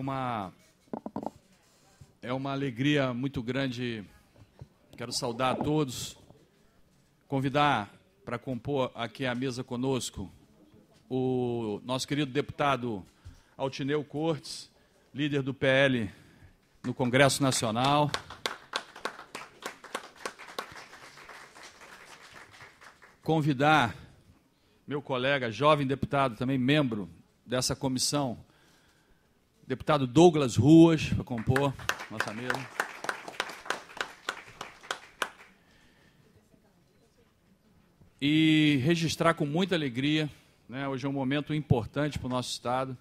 uma é uma alegria muito grande. Quero saudar a todos, convidar para compor aqui a mesa conosco o nosso querido deputado Altineu Cortes, líder do PL no Congresso Nacional. Convidar meu colega, jovem deputado, também membro dessa comissão, deputado Douglas Ruas, para compor nossa mesa. E registrar com muita alegria, né, hoje é um momento importante para o nosso Estado.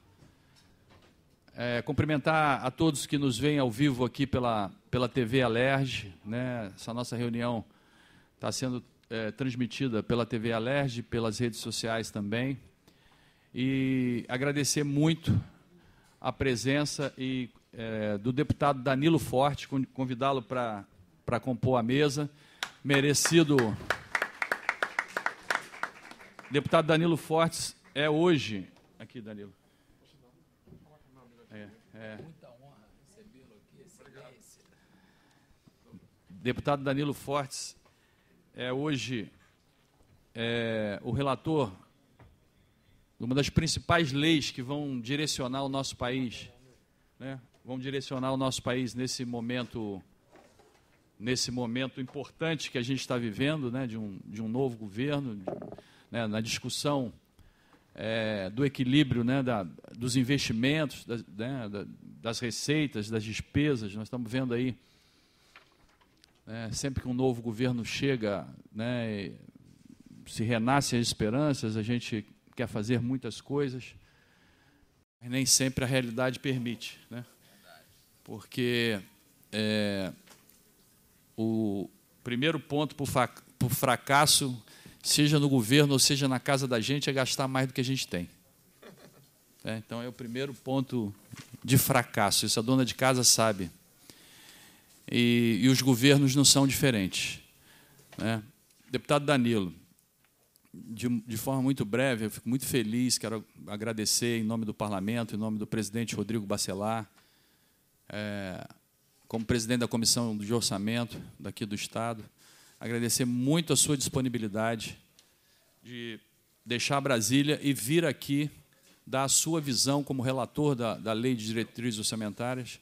É, cumprimentar a todos que nos veem ao vivo aqui pela, pela TV Alerj. Né, essa nossa reunião está sendo é, transmitida pela TV Alerj, pelas redes sociais também. E agradecer muito a presença e, é, do deputado Danilo Forte, convidá-lo para compor a mesa. Merecido. Deputado Danilo Fortes é hoje. Aqui, Danilo. É, é. Deputado Danilo Fortes é hoje é, o relator uma das principais leis que vão direcionar o nosso país, né? vão direcionar o nosso país nesse momento, nesse momento importante que a gente está vivendo, né? de, um, de um novo governo, de, né? na discussão é, do equilíbrio né? da, dos investimentos, das, né? da, das receitas, das despesas. Nós estamos vendo aí, né? sempre que um novo governo chega, né? se renascem as esperanças, a gente quer fazer muitas coisas, mas nem sempre a realidade permite, né? Porque é, o primeiro ponto para o fracasso, seja no governo ou seja na casa da gente, é gastar mais do que a gente tem. É, então é o primeiro ponto de fracasso. Isso a dona de casa sabe. E, e os governos não são diferentes. Né? Deputado Danilo, de, de, forma muito breve, eu fico muito feliz, quero agradecer em nome do Parlamento, em nome do presidente Rodrigo Bacelar, é, como presidente da Comissão de Orçamento daqui do Estado, agradecer muito a sua disponibilidade de deixar Brasília e vir aqui dar a sua visão como relator da, da Lei de Diretrizes Orçamentárias,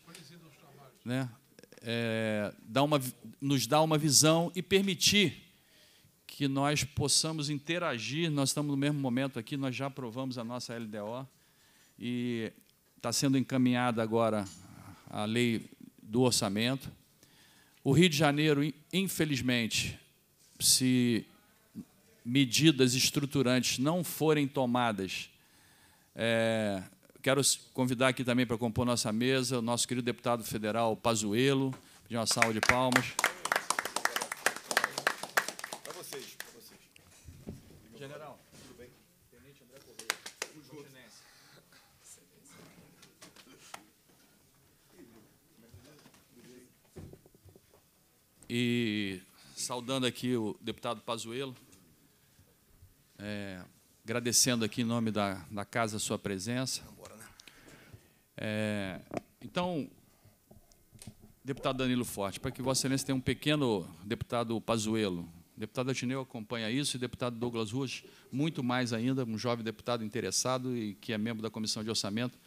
né? É, dar uma, nos dar uma visão e permitir que nós possamos interagir. Nós estamos no mesmo momento aqui, nós já aprovamos a nossa LDO e está sendo encaminhada agora a lei do orçamento. O Rio de Janeiro, infelizmente, se medidas estruturantes não forem tomadas, é, quero convidar aqui também para compor nossa mesa o nosso querido deputado federal Pazuello, de uma salva de palmas. E saudando aqui o deputado Pazuello, é, agradecendo aqui em nome da, da casa a sua presença. É, então, deputado Danilo Forte, para que Vossa Excelência tenha um pequeno deputado Pazuello, deputado Atineu acompanha isso e deputado Douglas Ruas, muito mais ainda, um jovem deputado interessado e que é membro da Comissão de Orçamento.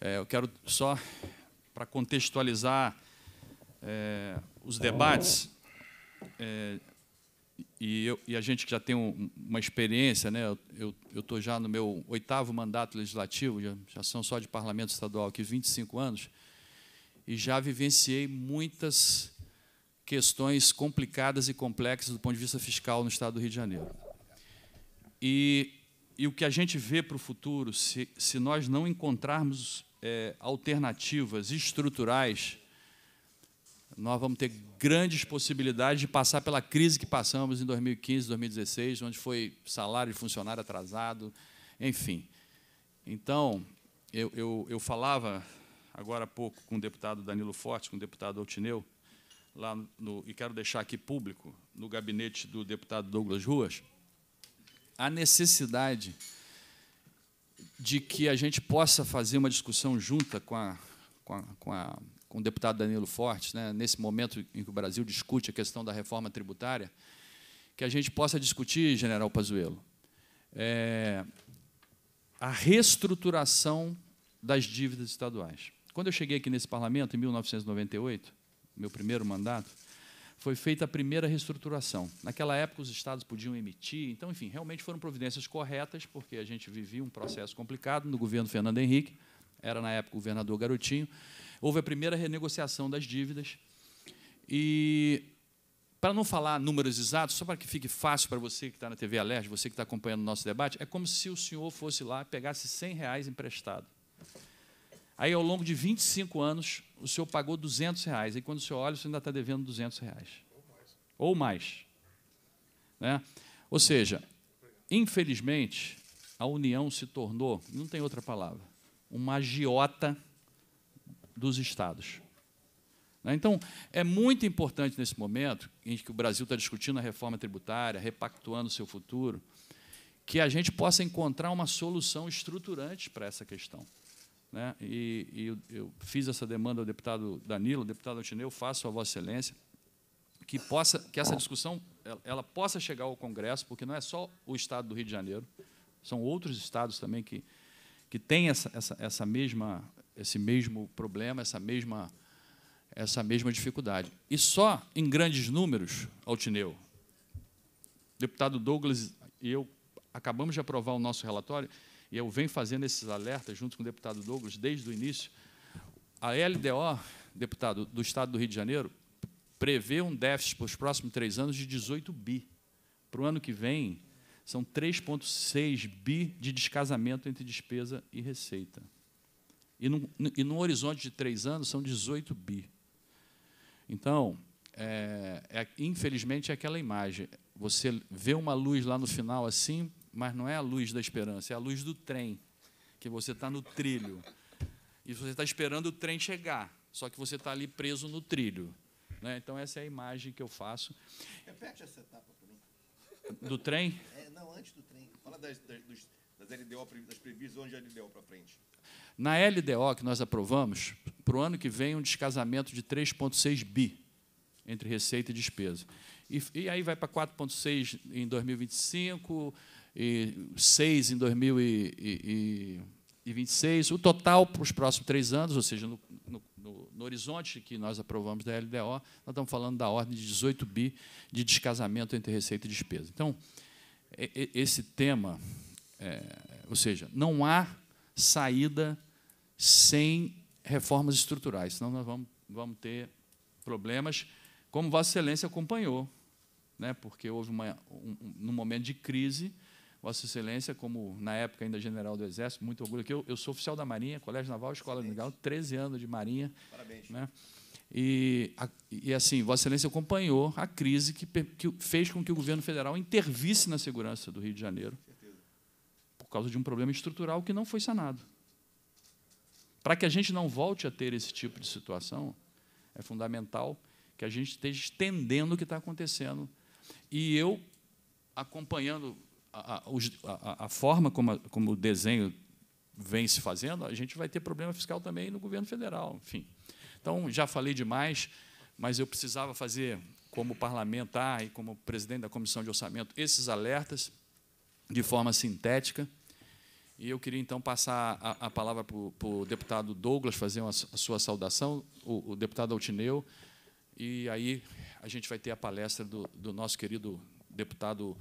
É, eu quero só, para contextualizar é, os debates, é, e, eu, e, a gente que já tem um, uma experiência, né, eu estou já no meu oitavo mandato legislativo, já, já são só de parlamento estadual aqui 25 anos, e já vivenciei muitas questões complicadas e complexas do ponto de vista fiscal no Estado do Rio de Janeiro. E, e o que a gente vê para o futuro, se, se nós não encontrarmos é, alternativas estruturais nós vamos ter grandes possibilidades de passar pela crise que passamos em 2015, 2016, onde foi salário de funcionário atrasado, enfim. Então, eu, eu, eu falava agora há pouco com o deputado Danilo Forte, com o deputado Altineu, lá no, e quero deixar aqui público, no gabinete do deputado Douglas Ruas, a necessidade de que a gente possa fazer uma discussão junta com a, com a, com a com o deputado Danilo Fortes, né, nesse momento em que o Brasil discute a questão da reforma tributária, que a gente possa discutir, general Pazuello, é, a reestruturação das dívidas estaduais. Quando eu cheguei aqui nesse parlamento, em 1998, meu primeiro mandato, foi feita a primeira reestruturação. Naquela época, os estados podiam emitir, então, enfim, realmente foram providências corretas, porque a gente vivia um processo complicado no governo Fernando Henrique, era na época o governador Garotinho, houve a primeira renegociação das dívidas. E, para não falar números exatos, só para que fique fácil para você que está na TV Alerj, você que está acompanhando o nosso debate, é como se o senhor fosse lá e pegasse 100 reais emprestado. Aí, ao longo de 25 anos, o senhor pagou 200 reais. E quando o senhor olha, o senhor ainda está devendo 200 reais. Ou mais. Né? Ou seja, infelizmente, a União se tornou, não tem outra palavra, uma agiota dos estados. Né? Então, é muito importante nesse momento, em que o Brasil está discutindo a reforma tributária, repactuando o seu futuro, que a gente possa encontrar uma solução estruturante para essa questão. Né? E, eu, fiz essa demanda ao deputado Danilo, deputado Antineu, faço a Vossa Excelência, que, possa, que essa discussão ela, ela possa chegar ao Congresso, porque não é só o Estado do Rio de Janeiro, são outros estados também que, que têm essa, essa, essa mesma esse mesmo problema, essa mesma, essa mesma dificuldade. E só em grandes números, Altineu, deputado Douglas e eu acabamos de aprovar o nosso relatório, e eu venho fazendo esses alertas junto com o deputado Douglas desde o início. A LDO, deputado, do Estado do Rio de Janeiro, prevê um déficit para os próximos três anos de 18 bi. Para o ano que vem, são 3,6 bi de descasamento entre despesa e receita. E num, e horizonte de três anos, são 18 bi. Então, é, é, infelizmente, é aquela imagem. Você vê uma luz lá no final assim, mas não é a luz da esperança, é a luz do trem, que você está no trilho. E você está esperando o trem chegar, só que você está ali preso no trilho. Né? Então, essa é a imagem que eu faço. Repete essa etapa para mim. Do trem? É, não, antes do trem. Fala das, das, das LDO, das previsões de LDO para frente. Na LDO que nós aprovamos, para o ano que vem, um descasamento de 3,6 bi entre receita e despesa. E, e aí vai para 4,6 em 2025, e 6 em 2026. O total para os próximos três anos, ou seja, no, no, no horizonte que nós aprovamos da LDO, nós estamos falando da ordem de 18 bi de descasamento entre receita e despesa. Então, esse tema, é, ou seja, não há saída sem reformas estruturais, senão nós vamos, vamos ter problemas, como Vossa Excelência acompanhou, né? porque houve uma, um, um, momento de crise, Vossa Excelência, como na época ainda general do Exército, muito orgulho que eu, eu sou oficial da Marinha, Colégio Naval, Escola Parabéns. Legal, 13 anos de Marinha. Parabéns. Né? E, a, e, assim, Vossa Excelência acompanhou a crise que, que, fez com que o governo federal intervisse na segurança do Rio de Janeiro, por causa de um problema estrutural que não foi sanado. Para que a gente não volte a ter esse tipo de situação, é fundamental que a gente esteja estendendo o que está acontecendo. E eu, acompanhando a, a, a forma como, a, como o desenho vem se fazendo, a gente vai ter problema fiscal também no governo federal. Enfim. Então, já falei demais, mas eu precisava fazer, como parlamentar e como presidente da Comissão de Orçamento, esses alertas de forma sintética. E eu queria então passar a, a palavra para o deputado Douglas fazer uma, a sua saudação, o, o, deputado Altineu, e aí a gente vai ter a palestra do, do nosso querido deputado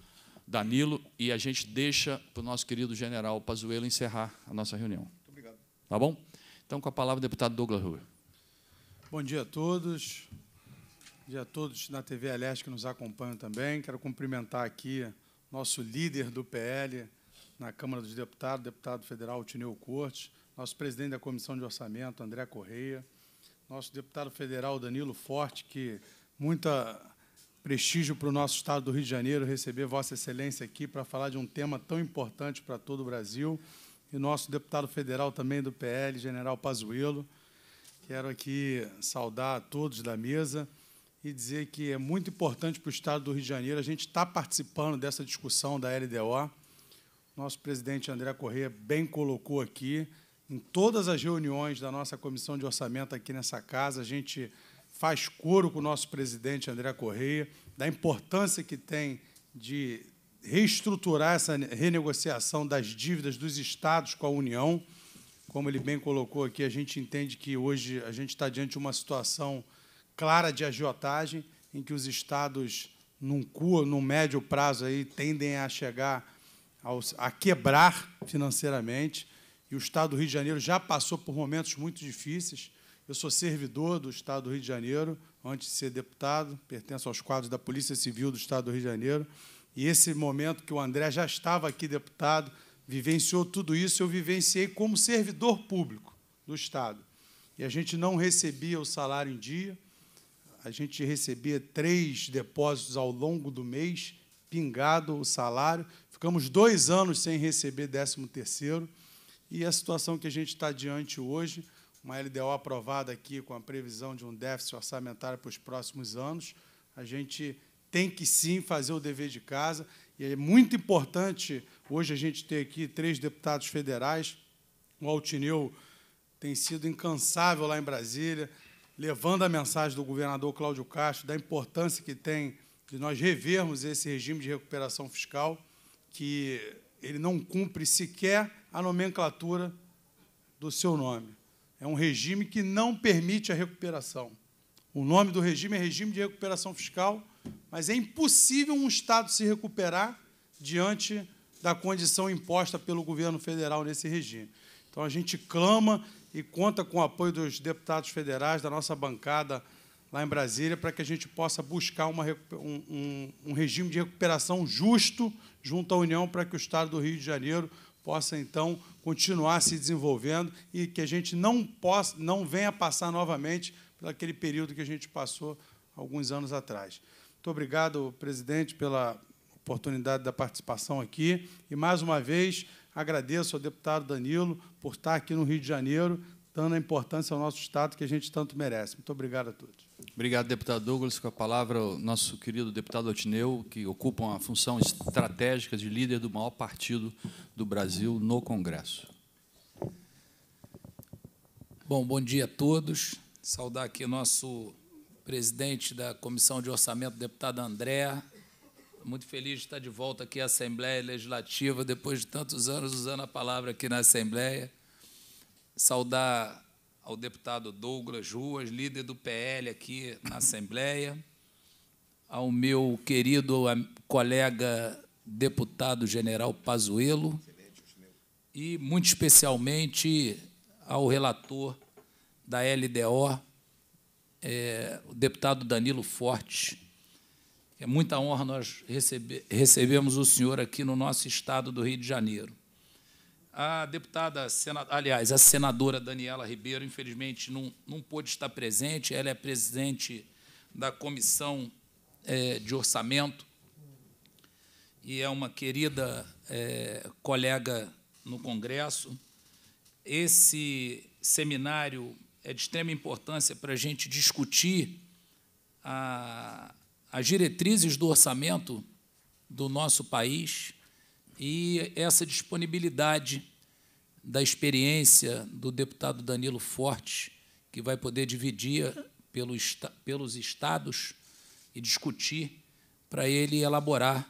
Danilo, e a gente deixa para o nosso querido general Pazuello encerrar a nossa reunião. Muito obrigado. Tá bom? Então, com a palavra, o deputado Douglas Rua. Bom dia a todos. Bom dia a todos na TV Aleste que nos acompanham também. Quero cumprimentar aqui nosso líder do PL, na Câmara dos Deputados, deputado federal Tineu Cortes, nosso presidente da Comissão de Orçamento, André Correia, nosso deputado federal Danilo Forte, que muita prestígio para o nosso Estado do Rio de Janeiro receber Vossa Excelência aqui para falar de um tema tão importante para todo o Brasil, e nosso deputado federal também do PL, General Pazuello. Quero aqui saudar a todos da mesa e dizer que é muito importante para o Estado do Rio de Janeiro. A gente está participando dessa discussão da LDO nosso presidente André Corrêa bem colocou aqui, em todas as reuniões da nossa comissão de orçamento aqui nessa casa, a gente faz coro com o nosso presidente André Correia, da importância que tem de reestruturar essa renegociação das dívidas dos estados com a União. Como ele bem colocou aqui, a gente entende que hoje a gente está diante de uma situação clara de agiotagem, em que os estados, num, num médio prazo, aí, tendem a chegar a quebrar financeiramente. E o Estado do Rio de Janeiro já passou por momentos muito difíceis. Eu sou servidor do Estado do Rio de Janeiro, antes de ser deputado, pertenço aos quadros da Polícia Civil do Estado do Rio de Janeiro. E esse momento que o André já estava aqui deputado, vivenciou tudo isso, eu vivenciei como servidor público do Estado. E a gente não recebia o salário em dia, a gente recebia três depósitos ao longo do mês pingado o salário, ficamos dois anos sem receber 13 terceiro, e a situação que a gente está diante hoje, uma LDO aprovada aqui com a previsão de um déficit orçamentário para os próximos anos, a gente tem que sim fazer o dever de casa, e é muito importante hoje a gente ter aqui três deputados federais, o Altineu tem sido incansável lá em Brasília, levando a mensagem do governador Cláudio Castro, da importância que tem de nós revermos esse regime de recuperação fiscal, que ele não cumpre sequer a nomenclatura do seu nome. É um regime que não permite a recuperação. O nome do regime é regime de recuperação fiscal, mas é impossível um Estado se recuperar diante da condição imposta pelo governo federal nesse regime. Então a gente clama e conta com o apoio dos deputados federais, da nossa bancada lá em Brasília para que a gente possa buscar uma, um, um, regime de recuperação justo junto à União para que o Estado do Rio de Janeiro possa então continuar se desenvolvendo e que a gente não possa, não venha passar novamente pelaquele período que a gente passou alguns anos atrás. Muito obrigado, presidente, pela oportunidade da participação aqui e mais uma vez agradeço ao deputado Danilo por estar aqui no Rio de Janeiro dando a importância ao nosso estado que a gente tanto merece. Muito obrigado a todos. Obrigado, deputado Douglas. Com a palavra, o nosso querido deputado Otineu, que ocupa uma função estratégica de líder do maior partido do Brasil no Congresso. Bom, bom dia a todos. Saudar aqui nosso presidente da Comissão de Orçamento, deputado André. Muito feliz de estar de volta aqui à Assembleia Legislativa, depois de tantos anos usando a palavra aqui na Assembleia. Saudar ao deputado Douglas Ruas, líder do PL aqui na Assembleia, ao meu querido colega deputado general Pazuello e, muito especialmente, ao relator da LDO, é, o deputado Danilo Forte. É muita honra nós receber, recebemos o senhor aqui no nosso estado do Rio de Janeiro. A deputada, aliás, a senadora Daniela Ribeiro, infelizmente, não, não pôde estar presente. Ela é presidente da Comissão é, de Orçamento e é uma querida é, colega no Congresso. Esse seminário é de extrema importância para a gente discutir a, as diretrizes do orçamento do nosso país e essa disponibilidade da experiência do deputado Danilo Forte, que vai poder dividir pelos estados e discutir para ele elaborar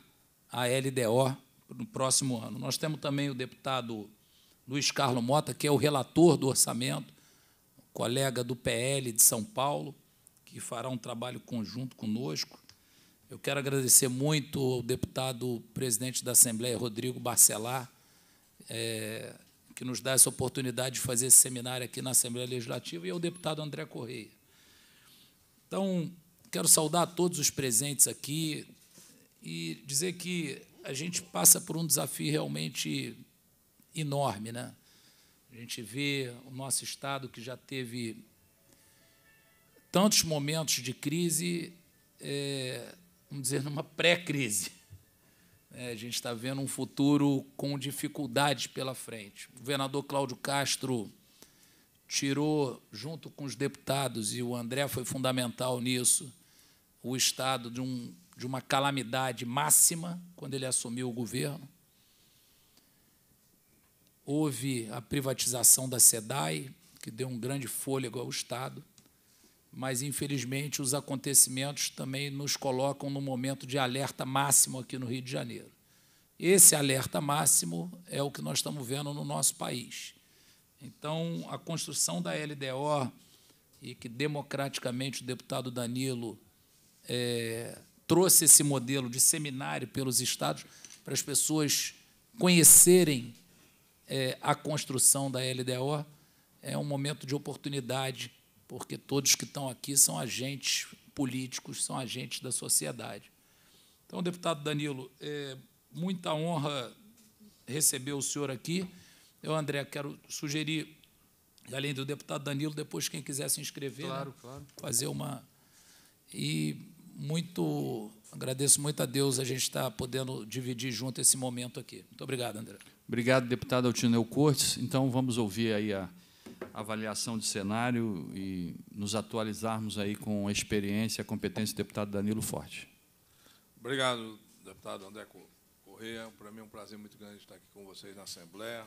a LDO no próximo ano. Nós temos também o deputado Luiz Carlos Mota, que é o relator do orçamento, colega do PL de São Paulo, que fará um trabalho conjunto conosco. Eu quero agradecer muito ao deputado presidente da Assembleia, Rodrigo Barcelar, é, que nos dá essa oportunidade de fazer esse seminário aqui na Assembleia Legislativa, e ao deputado André Correia. Então, quero saudar todos os presentes aqui e dizer que a gente passa por um desafio realmente enorme. Né? A gente vê o nosso Estado que já teve tantos momentos de crise, é, vamos dizer, numa pré-crise. É, a gente está vendo um futuro com dificuldades pela frente. O governador Cláudio Castro tirou, junto com os deputados, e o André foi fundamental nisso, o Estado de, um, de uma calamidade máxima quando ele assumiu o governo. Houve a privatização da SEDAI, que deu um grande fôlego ao Estado mas infelizmente os acontecimentos também nos colocam no momento de alerta máximo aqui no Rio de Janeiro. Esse alerta máximo é o que nós estamos vendo no nosso país. Então, a construção da LDO, e que democraticamente o deputado Danilo é, trouxe esse modelo de seminário pelos estados para as pessoas conhecerem é, a construção da LDO, é um momento de oportunidade porque todos que estão aqui são agentes políticos, são agentes da sociedade. Então, deputado Danilo, é muita honra receber o senhor aqui. Eu, André, quero sugerir, além do deputado Danilo, depois quem quiser se inscrever, claro, né, claro. fazer uma. E muito agradeço muito a Deus a gente estar tá podendo dividir junto esse momento aqui. Muito obrigado, André. Obrigado, deputado Altineu Cortes. Então, vamos ouvir aí a avaliação de cenário e nos atualizarmos aí com a experiência e a competência do deputado Danilo Forte. Obrigado, deputado André Corrêa. Para mim é um prazer muito grande estar aqui com vocês na Assembleia,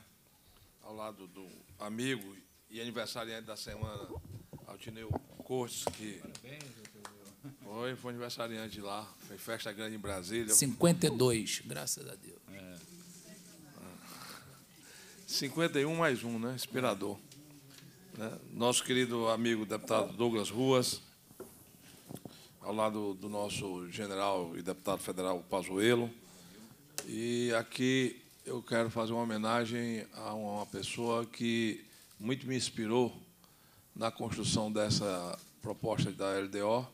ao lado do amigo e aniversariante da semana, Altineu Cortes, que Parabéns, foi, foi aniversariante lá, foi festa grande em Brasília. 52, graças a Deus. É. 51 mais um, né? Inspirador. Né? Nosso querido amigo deputado Douglas Ruas, ao lado do nosso general e deputado federal Pazuello. E aqui eu quero fazer uma homenagem a uma pessoa que muito me inspirou na construção dessa proposta da LDO,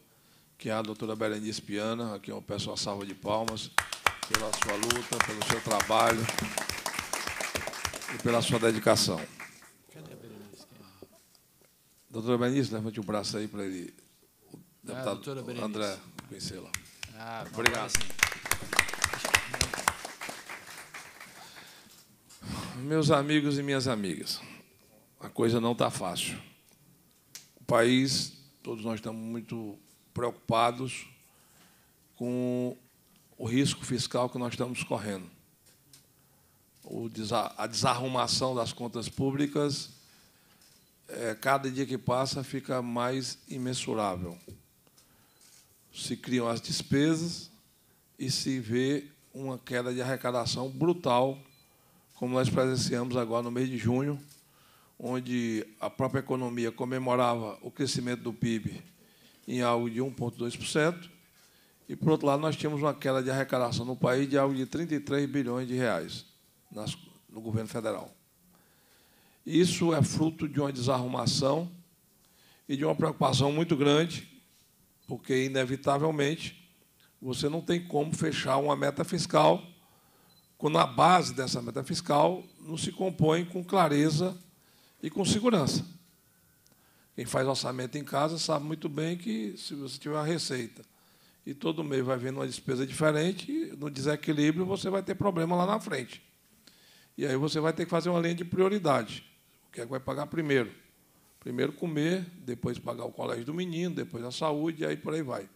que é a doutora Berenice Piana, a quem eu peço uma salva de palmas pela sua luta, pelo seu trabalho e pela sua dedicação. Doutora Benício, levante o um braço aí para ele. O deputado ah, André Pincela. Ah, Obrigado. Meus amigos e minhas amigas, a coisa não está fácil. O país, todos nós estamos muito preocupados com o risco fiscal que nós estamos correndo. a desarrumação das contas públicas é, cada dia que passa fica mais imensurável. Se criam as despesas e se vê uma queda de arrecadação brutal, como nós presenciamos agora no mês de junho, onde a própria economia comemorava o crescimento do PIB em algo de 1,2%, e, por outro lado, nós tínhamos uma queda de arrecadação no país de algo de 33 bilhões de reais no governo federal. Isso é fruto de uma desarrumação e de uma preocupação muito grande, porque, inevitavelmente, você não tem como fechar uma meta fiscal quando a base dessa meta fiscal não se compõe com clareza e com segurança. Quem faz orçamento em casa sabe muito bem que, se você tiver uma receita e todo mês vai vendo uma despesa diferente, no desequilíbrio você vai ter problema lá na frente. E aí você vai ter que fazer uma linha de prioridade. Quem é que vai pagar primeiro? Primeiro comer, depois pagar o colégio do menino, depois a saúde, e aí por aí vai.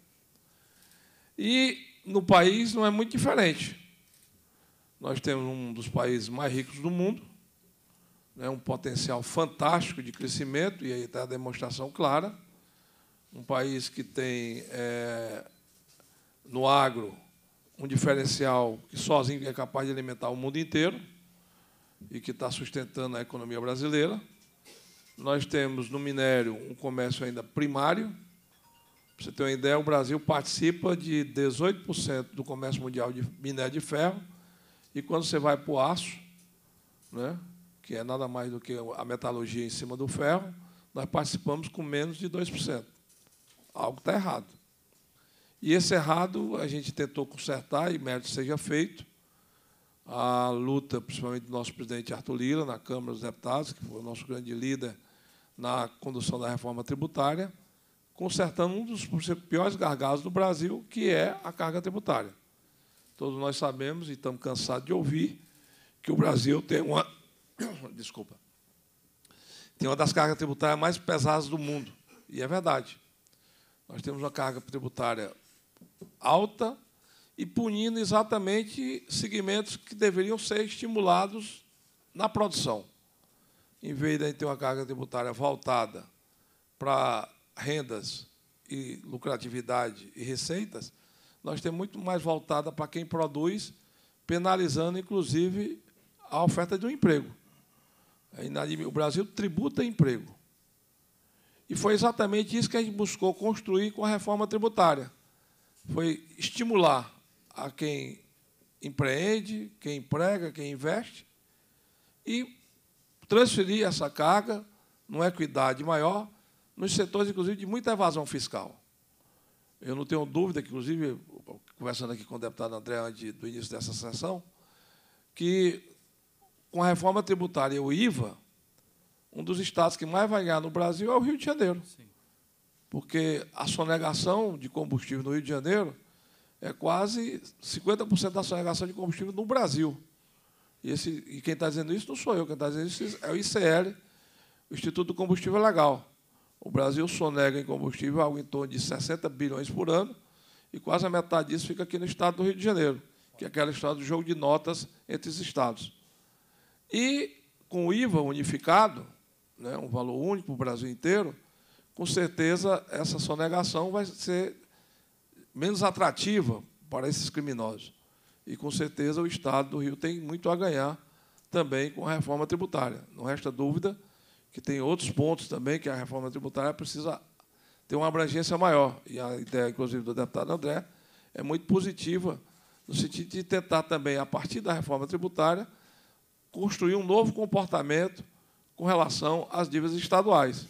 E no país não é muito diferente. Nós temos um dos países mais ricos do mundo, né, um potencial fantástico de crescimento, e aí está a demonstração clara. Um país que tem é, no agro um diferencial que sozinho é capaz de alimentar o mundo inteiro e que está sustentando a economia brasileira. Nós temos no minério um comércio ainda primário. Para você ter uma ideia, o Brasil participa de 18% do comércio mundial de minério de ferro. E quando você vai para o aço, né, que é nada mais do que a metalurgia em cima do ferro, nós participamos com menos de 2%. Algo está errado. E esse errado a gente tentou consertar, e mérito seja feito, a luta, principalmente do nosso presidente Arthur Lira, na Câmara dos Deputados, que foi o nosso grande líder na condução da reforma tributária, consertando um dos piores gargalos do Brasil, que é a carga tributária. Todos nós sabemos e estamos cansados de ouvir que o Brasil tem uma desculpa tem uma das cargas tributárias mais pesadas do mundo e é verdade. Nós temos uma carga tributária alta e punindo exatamente segmentos que deveriam ser estimulados na produção. Em vez de ter uma carga tributária voltada para rendas e lucratividade e receitas, nós temos muito mais voltada para quem produz, penalizando, inclusive, a oferta de um emprego. É o Brasil tributa emprego. E foi exatamente isso que a gente buscou construir com a reforma tributária. Foi estimular a quem empreende, quem emprega, quem investe, e transferir essa carga, numa equidade maior, nos setores, inclusive, de muita evasão fiscal. Eu não tenho dúvida, que, inclusive, conversando aqui com o deputado André antes do início dessa sessão, que com a reforma tributária e o IVA, um dos estados que mais vai ganhar no Brasil é o Rio de Janeiro. Sim. Porque a sonegação de combustível no Rio de Janeiro é quase 50% da sonegação de combustível no Brasil. E, esse, e quem está dizendo isso não sou eu, quem está dizendo isso é o ICL, o Instituto do Combustível Legal. O Brasil sonega em combustível algo em torno de 60 bilhões por ano, e quase a metade disso fica aqui no estado do Rio de Janeiro, que é aquela história do jogo de notas entre os estados. E com o IVA unificado, né, um valor único para o Brasil inteiro, com certeza essa sonegação vai ser menos atrativa para esses criminosos. E com certeza o Estado do Rio tem muito a ganhar também com a reforma tributária. Não resta dúvida que tem outros pontos também que a reforma tributária precisa ter uma abrangência maior. E a ideia, inclusive, do deputado André é muito positiva, no sentido de tentar também, a partir da reforma tributária, construir um novo comportamento com relação às dívidas estaduais.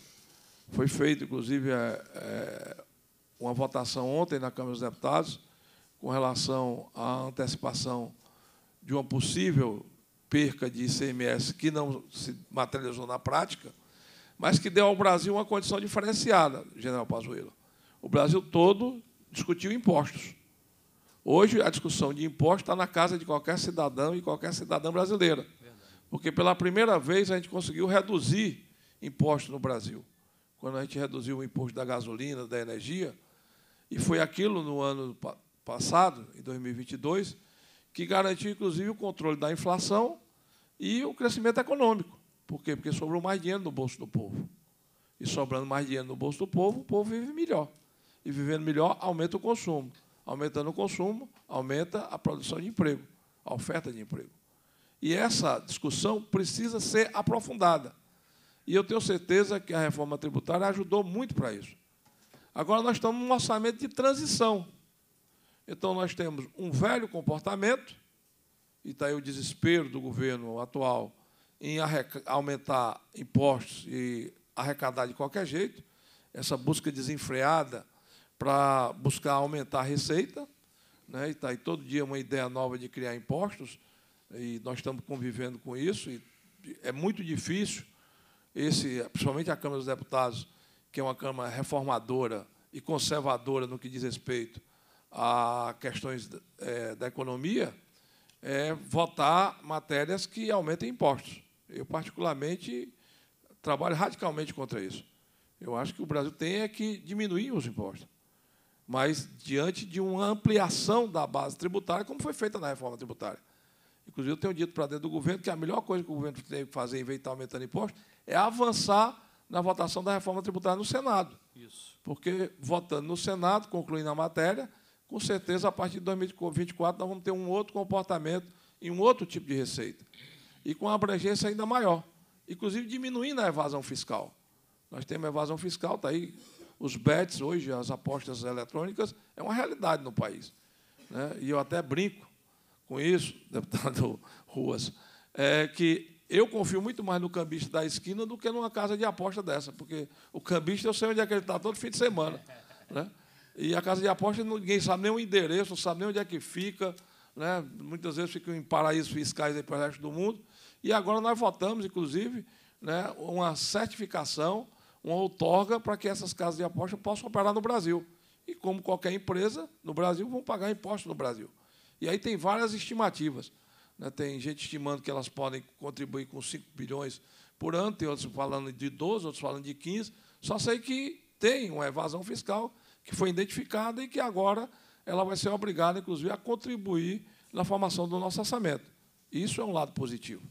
Foi feito, inclusive, é, é, uma votação ontem na Câmara dos Deputados com relação à antecipação de uma possível perca de ICMS que não se materializou na prática, mas que deu ao Brasil uma condição diferenciada, general Pazuello. O Brasil todo discutiu impostos. Hoje, a discussão de impostos está na casa de qualquer cidadão e qualquer cidadã brasileira, porque, pela primeira vez, a gente conseguiu reduzir impostos no Brasil. Quando a gente reduziu o imposto da gasolina, da energia, e foi aquilo no ano passado, em 2022, que garantiu, inclusive, o controle da inflação e o crescimento econômico. Por quê? Porque sobrou mais dinheiro no bolso do povo. E sobrando mais dinheiro no bolso do povo, o povo vive melhor. E vivendo melhor, aumenta o consumo. Aumentando o consumo, aumenta a produção de emprego, a oferta de emprego. E essa discussão precisa ser aprofundada. E eu tenho certeza que a reforma tributária ajudou muito para isso. Agora nós estamos num orçamento de transição. Então nós temos um velho comportamento, e está aí o desespero do governo atual em aumentar impostos e arrecadar de qualquer jeito, essa busca desenfreada para buscar aumentar a receita. Né? E está aí todo dia uma ideia nova de criar impostos, e nós estamos convivendo com isso, e é muito difícil, esse, principalmente a Câmara dos Deputados, que é uma Câmara reformadora e conservadora no que diz respeito a questões é, da economia, é votar matérias que aumentem impostos. Eu, particularmente, trabalho radicalmente contra isso. Eu acho que o Brasil tem é que diminuir os impostos. Mas diante de uma ampliação da base tributária, como foi feita na reforma tributária. Inclusive, eu tenho dito para dentro do governo que a melhor coisa que o governo tem que fazer, em é vez de estar aumentando impostos, é avançar na votação da reforma tributária no Senado. Isso. Porque, votando no Senado, concluindo a matéria, com certeza, a partir de 2024, nós vamos ter um outro comportamento e um outro tipo de receita. E com abrangência ainda maior, inclusive diminuindo a evasão fiscal. Nós temos evasão fiscal, está aí. Os BETs, hoje, as apostas eletrônicas, é uma realidade no país. Né? E eu até brinco com isso, deputado Ruas, é que eu confio muito mais no cambista da esquina do que numa casa de aposta dessa, porque o cambista eu sei onde é que ele está todo fim de semana. Né? E a casa de aposta ninguém sabe nem o endereço, não sabe nem onde é que fica. Né? Muitas vezes fica em paraísos fiscais aí para o resto do mundo. E agora nós votamos, inclusive, né, uma certificação, uma outorga para que essas casas de aposta possam operar no Brasil. E como qualquer empresa no Brasil, vão pagar impostos no Brasil. E aí tem várias estimativas. Né, tem gente estimando que elas podem contribuir com 5 bilhões por ano, tem outros falando de 12, outros falando de 15. Só sei que tem uma evasão fiscal que foi identificada e que agora ela vai ser obrigada, inclusive, a contribuir na formação do nosso orçamento. Isso é um lado positivo.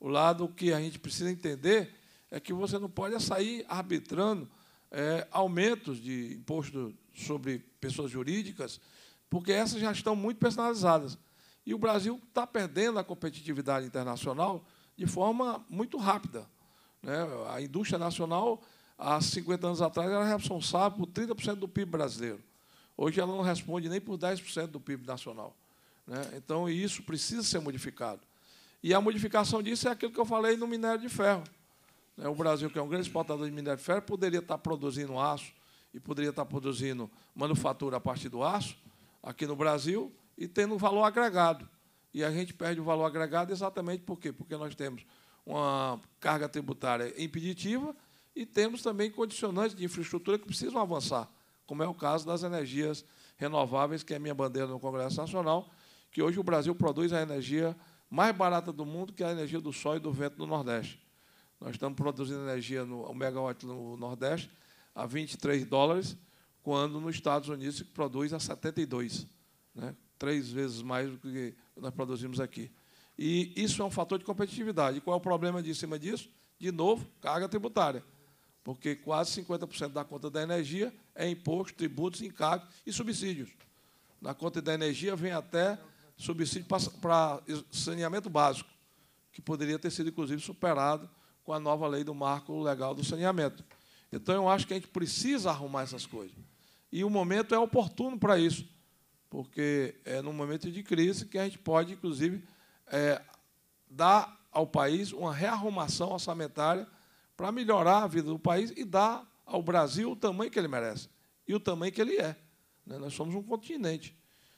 O lado que a gente precisa entender é que você não pode sair arbitrando é, aumentos de imposto sobre pessoas jurídicas, porque essas já estão muito personalizadas. E o Brasil está perdendo a competitividade internacional de forma muito rápida. Né? A indústria nacional, há 50 anos atrás, era responsável por 30% do PIB brasileiro. Hoje ela não responde nem por 10% do PIB nacional. Né? Então, isso precisa ser modificado. E a modificação disso é aquilo que eu falei no minério de ferro. Né? O Brasil, que é um grande exportador de minério de ferro, poderia estar tá produzindo aço e poderia estar tá produzindo manufatura a partir do aço aqui no Brasil, e tendo um valor agregado. E a gente perde o valor agregado exatamente por quê? Porque nós temos uma carga tributária impeditiva e temos também condicionantes de infraestrutura que precisam avançar, como é o caso das energias renováveis, que é a minha bandeira no Congresso Nacional, que hoje o Brasil produz a energia mais barata do mundo, que é a energia do sol e do vento no Nordeste. Nós estamos produzindo energia no megawatt no Nordeste a 23 dólares, quando nos Estados Unidos se produz a 72 né? três vezes mais do que nós produzimos aqui. E isso é um fator de competitividade. E qual é o problema de cima disso? De novo, carga tributária. Porque quase 50% da conta da energia é imposto, tributos, encargos e subsídios. Na conta da energia vem até subsídio para saneamento básico, que poderia ter sido, inclusive, superado com a nova lei do marco legal do saneamento. Então, eu acho que a gente precisa arrumar essas coisas. E o momento é oportuno para isso porque é num momento de crise que a gente pode, inclusive, é, dar ao país uma rearrumação orçamentária para melhorar a vida do país e dar ao Brasil o tamanho que ele merece e o tamanho que ele é. Né? Nós somos um continente.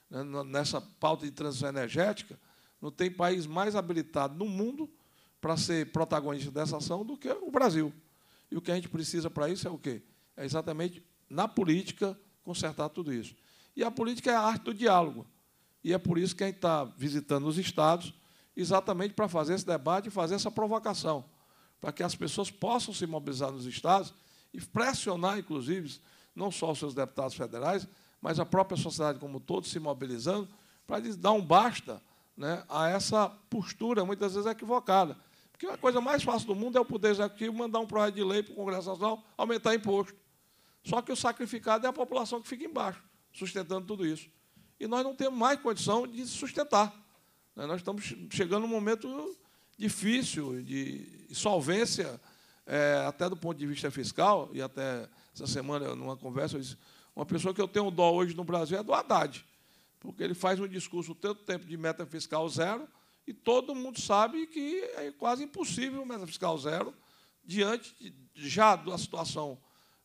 Né? Nessa pauta de transição energética, não tem país mais habilitado no mundo para ser protagonista dessa ação do que o Brasil. E o que a gente precisa para isso é o quê? É exatamente, na política, consertar tudo isso. E a política é a arte do diálogo. E é por isso que a gente está visitando os estados, exatamente para fazer esse debate e fazer essa provocação, para que as pessoas possam se mobilizar nos estados e pressionar, inclusive, não só os seus deputados federais, mas a própria sociedade como um todo se mobilizando para dar um basta né, a essa postura, muitas vezes equivocada. Porque a coisa mais fácil do mundo é o Poder Executivo mandar um projeto de lei para o Congresso Nacional aumentar imposto. Só que o sacrificado é a população que fica embaixo sustentando tudo isso. E nós não temos mais condição de sustentar. Né? Nós estamos chegando num momento difícil de solvência, é, até do ponto de vista fiscal, e até essa semana, numa conversa, eu disse, uma pessoa que eu tenho dó hoje no Brasil é do Haddad, porque ele faz um discurso tanto tempo de meta fiscal zero, e todo mundo sabe que é quase impossível meta fiscal zero, diante de, já da situação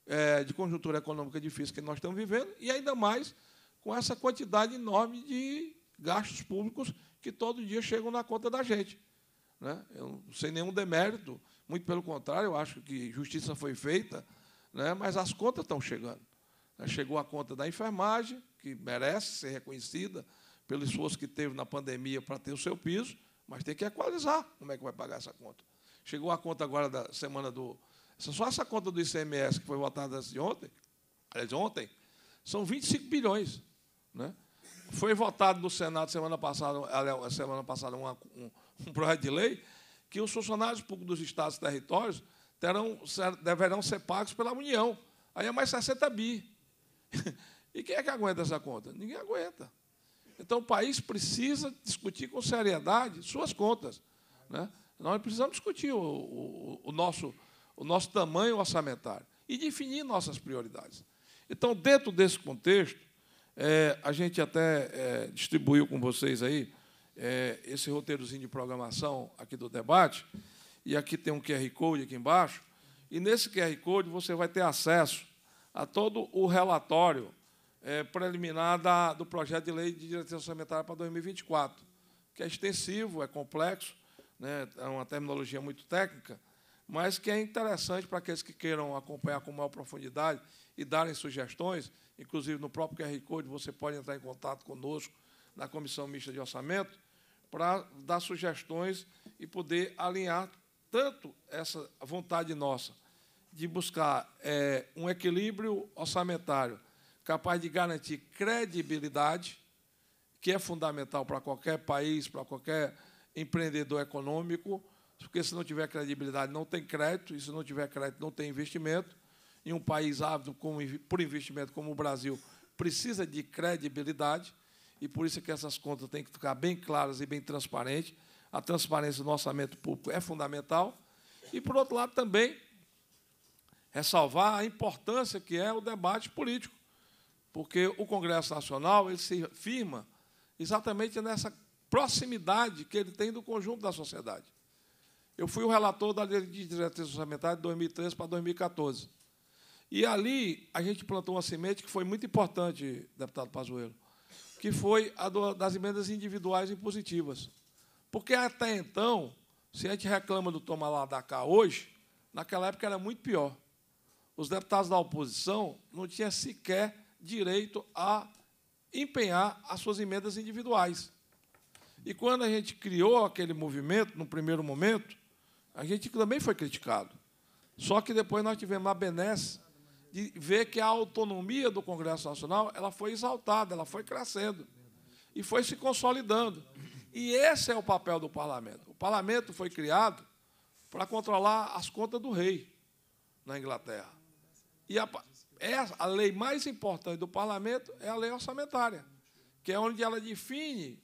é, de conjuntura econômica difícil que nós estamos vivendo, e ainda mais com essa quantidade enorme de gastos públicos que todo dia chegam na conta da gente. Né? Eu não sei nenhum demérito, muito pelo contrário, eu acho que justiça foi feita, né? mas as contas estão chegando. Né? Chegou a conta da enfermagem, que merece ser reconhecida pelo esforço que teve na pandemia para ter o seu piso, mas tem que equalizar como é que vai pagar essa conta. Chegou a conta agora da semana do, só essa conta do ICMS que foi votada ontem, de ontem, são 25 bilhões. Né? Foi votado no Senado semana passada, semana passada uma, um, um projeto de lei que os funcionários públicos dos estados e territórios terão, deverão ser pagos pela União. Aí é mais 60 bi. E quem é que aguenta essa conta? Ninguém aguenta. Então, o país precisa discutir com seriedade suas contas. Né? Nós precisamos discutir o, o, o nosso o nosso tamanho orçamentário e definir nossas prioridades. Então, dentro desse contexto, é, a gente até é, distribuiu com vocês aí é, esse roteirozinho de programação aqui do debate, e aqui tem um QR Code aqui embaixo, e nesse QR Code você vai ter acesso a todo o relatório é, preliminar da, do projeto de lei de direção orçamentária para 2024, que é extensivo, é complexo, né, é uma terminologia muito técnica, mas que é interessante para aqueles que queiram acompanhar com maior profundidade e darem sugestões, inclusive no próprio QR Code você pode entrar em contato conosco na Comissão Mista de Orçamento, para dar sugestões e poder alinhar tanto essa vontade nossa de buscar é, um equilíbrio orçamentário capaz de garantir credibilidade, que é fundamental para qualquer país, para qualquer empreendedor econômico, porque se não tiver credibilidade, não tem crédito, e se não tiver crédito, não tem investimento. em um país ávido por investimento como o Brasil precisa de credibilidade, e por isso é que essas contas têm que ficar bem claras e bem transparentes. A transparência do orçamento público é fundamental. E, por outro lado, também ressalvar a importância que é o debate político, porque o Congresso Nacional ele se firma exatamente nessa proximidade que ele tem do conjunto da sociedade. Eu fui o relator da Lei de Diretrizes Orçamentárias de 2013 para 2014. E ali a gente plantou uma semente que foi muito importante, deputado Pazuello, que foi a do, das emendas individuais impositivas. Porque até então, se a gente reclama do toma lá da cá hoje, naquela época era muito pior. Os deputados da oposição não tinham sequer direito a empenhar as suas emendas individuais. E quando a gente criou aquele movimento, no primeiro momento, a gente também foi criticado. Só que depois nós tivemos a benesse de ver que a autonomia do Congresso Nacional ela foi exaltada, ela foi crescendo e foi se consolidando. E esse é o papel do parlamento. O parlamento foi criado para controlar as contas do rei na Inglaterra. E a, é a lei mais importante do parlamento é a lei orçamentária, que é onde ela define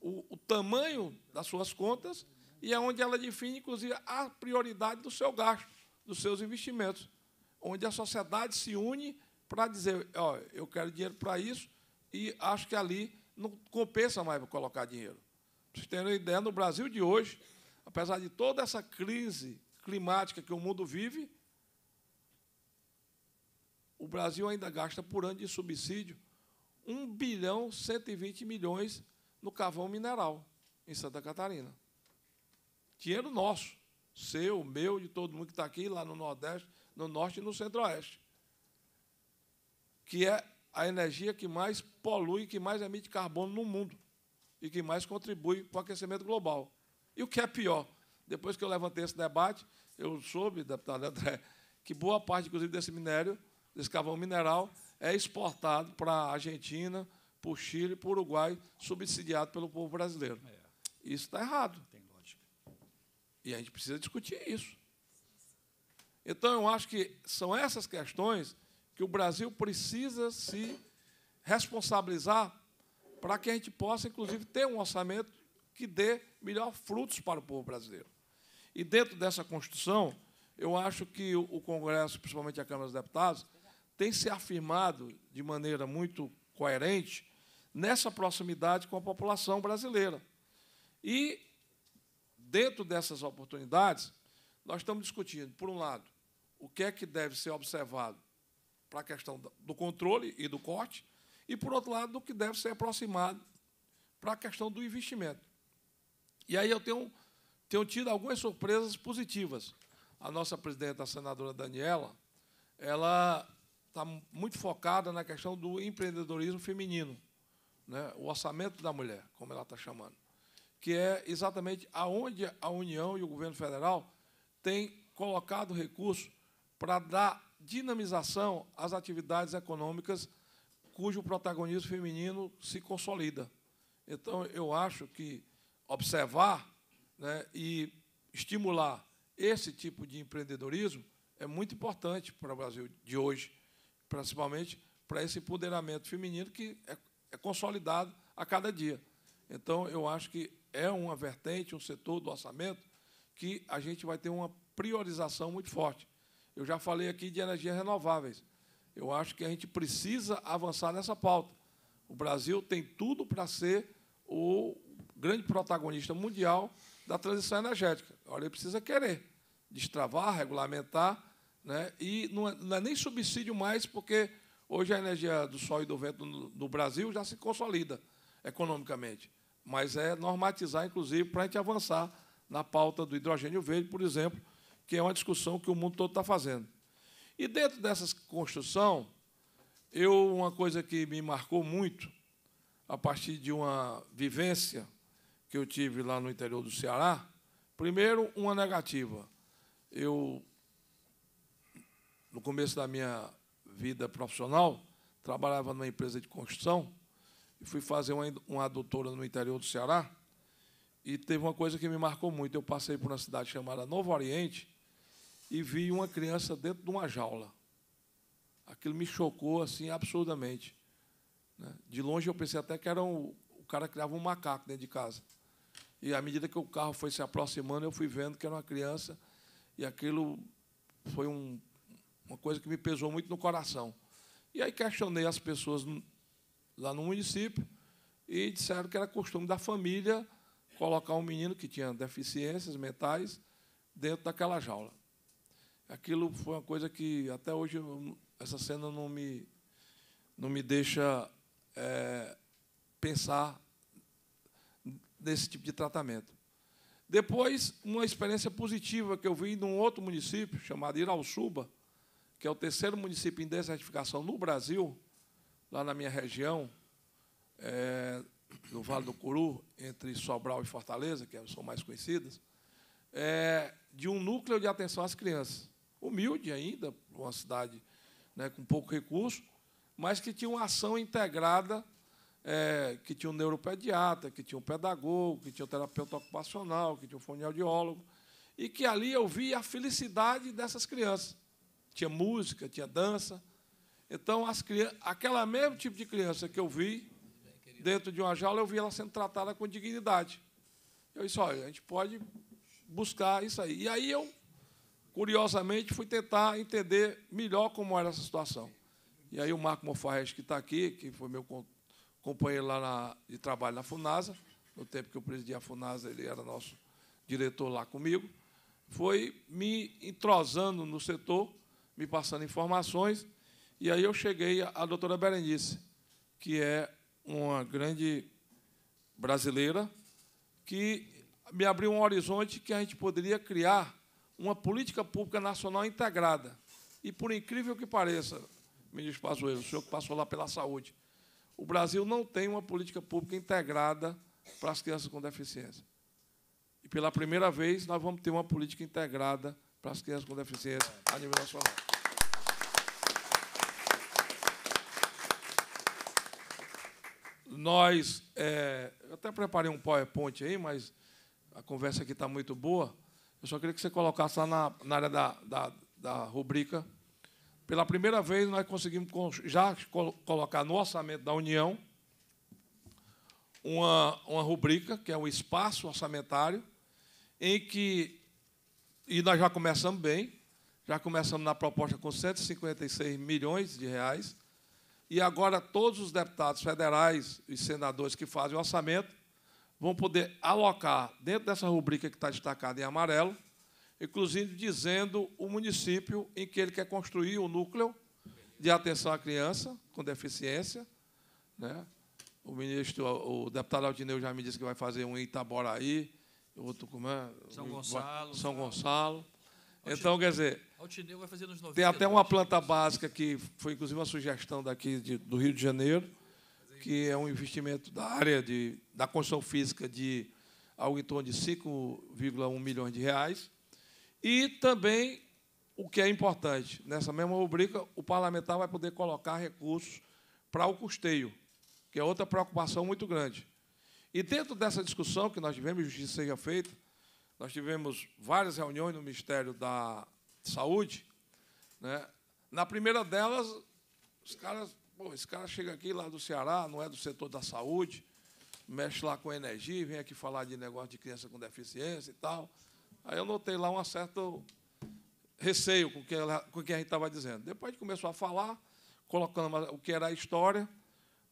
o, o tamanho das suas contas e é onde ela define, inclusive, a prioridade do seu gasto, dos seus investimentos, onde a sociedade se une para dizer, ó, eu quero dinheiro para isso e acho que ali não compensa mais colocar dinheiro. Para vocês terem uma ideia, no Brasil de hoje, apesar de toda essa crise climática que o mundo vive, o Brasil ainda gasta por ano de subsídio 1 bilhão 120 milhões no cavão mineral em Santa Catarina. Dinheiro nosso, seu, meu, de todo mundo que está aqui, lá no Nordeste, no Norte e no Centro-Oeste. Que é a energia que mais polui, que mais emite carbono no mundo e que mais contribui para o aquecimento global. E o que é pior? Depois que eu levantei esse debate, eu soube, deputado André, que boa parte, inclusive, desse minério, desse carvão mineral, é exportado para a Argentina, para o Chile, para o Uruguai, subsidiado pelo povo brasileiro. É. Isso está errado. E a gente precisa discutir isso. Então, eu acho que são essas questões que o Brasil precisa se responsabilizar para que a gente possa, inclusive, ter um orçamento que dê melhor frutos para o povo brasileiro. E dentro dessa Constituição, eu acho que o Congresso, principalmente a Câmara dos Deputados, tem se afirmado de maneira muito coerente nessa proximidade com a população brasileira. E dentro dessas oportunidades, nós estamos discutindo, por um lado, o que é que deve ser observado para a questão do controle e do corte, e, por outro lado, o que deve ser aproximado para a questão do investimento. E aí eu tenho, tenho tido algumas surpresas positivas. A nossa presidenta, a senadora Daniela, ela está muito focada na questão do empreendedorismo feminino, né? o orçamento da mulher, como ela está chamando que é exatamente aonde a União e o governo federal têm colocado recursos para dar dinamização às atividades econômicas cujo protagonismo feminino se consolida. Então, eu acho que observar né, e estimular esse tipo de empreendedorismo é muito importante para o Brasil de hoje, principalmente para esse empoderamento feminino que é, é consolidado a cada dia. Então, eu acho que é uma vertente, um setor do orçamento que a gente vai ter uma priorização muito forte. Eu já falei aqui de energias renováveis. Eu acho que a gente precisa avançar nessa pauta. O Brasil tem tudo para ser o grande protagonista mundial da transição energética. Olha, ele precisa querer destravar, regulamentar, né? e não é, não é nem subsídio mais, porque hoje a energia do sol e do vento no, no Brasil já se consolida economicamente mas é normatizar, inclusive, para a gente avançar na pauta do hidrogênio verde, por exemplo, que é uma discussão que o mundo todo está fazendo. E dentro dessa construção, eu uma coisa que me marcou muito, a partir de uma vivência que eu tive lá no interior do Ceará, primeiro, uma negativa. Eu, no começo da minha vida profissional, trabalhava numa empresa de construção e fui fazer uma, uma adutora no interior do Ceará. E teve uma coisa que me marcou muito. Eu passei por uma cidade chamada Novo Oriente e vi uma criança dentro de uma jaula. Aquilo me chocou assim absurdamente. Né? De longe eu pensei até que era um, o cara criava um macaco dentro de casa. E à medida que o carro foi se aproximando, eu fui vendo que era uma criança e aquilo foi um, uma coisa que me pesou muito no coração. E aí questionei as pessoas lá no município, e disseram que era costume da família colocar um menino que tinha deficiências mentais dentro daquela jaula. Aquilo foi uma coisa que até hoje essa cena não me, não me deixa é, pensar nesse tipo de tratamento. Depois, uma experiência positiva que eu vi num outro município chamado Irauçuba, que é o terceiro município em desertificação no Brasil, lá na minha região, é, no Vale do Curu, entre Sobral e Fortaleza, que é, são mais conhecidas, é, de um núcleo de atenção às crianças. Humilde ainda, uma cidade né, com pouco recurso, mas que tinha uma ação integrada, é, que tinha um neuropediatra, que tinha um pedagogo, que tinha um terapeuta ocupacional, que tinha um fonoaudiólogo, e que ali eu via a felicidade dessas crianças. Tinha música, tinha dança, então, as, aquela mesmo tipo de criança que eu vi dentro de uma jaula, eu vi ela sendo tratada com dignidade. Eu disse, olha, a gente pode buscar isso aí. E aí eu, curiosamente, fui tentar entender melhor como era essa situação. E aí o Marco Mofarres, que está aqui, que foi meu companheiro lá na, de trabalho na FUNASA, no tempo que eu presidi a FUNASA, ele era nosso diretor lá comigo, foi me entrosando no setor, me passando informações, e aí eu cheguei à doutora Berenice, que é uma grande brasileira, que me abriu um horizonte que a gente poderia criar uma política pública nacional integrada. E, por incrível que pareça, ministro Pazuello, o senhor que passou lá pela saúde, o Brasil não tem uma política pública integrada para as crianças com deficiência. E, pela primeira vez, nós vamos ter uma política integrada para as crianças com deficiência a nível nacional. nós. É, eu até preparei um PowerPoint aí, mas a conversa aqui está muito boa. Eu só queria que você colocasse lá na, na área da, da, da, rubrica. Pela primeira vez, nós conseguimos já colocar no orçamento da União uma, uma rubrica, que é o espaço orçamentário, em que, e nós já começamos bem, já começamos na proposta com 156 milhões de reais, e agora todos os deputados federais e senadores que fazem o orçamento vão poder alocar dentro dessa rubrica que está destacada em amarelo, inclusive dizendo o município em que ele quer construir o núcleo de atenção à criança com deficiência. Né? O ministro, o deputado Aldineu já me disse que vai fazer um em Itaboraí, outro como é? São Gonçalo. São Gonçalo. Então, quer dizer, tem até uma é planta básica que foi inclusive uma sugestão daqui de, do Rio de Janeiro, que é um investimento da área de, da construção física de algo em torno de 5,1 milhões de reais. E também, o que é importante, nessa mesma rubrica, o parlamentar vai poder colocar recursos para o custeio, que é outra preocupação muito grande. E dentro dessa discussão que nós tivemos, justiça seja feita, nós tivemos várias reuniões no Ministério da Saúde. Né? Na primeira delas, os caras, pô, esse cara chega aqui lá do Ceará, não é do setor da saúde, mexe lá com energia, vem aqui falar de negócio de criança com deficiência e tal. Aí eu notei lá um certo receio com o que, ela, com o que a gente estava dizendo. Depois a gente começou a falar, colocando o que era a história,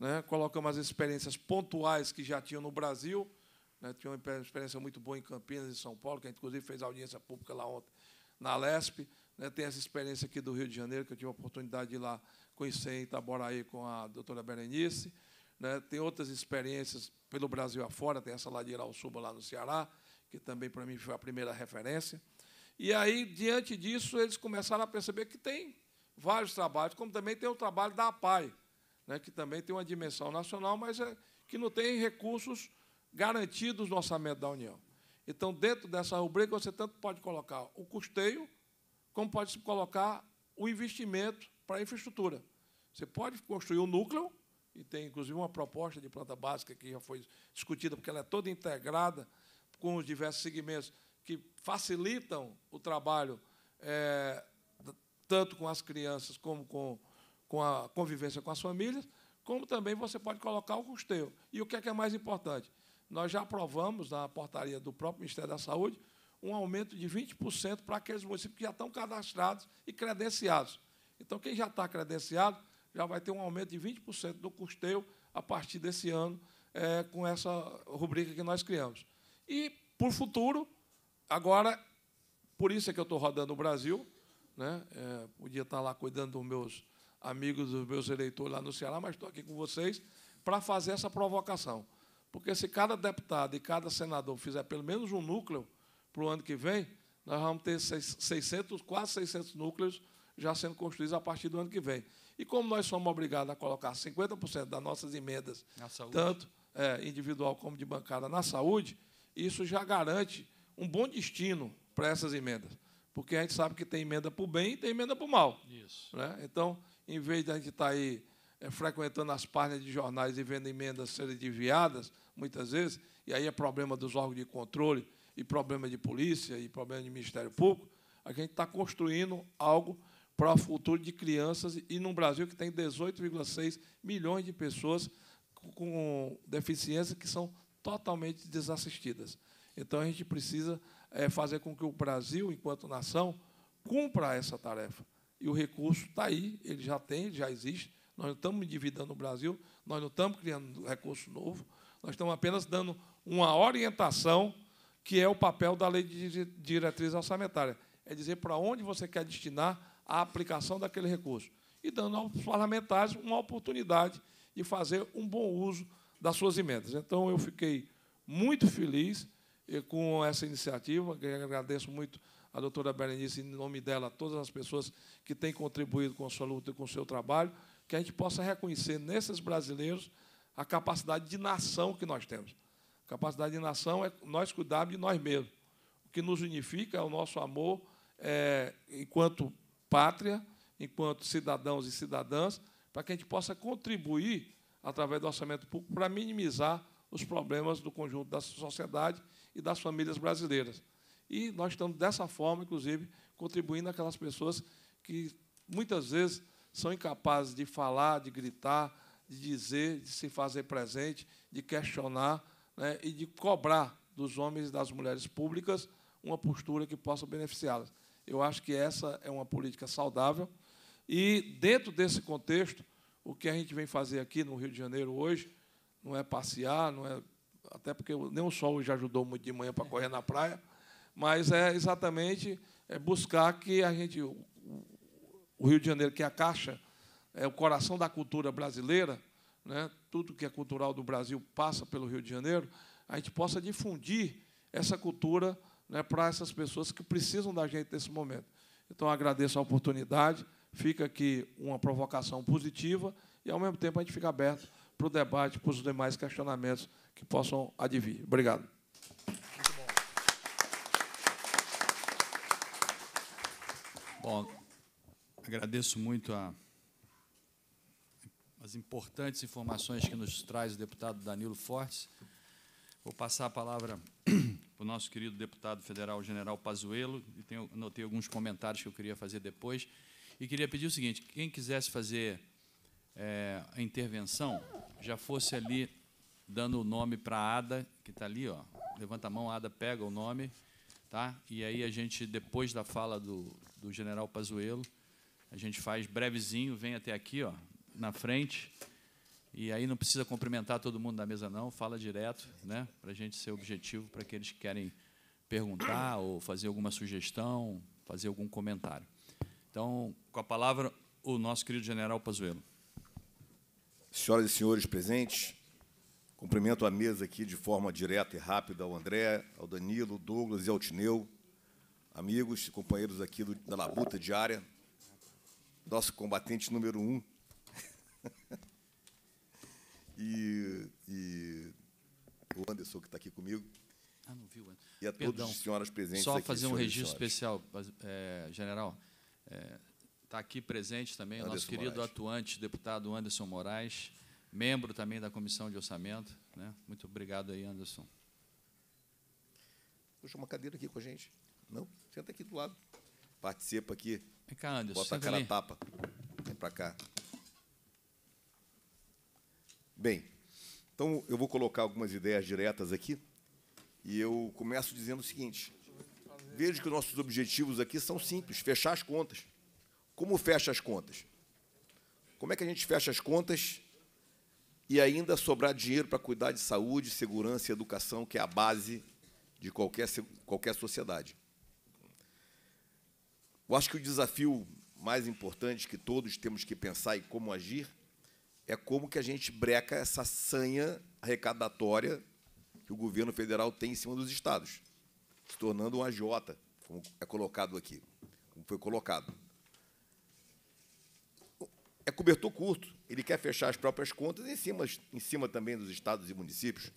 né? colocamos as experiências pontuais que já tinham no Brasil né? Tinha uma experiência muito boa em Campinas, em São Paulo, que a gente, inclusive, fez audiência pública lá ontem, na LESP. Né? Tem essa experiência aqui do Rio de Janeiro, que eu tive a oportunidade de ir lá conhecer em Itaboraí com a doutora Berenice. Né? Tem outras experiências pelo Brasil afora, tem essa lá de Suba lá no Ceará, que também, para mim, foi a primeira referência. E aí, diante disso, eles começaram a perceber que tem vários trabalhos, como também tem o trabalho da APAI, né, que também tem uma dimensão nacional, mas é, que não tem recursos garantidos no orçamento da União. Então, dentro dessa rubrica, você tanto pode colocar o custeio, como pode colocar o investimento para a infraestrutura. Você pode construir o um núcleo, e tem inclusive uma proposta de planta básica que já foi discutida, porque ela é toda integrada com os diversos segmentos que facilitam o trabalho, é, tanto com as crianças como com, com a convivência com as famílias, como também você pode colocar o custeio. E o que é, que é mais importante? nós já aprovamos na portaria do próprio Ministério da Saúde um aumento de 20% para aqueles municípios que já estão cadastrados e credenciados. Então, quem já está credenciado já vai ter um aumento de 20% do custeio a partir desse ano, é, com essa rubrica que nós criamos. E, por futuro, agora, por isso é que eu estou rodando o Brasil, né? É, podia estar lá cuidando dos meus amigos, dos meus eleitores lá no Ceará, mas estou aqui com vocês para fazer essa provocação. Porque se cada deputado e cada senador fizer pelo menos um núcleo para o ano que vem, nós vamos ter 600, quase 600 núcleos já sendo construídos a partir do ano que vem. E como nós somos obrigados a colocar 50% das nossas emendas, tanto é, individual como de bancada, na saúde, isso já garante um bom destino para essas emendas. Porque a gente sabe que tem emenda para o bem e tem emenda para o mal. Isso. Né? Então, em vez de a gente estar tá aí é, frequentando as páginas de jornais e vendo emendas serem desviadas, muitas vezes, e aí é problema dos órgãos de controle, e problema de polícia, e problema de Ministério Público, a gente está construindo algo para o futuro de crianças, e num Brasil que tem 18,6 milhões de pessoas com deficiência que são totalmente desassistidas. Então, a gente precisa é, fazer com que o Brasil, enquanto nação, cumpra essa tarefa. E o recurso está aí, ele já tem, já existe, nós não estamos endividando o Brasil, nós não estamos criando recurso novo, nós estamos apenas dando uma orientação que é o papel da lei de diretriz orçamentária. É dizer para onde você quer destinar a aplicação daquele recurso. E dando aos parlamentares uma oportunidade de fazer um bom uso das suas emendas. Então, eu fiquei muito feliz eh, com essa iniciativa, agradeço muito a doutora Berenice, em nome dela, a todas as pessoas que têm contribuído com a sua luta e com o seu trabalho que a gente possa reconhecer nesses brasileiros a capacidade de nação que nós temos. capacidade de nação é nós cuidarmos de nós mesmos. O que nos unifica é o nosso amor é, enquanto pátria, enquanto cidadãos e cidadãs, para que a gente possa contribuir, através do orçamento público, para minimizar os problemas do conjunto da sociedade e das famílias brasileiras. E nós estamos, dessa forma, inclusive, contribuindo aquelas pessoas que, muitas vezes, são incapazes de falar, de gritar, de dizer, de se fazer presente, de questionar né, e de cobrar dos homens e das mulheres públicas uma postura que possa beneficiá-las. Eu acho que essa é uma política saudável. E, dentro desse contexto, o que a gente vem fazer aqui no Rio de Janeiro hoje não é passear, não é até porque nem o sol já ajudou muito de manhã para correr na praia, mas é exatamente é buscar que a gente, o Rio de Janeiro, que é a Caixa, é o coração da cultura brasileira, né? tudo que é cultural do Brasil passa pelo Rio de Janeiro, a gente possa difundir essa cultura né, para essas pessoas que precisam da gente nesse momento. Então, agradeço a oportunidade, fica aqui uma provocação positiva e, ao mesmo tempo, a gente fica aberto para o debate, para os demais questionamentos que possam advir. Obrigado. Bom, agradeço muito a, as importantes informações que nos traz o deputado Danilo Fortes. Vou passar a palavra para o nosso querido deputado federal, general Pazuello, e tenho, anotei alguns comentários que eu queria fazer depois. E queria pedir o seguinte, quem quisesse fazer é, a intervenção, já fosse ali dando o nome para a Ada, que está ali, ó. levanta a mão, a Ada pega o nome, tá? e aí a gente, depois da fala do, do general Pazuello, a gente faz brevezinho, vem até aqui, ó, na frente. E aí não precisa cumprimentar todo mundo da mesa, não, fala direto, né? Para a gente ser objetivo, para aqueles que querem perguntar ou fazer alguma sugestão, fazer algum comentário. Então, com a palavra, o nosso querido general Pazuello. Senhoras e senhores presentes, cumprimento a mesa aqui de forma direta e rápida ao André, ao Danilo, Douglas e ao Tineu, amigos e companheiros aqui do, da Labuta Diária, nosso combatente número um. e, e, o Anderson, que está aqui comigo. Ah, não viu, Anderson. E a Perdão. todas as senhoras presentes Só aqui, fazer um registro especial, é, general. Está é, tá aqui presente também Anderson o nosso querido Moraes. atuante, deputado Anderson Moraes, membro também da Comissão de Orçamento. Né? Muito obrigado aí, Anderson. Puxa uma cadeira aqui com a gente. Não, senta aqui do lado. Participa aqui Vem cá, Anderson. Bota a cara ali. tapa. Vem para cá. Bem, então eu vou colocar algumas ideias diretas aqui. E eu começo dizendo o seguinte: vejo que nossos objetivos aqui são simples, fechar as contas. Como fecha as contas? Como é que a gente fecha as contas e ainda sobrar dinheiro para cuidar de saúde, segurança e educação, que é a base de qualquer, qualquer sociedade? Eu acho que o desafio mais importante que todos temos que pensar e como agir é como que a gente breca essa sanha arrecadatória que o governo federal tem em cima dos estados, se tornando um agiota, como é colocado aqui, como foi colocado. É cobertor curto, ele quer fechar as próprias contas em cima, em cima também dos estados e municípios.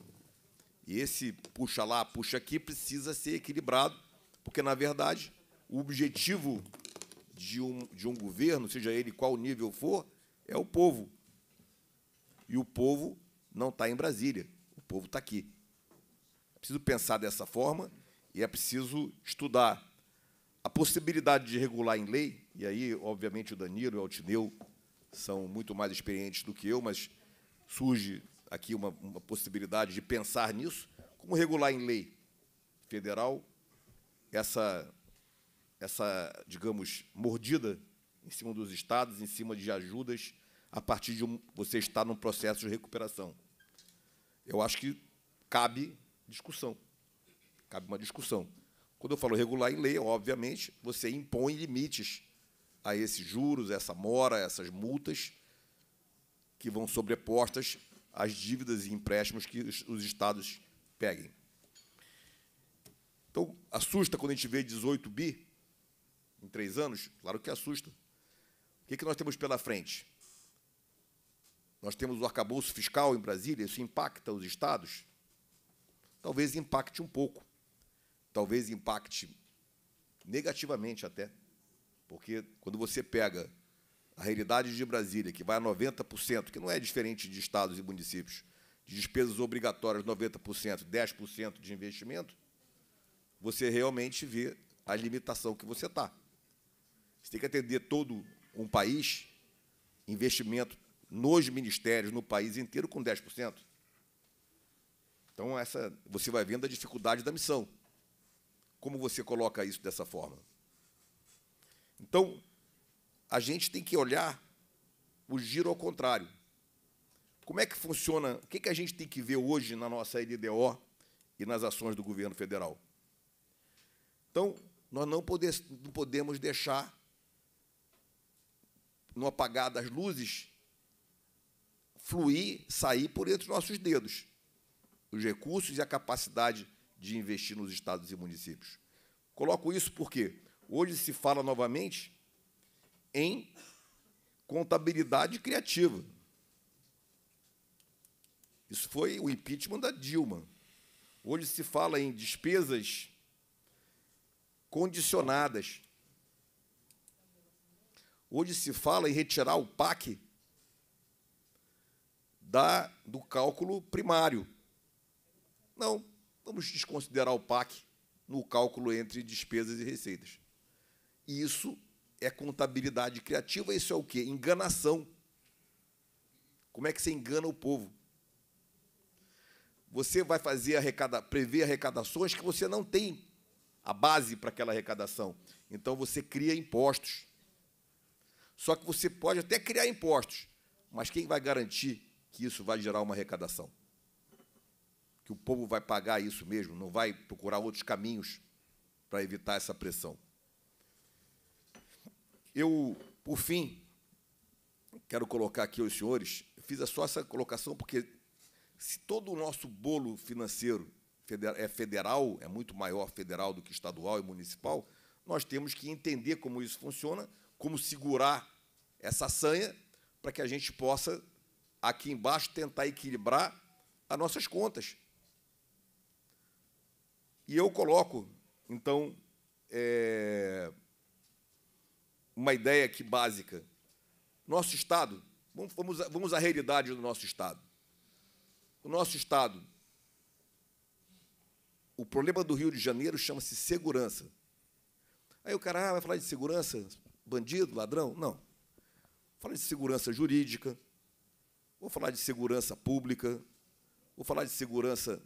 E esse puxa lá, puxa aqui precisa ser equilibrado, porque, na verdade, o objetivo de um, de um governo, seja ele qual nível for, é o povo. E o povo não está em Brasília, o povo está aqui. É preciso pensar dessa forma e é preciso estudar a possibilidade de regular em lei, e aí, obviamente, o Danilo e o Altineu são muito mais experientes do que eu, mas surge aqui uma, uma possibilidade de pensar nisso, como regular em lei federal essa essa, digamos, mordida em cima dos estados, em cima de ajudas, a partir de um, você estar num processo de recuperação. Eu acho que cabe discussão. Cabe uma discussão. Quando eu falo regular em lei, obviamente, você impõe limites a esses juros, essa mora, essas multas que vão sobrepostas às dívidas e empréstimos que os estados peguem. Então, assusta quando a gente vê 18 bi, em três anos, claro que assusta. O que, é que nós temos pela frente? Nós temos o arcabouço fiscal em Brasília, isso impacta os estados? Talvez impacte um pouco, talvez impacte negativamente até, porque quando você pega a realidade de Brasília, que vai a 90%, que não é diferente de estados e municípios, de despesas obrigatórias 90%, 10% de investimento, você realmente vê a limitação que você está. Você tem que atender todo um país, investimento nos ministérios, no país inteiro, com 10%. Então, essa, você vai vendo a dificuldade da missão. Como você coloca isso dessa forma? Então, a gente tem que olhar o giro ao contrário. Como é que funciona? O que, que a gente tem que ver hoje na nossa LDO e nas ações do governo federal? Então, nós não, poder, não podemos deixar no apagar das luzes, fluir, sair por entre os nossos dedos. Os recursos e a capacidade de investir nos estados e municípios. Coloco isso porque hoje se fala novamente em contabilidade criativa. Isso foi o impeachment da Dilma. Hoje se fala em despesas condicionadas. Hoje se fala em retirar o PAC da, do cálculo primário. Não, vamos desconsiderar o PAC no cálculo entre despesas e receitas. Isso é contabilidade criativa, isso é o quê? Enganação. Como é que você engana o povo? Você vai fazer arrecada, prever arrecadações que você não tem a base para aquela arrecadação. Então você cria impostos. Só que você pode até criar impostos, mas quem vai garantir que isso vai gerar uma arrecadação? Que o povo vai pagar isso mesmo, não vai procurar outros caminhos para evitar essa pressão. Eu, por fim, quero colocar aqui aos senhores, fiz só essa colocação porque se todo o nosso bolo financeiro é federal, é muito maior federal do que estadual e municipal, nós temos que entender como isso funciona, como segurar essa sanha para que a gente possa, aqui embaixo, tentar equilibrar as nossas contas. E eu coloco, então, é, uma ideia aqui básica. Nosso Estado, vamos, vamos, vamos à realidade do nosso Estado. O nosso Estado, o problema do Rio de Janeiro chama-se segurança. Aí o cara ah, vai falar de segurança, bandido, ladrão? Não falar de segurança jurídica, vou falar de segurança pública, vou falar de segurança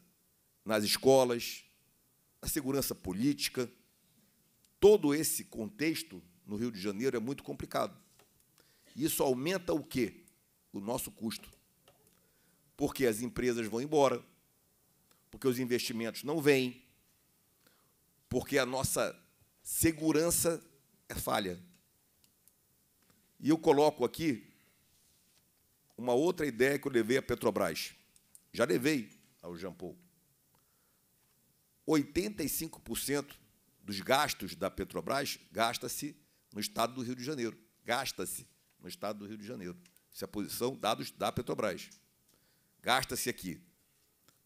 nas escolas, a segurança política. Todo esse contexto no Rio de Janeiro é muito complicado. Isso aumenta o quê? O nosso custo. Porque as empresas vão embora, porque os investimentos não vêm, porque a nossa segurança é falha. E eu coloco aqui uma outra ideia que eu levei à Petrobras. Já levei ao Jean Paul. 85% dos gastos da Petrobras gasta-se no estado do Rio de Janeiro. Gasta-se no estado do Rio de Janeiro. Essa é a posição dados da Petrobras. Gasta-se aqui.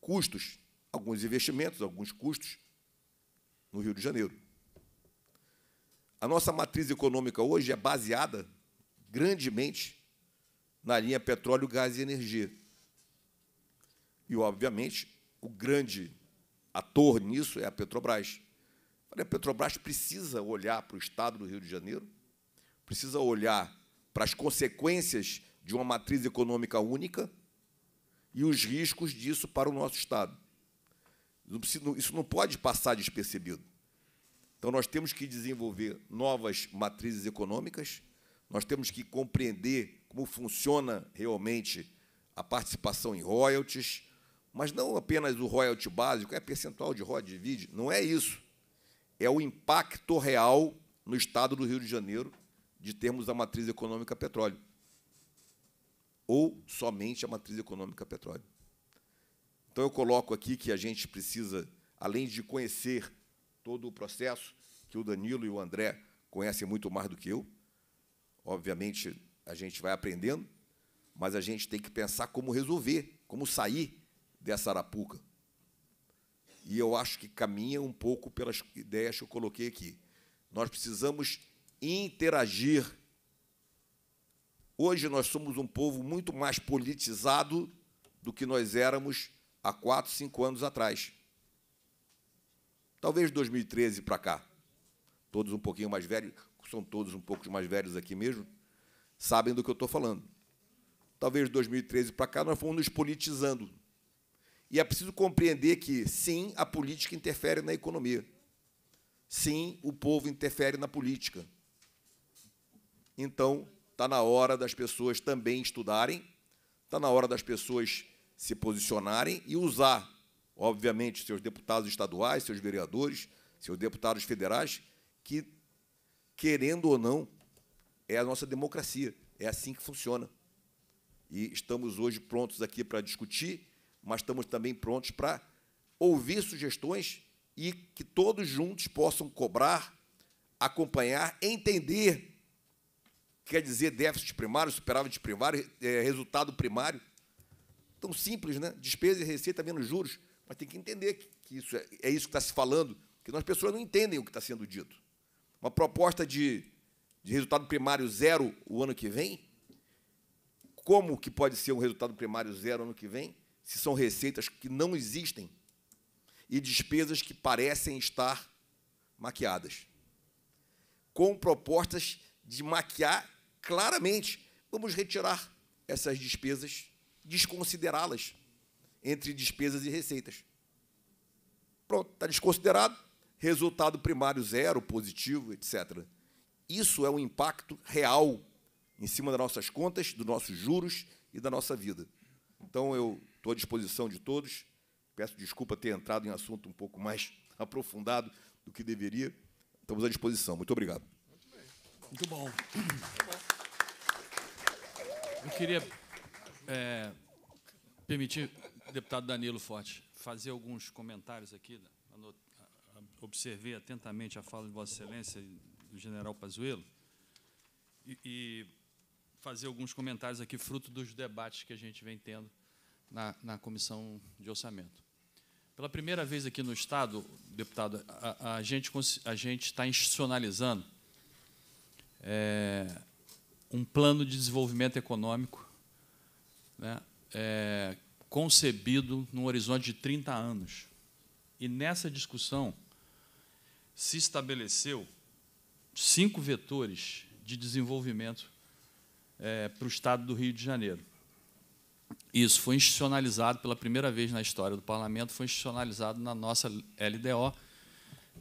Custos, alguns investimentos, alguns custos no Rio de Janeiro. A nossa matriz econômica hoje é baseada grandemente na linha petróleo, gás e energia. E, obviamente, o grande ator nisso é a Petrobras. A Petrobras precisa olhar para o Estado do Rio de Janeiro, precisa olhar para as consequências de uma matriz econômica única e os riscos disso para o nosso Estado. Isso não pode passar despercebido. Então, nós temos que desenvolver novas matrizes econômicas, nós temos que compreender como funciona realmente a participação em royalties, mas não apenas o royalty básico, é percentual de de vídeo, não é isso. É o impacto real no estado do Rio de Janeiro de termos a matriz econômica petróleo ou somente a matriz econômica petróleo. Então eu coloco aqui que a gente precisa, além de conhecer todo o processo que o Danilo e o André conhecem muito mais do que eu, Obviamente, a gente vai aprendendo, mas a gente tem que pensar como resolver, como sair dessa arapuca. E eu acho que caminha um pouco pelas ideias que eu coloquei aqui. Nós precisamos interagir. Hoje nós somos um povo muito mais politizado do que nós éramos há quatro, cinco anos atrás. Talvez 2013 para cá. Todos um pouquinho mais velhos, são todos um pouco mais velhos aqui mesmo, sabem do que eu estou falando. Talvez de 2013 para cá nós fomos nos politizando. E é preciso compreender que, sim, a política interfere na economia. Sim, o povo interfere na política. Então, está na hora das pessoas também estudarem, está na hora das pessoas se posicionarem e usar, obviamente, seus deputados estaduais, seus vereadores, seus deputados federais, que querendo ou não, é a nossa democracia. É assim que funciona. E estamos hoje prontos aqui para discutir, mas estamos também prontos para ouvir sugestões e que todos juntos possam cobrar, acompanhar, entender. Quer dizer, déficit primário, superávit primário, é, resultado primário. Tão simples, né? Despesa e receita menos juros. Mas tem que entender que, isso é, é isso que está se falando, que as pessoas não entendem o que está sendo dito uma proposta de, de resultado primário zero o ano que vem? Como que pode ser um resultado primário zero ano que vem, se são receitas que não existem e despesas que parecem estar maquiadas? Com propostas de maquiar claramente. Vamos retirar essas despesas, desconsiderá-las entre despesas e receitas. Pronto, está desconsiderado, resultado primário zero, positivo, etc. Isso é um impacto real em cima das nossas contas, dos nossos juros e da nossa vida. Então, eu estou à disposição de todos. Peço desculpa ter entrado em assunto um pouco mais aprofundado do que deveria. Estamos à disposição. Muito obrigado. Muito bom. Eu queria é, permitir, deputado Danilo Forte, fazer alguns comentários aqui observei atentamente a fala de Vossa Excelência do General Pazuello e, e fazer alguns comentários aqui fruto dos debates que a gente vem tendo na, na comissão de orçamento. Pela primeira vez aqui no Estado, deputado, a, a gente a está institucionalizando é, um plano de desenvolvimento econômico né, é, concebido num horizonte de 30 anos. E nessa discussão, se estabeleceu cinco vetores de desenvolvimento é, para o Estado do Rio de Janeiro. Isso foi institucionalizado pela primeira vez na história do parlamento, foi institucionalizado na nossa LDO,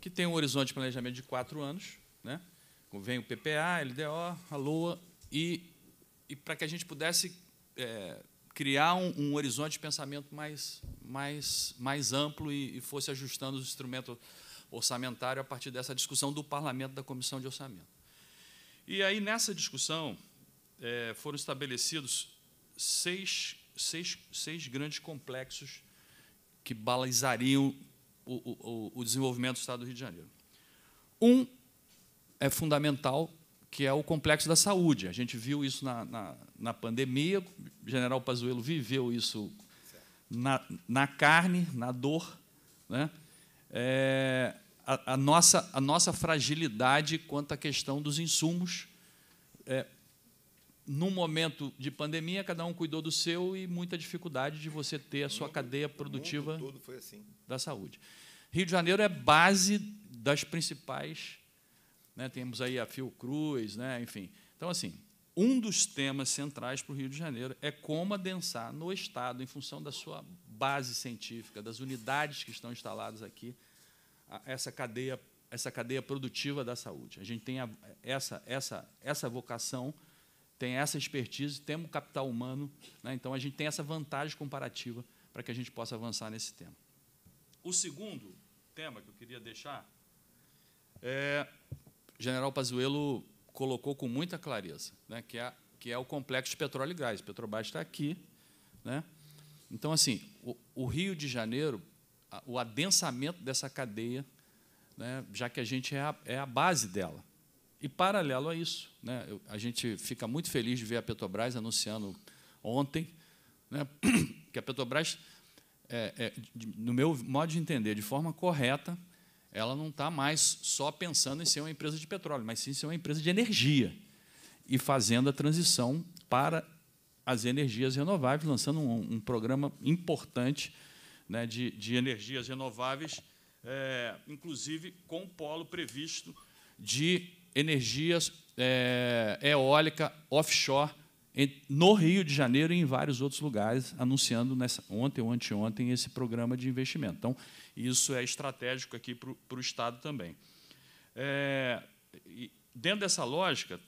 que tem um horizonte de planejamento de quatro anos. Né? Vem o PPA, LDO, a LOA, e, e para que a gente pudesse é, criar um, um, horizonte de pensamento mais, mais, mais amplo e, e fosse ajustando os instrumentos orçamentário a partir dessa discussão do parlamento da comissão de orçamento. E aí, nessa discussão, é, foram estabelecidos seis, seis, seis grandes complexos que balizariam o, o, o desenvolvimento do Estado do Rio de Janeiro. Um é fundamental, que é o complexo da saúde. A gente viu isso na, na, na pandemia, o general Pazuello viveu isso na, na carne, na dor. Né? é, a, a, nossa, a nossa fragilidade quanto à questão dos insumos. É, num momento de pandemia, cada um cuidou do seu e muita dificuldade de você ter a sua cadeia produtiva assim. da saúde. Rio de Janeiro é base das principais. Né, temos aí a Fiocruz, né, enfim. Então, assim, um dos temas centrais para o Rio de Janeiro é como adensar no Estado, em função da sua base científica, das unidades que estão instaladas aqui, essa cadeia, essa cadeia produtiva da saúde. A gente tem a, essa, essa, essa vocação, tem essa expertise, temos capital humano, né? então a gente tem essa vantagem comparativa para que a gente possa avançar nesse tema. O segundo tema que eu queria deixar é, General Pazuello colocou com muita clareza, né, que, é, que é o complexo de petróleo e gás. Petrobras está aqui, né, então, assim, o, o Rio de Janeiro, a, o adensamento dessa cadeia, né, já que a gente é a, é a, base dela. E, paralelo a isso, né, eu, a gente fica muito feliz de ver a Petrobras anunciando ontem né, que a Petrobras, é, é, no meu modo de entender, de forma correta, ela não está mais só pensando em ser uma empresa de petróleo, mas sim ser uma empresa de energia e fazendo a transição para as energias renováveis, lançando um, um programa importante né, de, de, energias renováveis, é, inclusive com o polo previsto de energias é, eólica offshore no Rio de Janeiro e em vários outros lugares, anunciando nessa, ontem ou anteontem esse programa de investimento. Então, isso é estratégico aqui para o Estado também. É, dentro dessa lógica,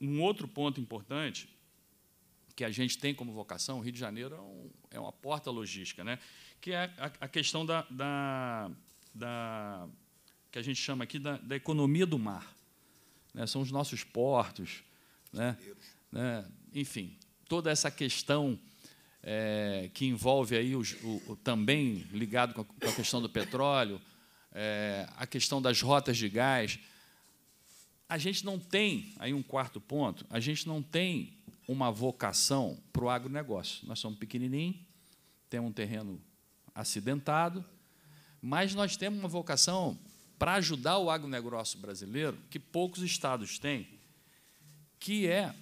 um outro ponto importante que a gente tem como vocação, o Rio de Janeiro é, um, é uma porta logística, né? que é a, a questão da, da, da, que a gente chama aqui da, da economia do mar. Né? São os nossos portos, né? né? enfim, toda essa questão é, que envolve aí os, o, o, também ligado com a, com a, questão do petróleo, é, a questão das rotas de gás. A gente não tem, aí um quarto ponto, a gente não tem uma vocação para o agronegócio. Nós somos pequenininhos, temos um terreno acidentado, mas nós temos uma vocação para ajudar o agronegócio brasileiro, que poucos estados têm, que é,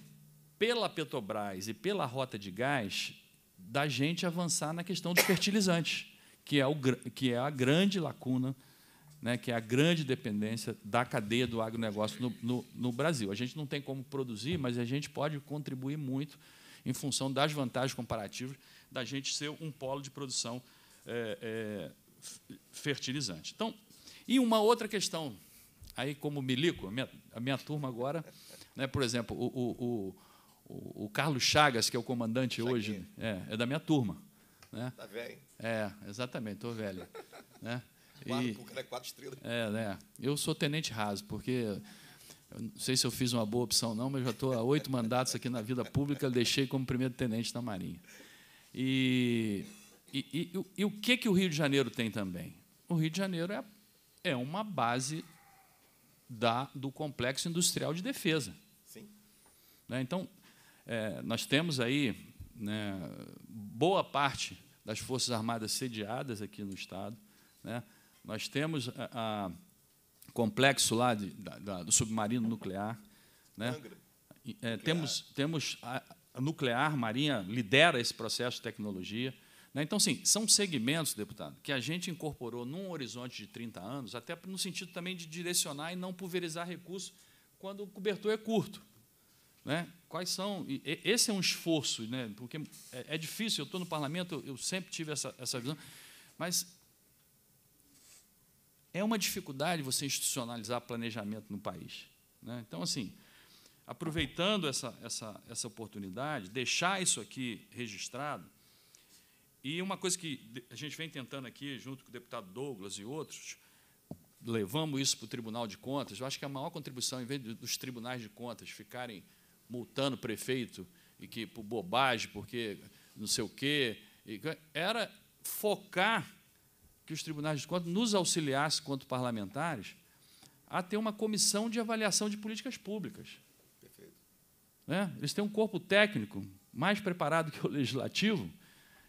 pela Petrobras e pela rota de gás, da gente avançar na questão dos fertilizantes, que é, o, que é a grande lacuna né, que é a grande dependência da cadeia do agronegócio no, no, no Brasil. A gente não tem como produzir, mas a gente pode contribuir muito em função das vantagens comparativas da gente ser um polo de produção é, é, fertilizante. Então, e uma outra questão, aí como milico, a minha, a minha turma agora, né, por exemplo, o, o, o, o, Carlos Chagas, que é o comandante hoje, é, é, da minha turma. Está né? Tá velho. É, exatamente, estou velho. né? Quatro, né, quatro estrelas. É, né? Eu sou tenente raso, porque não sei se eu fiz uma boa opção não, mas já estou há oito mandatos aqui na vida pública, deixei como primeiro tenente na Marinha. E, e, e, e o que, que o Rio de Janeiro tem também? O Rio de Janeiro é, é uma base da, do complexo industrial de defesa. Sim. Né? Então, é, nós temos aí né, boa parte das Forças Armadas sediadas aqui no Estado. Né? Nós temos a, a complexo lá de, da, da, do submarino nuclear. Né? É, nuclear. Temos, temos a, a nuclear, Marinha lidera esse processo de tecnologia. Né? Então, sim, são segmentos, deputado, que a gente incorporou num horizonte de 30 anos, até no sentido também de direcionar e não pulverizar recursos quando o cobertor é curto. Né? Quais são? esse é um esforço, né? porque é, é, difícil. Eu estou no parlamento, eu, sempre tive essa visão, mas é uma dificuldade você institucionalizar planejamento no país. Né? Então, assim, aproveitando essa, essa, essa oportunidade, deixar isso aqui registrado, e uma coisa que a gente vem tentando aqui, junto com o deputado Douglas e outros, levamos isso para o Tribunal de Contas, eu acho que a maior contribuição, em vez dos tribunais de contas ficarem multando o prefeito e que por bobagem, porque não sei o quê, era focar que os tribunais de contas nos auxiliassem, quanto parlamentares, a ter uma comissão de avaliação de políticas públicas. Perfeito. Né? Eles têm um corpo técnico mais preparado que o legislativo,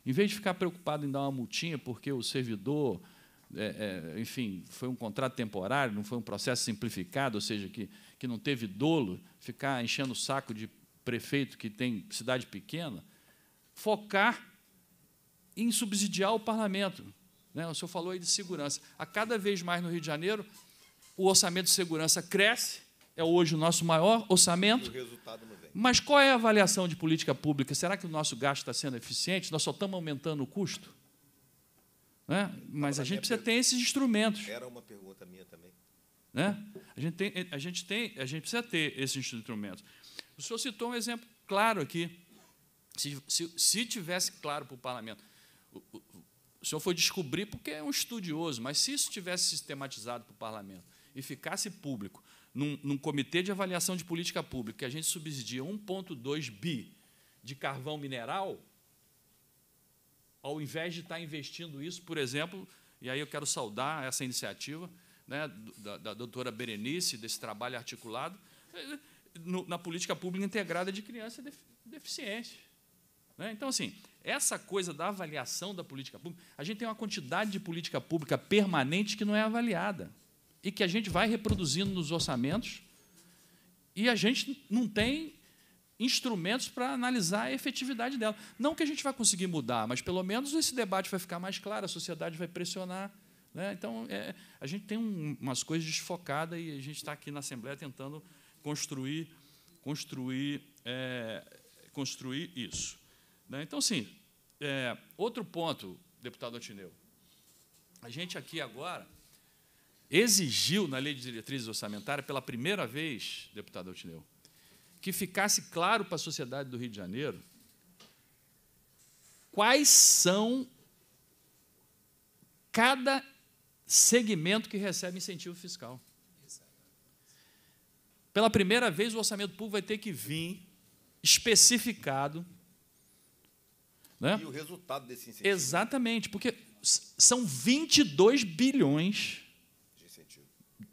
em vez de ficar preocupado em dar uma multinha porque o servidor, é, é, enfim, foi um contrato temporário, não foi um processo simplificado, ou seja, que, que não teve dolo, ficar enchendo o saco de prefeito que tem cidade pequena, focar em subsidiar o parlamento. Né? O senhor falou aí de segurança. A cada vez mais no Rio de Janeiro, o orçamento de segurança cresce, é hoje o nosso maior orçamento. Mas qual é a avaliação de política pública? Será que o nosso gasto está sendo eficiente? Nós só estamos aumentando o custo? Né? Mas a gente precisa ter esses instrumentos. Era uma pergunta minha também. Né? A, gente tem, a, gente tem, a gente precisa ter esses instrumentos. O senhor citou um exemplo claro aqui. Se, se, se tivesse claro para o parlamento, o senhor foi descobrir porque é um estudioso, mas se isso tivesse sistematizado para o parlamento e ficasse público, num, num comitê de avaliação de política pública, que a gente subsidia 1,2 bi de carvão mineral, ao invés de estar investindo isso, por exemplo, e aí eu quero saudar essa iniciativa né, da, da doutora Berenice, desse trabalho articulado, eh, no, na política pública integrada de criança deficiente. Né? Então, assim, essa coisa da avaliação da política pública, a gente tem uma quantidade de política pública permanente que não é avaliada e que a gente vai reproduzindo nos orçamentos e a gente não tem instrumentos para analisar a efetividade dela. Não que a gente vai conseguir mudar, mas pelo menos esse debate vai ficar mais claro, a sociedade vai pressionar. Né? Então, é, a gente tem um, umas coisas desfocadas e a gente está aqui na Assembleia tentando construir, construir, é, construir isso. Né? Então, sim, é, outro ponto, deputado Otineu. A gente aqui agora exigiu na Lei de Diretrizes Orçamentárias, pela primeira vez, deputado Otineu, que ficasse claro para a sociedade do Rio de Janeiro quais são cada segmento que recebe incentivo fiscal. Pela primeira vez, o orçamento público vai ter que vir especificado né? E o resultado desse incentivo. Exatamente, porque são 22 bilhões de incentivo,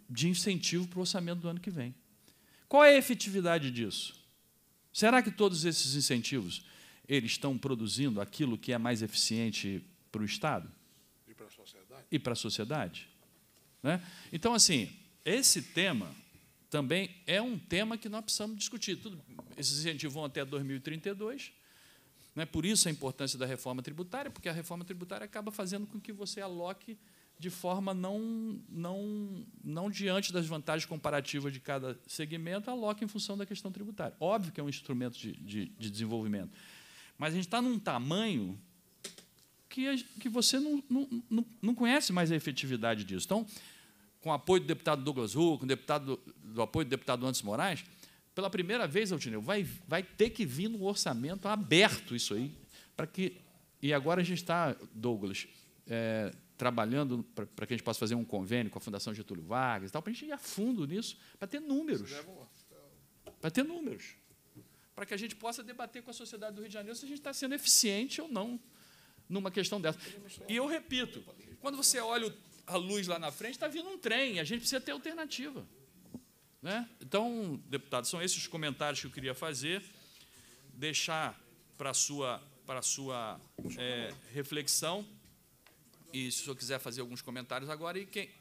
de incentivo para o orçamento do ano que vem. Qual é a efetividade disso? Será que todos esses incentivos eles estão produzindo aquilo que é mais eficiente para o Estado? E para a sociedade? E para a sociedade? Né? Então, assim, esse tema também é um tema que nós precisamos discutir. Tudo, esses incentivos vão até 2032 não é por isso a importância da reforma tributária, porque a reforma tributária acaba fazendo com que você aloque de forma não, não, não diante das vantagens comparativas de cada segmento, aloque em função da questão tributária. Óbvio que é um instrumento de, de, de desenvolvimento. Mas a gente está num tamanho que, que você não, não, não conhece mais a efetividade disso. Então, com o apoio do deputado Douglas Huck, com o, deputado, do apoio do deputado Antes Moraes, pela primeira vez, Altineu, vai, vai ter que vir no orçamento aberto isso aí, para que. E agora a gente está, Douglas, é, trabalhando para que a gente possa fazer um convênio com a Fundação Getúlio Vargas e tal, para a gente ir a fundo nisso, para ter números. Para ter números. Para que a gente possa debater com a sociedade do Rio de Janeiro se a gente está sendo eficiente ou não numa questão dessa. E eu repito, quando você olha a luz lá na frente, está vindo um trem, a gente precisa ter alternativa. Né? Então, deputado, são esses os comentários que eu queria fazer, deixar para a sua, pra sua é, reflexão, e se o senhor quiser fazer alguns comentários agora, e, quem,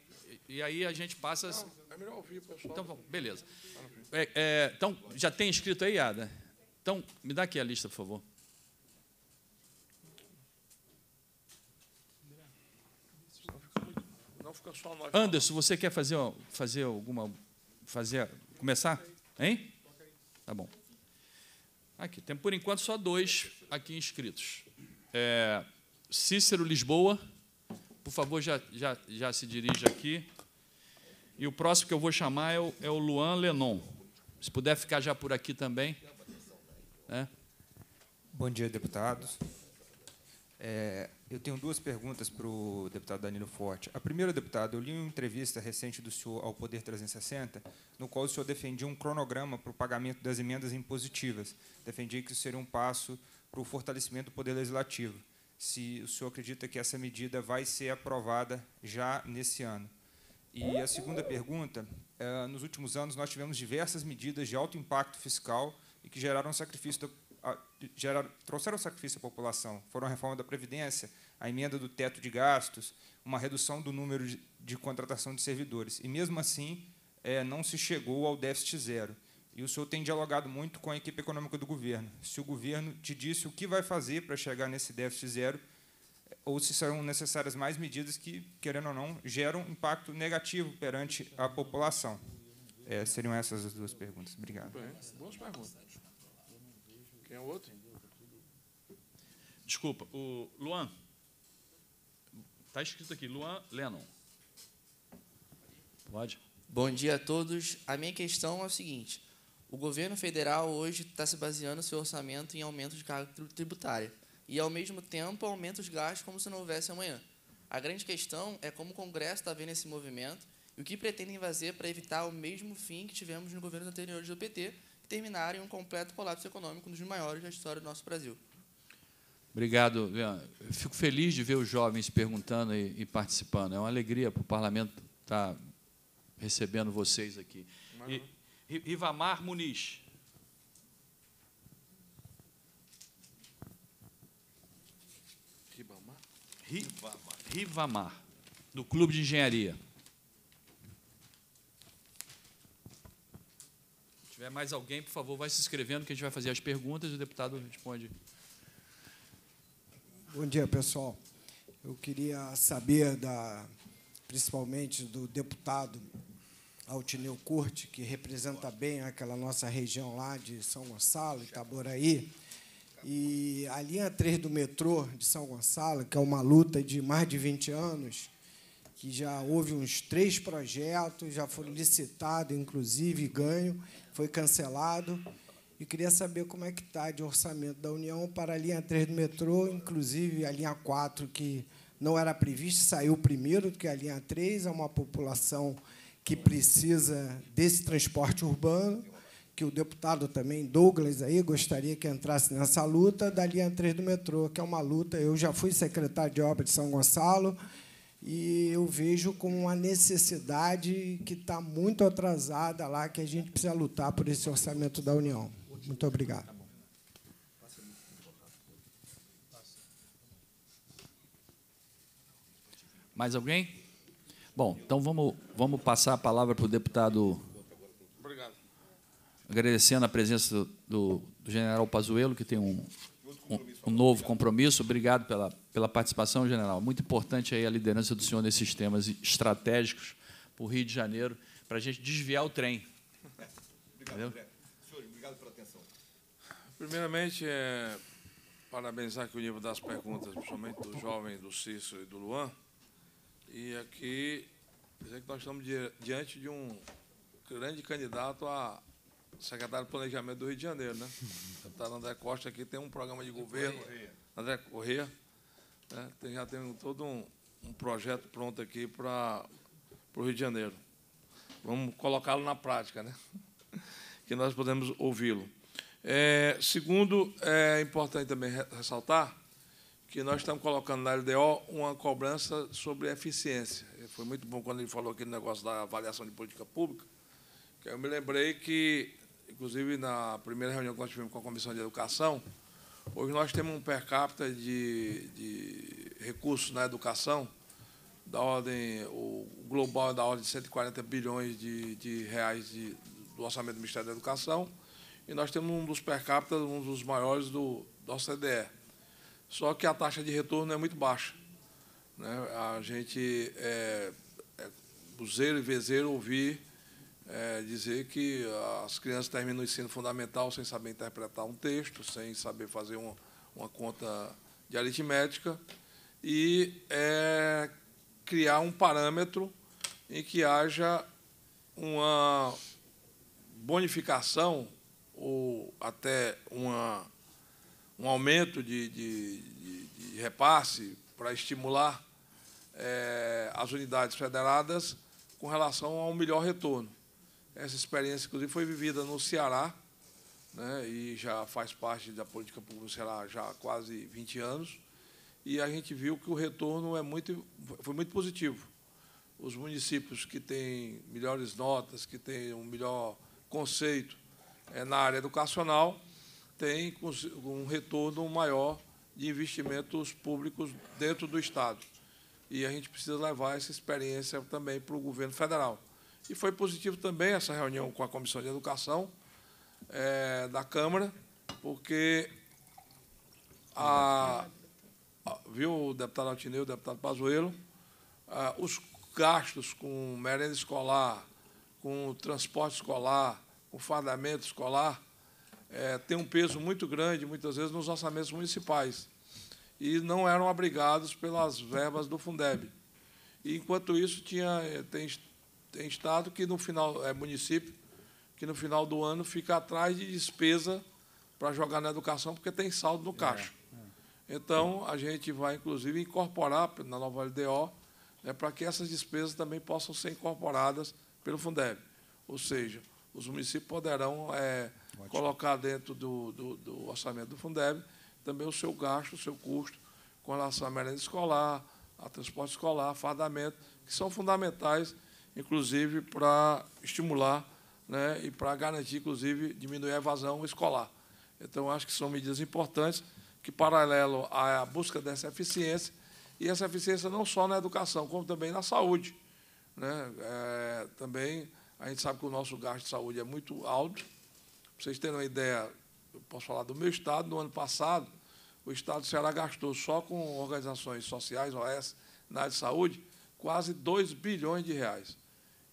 e aí a gente passa... é melhor ouvir, pessoal. Então, bom, beleza. É, é, então, já tem escrito aí, Ada? Então, me dá aqui a lista, por favor. Anderson, você quer fazer, fazer alguma fazer, começar? Hein? Tá bom. Aqui, tem por enquanto só dois aqui inscritos. É, Cícero Lisboa, por favor, já, já, já se dirija aqui. E o próximo que eu vou chamar é o, é o Luan Lenon. Se puder ficar já por aqui também. É. Bom dia, deputados. É, eu tenho duas perguntas para o deputado Danilo Forte. A primeira, deputado, eu li uma entrevista recente do senhor ao Poder 360, no qual o senhor defendia um cronograma para o pagamento das emendas impositivas. Defendia que isso seria um passo para o fortalecimento do Poder Legislativo. Se o senhor acredita que essa medida vai ser aprovada já nesse ano. E a segunda pergunta, é, nos últimos anos nós tivemos diversas medidas de alto impacto fiscal e que geraram sacrifício da geraram, trouxeram sacrifício à população. Foram a reforma da Previdência, a emenda do teto de gastos, uma redução do número de, de contratação de servidores. E, mesmo assim, é, não se chegou ao déficit zero. E o senhor tem dialogado muito com a equipe econômica do governo. Se o governo te disse o que vai fazer para chegar nesse déficit zero, ou se serão necessárias mais medidas que, querendo ou não, geram impacto negativo perante a população. É, seriam essas as duas perguntas. Obrigado. Bem, boas perguntas. Tem um outro? Desculpa, o Luan. Está escrito aqui, Luan Lennon. Pode. Bom dia a todos. A minha questão é o seguinte. O governo federal hoje está se baseando seu orçamento em aumento de carga tributária e, ao mesmo tempo, aumenta os gastos como se não houvesse amanhã. A grande questão é como o Congresso está vendo esse movimento e o que pretendem fazer para evitar o mesmo fim que tivemos nos governos anteriores do PT, terminarem em um completo colapso econômico, um dos maiores da história do nosso Brasil. Obrigado, Leandro. fico feliz de ver os jovens perguntando e, participando. É uma alegria para o parlamento estar tá recebendo vocês aqui. E, Ivamar Muniz. Rivamar. Rivamar, do Clube de Engenharia. tiver mais alguém, por favor, vai se inscrevendo, que a gente vai fazer as perguntas e o deputado responde. Bom dia, pessoal. Eu queria saber, da, principalmente, do deputado Altineu Curte, que representa bem aquela nossa região lá de São Gonçalo, Itaboraí. E a linha 3 do metrô de São Gonçalo, que é uma luta de mais de 20 anos, que já houve uns três projetos, já foram licitados, inclusive, ganho, foi cancelado. E queria saber como é que está de orçamento da União para a linha 3 do metrô, inclusive a linha 4, que não era prevista, saiu primeiro do que a linha 3, é uma população que precisa desse transporte urbano, que o deputado também, Douglas, aí, gostaria que entrasse nessa luta da linha 3 do metrô, que é uma luta. Eu já fui secretário de obra de São Gonçalo, e eu vejo como uma necessidade que está muito atrasada lá, que a gente precisa lutar por esse orçamento da União. Muito obrigado. Mais alguém? Bom, então vamos, vamos passar a palavra para o deputado. Obrigado. Agradecendo a presença do, do, general Pazuello, que tem um, um, um novo compromisso. Obrigado pela pela participação, general. Muito importante aí a liderança do senhor nesses temas estratégicos para o Rio de Janeiro, para a gente desviar o trem. obrigado, André. Senhor, obrigado pela atenção. Primeiramente, é, parabenizar aqui o nível das perguntas, principalmente do jovem, do Cícero e do Luan. E aqui dizer que nós estamos diante de um grande candidato a secretário de Planejamento do Rio de Janeiro, né? O uhum. deputado tá, André Costa aqui tem um programa de governo. André Corrêa né? Tem, já todo um, um projeto pronto aqui para o Rio de Janeiro. Vamos colocá-lo na prática, né? que nós podemos ouvi-lo. É, segundo, é importante também ressaltar que nós estamos colocando na LDO uma cobrança sobre eficiência. Foi muito bom quando ele falou aquele negócio da avaliação de política pública, que eu me lembrei que, inclusive, na primeira reunião que nós tivemos com a Comissão de Educação, Hoje nós temos um per capita de, de recursos na educação da ordem, o global é da ordem de 140 bilhões de, de reais de, do orçamento do Ministério da Educação, e nós temos um dos per capita, um dos maiores do, da OCDE. Só que a taxa de retorno é muito baixa. Né? A gente é, é buzeiro e vezeiro ouvir é, dizer que ah, as crianças terminam o ensino fundamental sem saber interpretar um texto, sem saber fazer um, uma conta de aritmética, e é, criar um parâmetro em que haja uma bonificação ou até uma, um aumento de, de, de, de repasse para estimular é, as unidades federadas com relação ao melhor retorno. Essa experiência, inclusive, foi vivida no Ceará, né, e já faz parte da política pública do Ceará já há quase 20 anos, e a gente viu que o retorno é muito, foi muito positivo. Os municípios que têm melhores notas, que têm um melhor conceito é, na área educacional, têm um retorno maior de investimentos públicos dentro do Estado. E a gente precisa levar essa experiência também para o governo federal. E foi positivo também essa reunião com a Comissão de Educação é, da Câmara, porque a, a, viu o deputado Altineu, o deputado Pazuello, a, os gastos com merenda escolar, com transporte escolar, com fardamento escolar, é, tem um peso muito grande, muitas vezes, nos orçamentos municipais. E não eram abrigados pelas verbas do Fundeb. E, enquanto isso, tinha, eh, tem tem estado que no final é município que no final do ano fica atrás de despesa para jogar na educação porque tem saldo no é, caixa. É. Então a gente vai inclusive incorporar na nova LDO né, para que essas despesas também possam ser incorporadas pelo Fundeb, ou seja, os municípios poderão é, colocar dentro do, do, do, orçamento do Fundeb também o seu gasto, o seu custo com relação à merenda escolar, a transporte escolar, fardamento, que são fundamentais inclusive para estimular né, e para garantir, inclusive, diminuir a evasão escolar. Então, acho que são medidas importantes que paralelo à busca dessa eficiência, e essa eficiência não só na educação, como também na saúde. Né? É, também a gente sabe que o nosso gasto de saúde é muito alto. Para vocês terem uma ideia, eu posso falar do meu estado, no ano passado, o estado do Ceará gastou só com organizações sociais, OS, na área de saúde, quase 2 bilhões de reais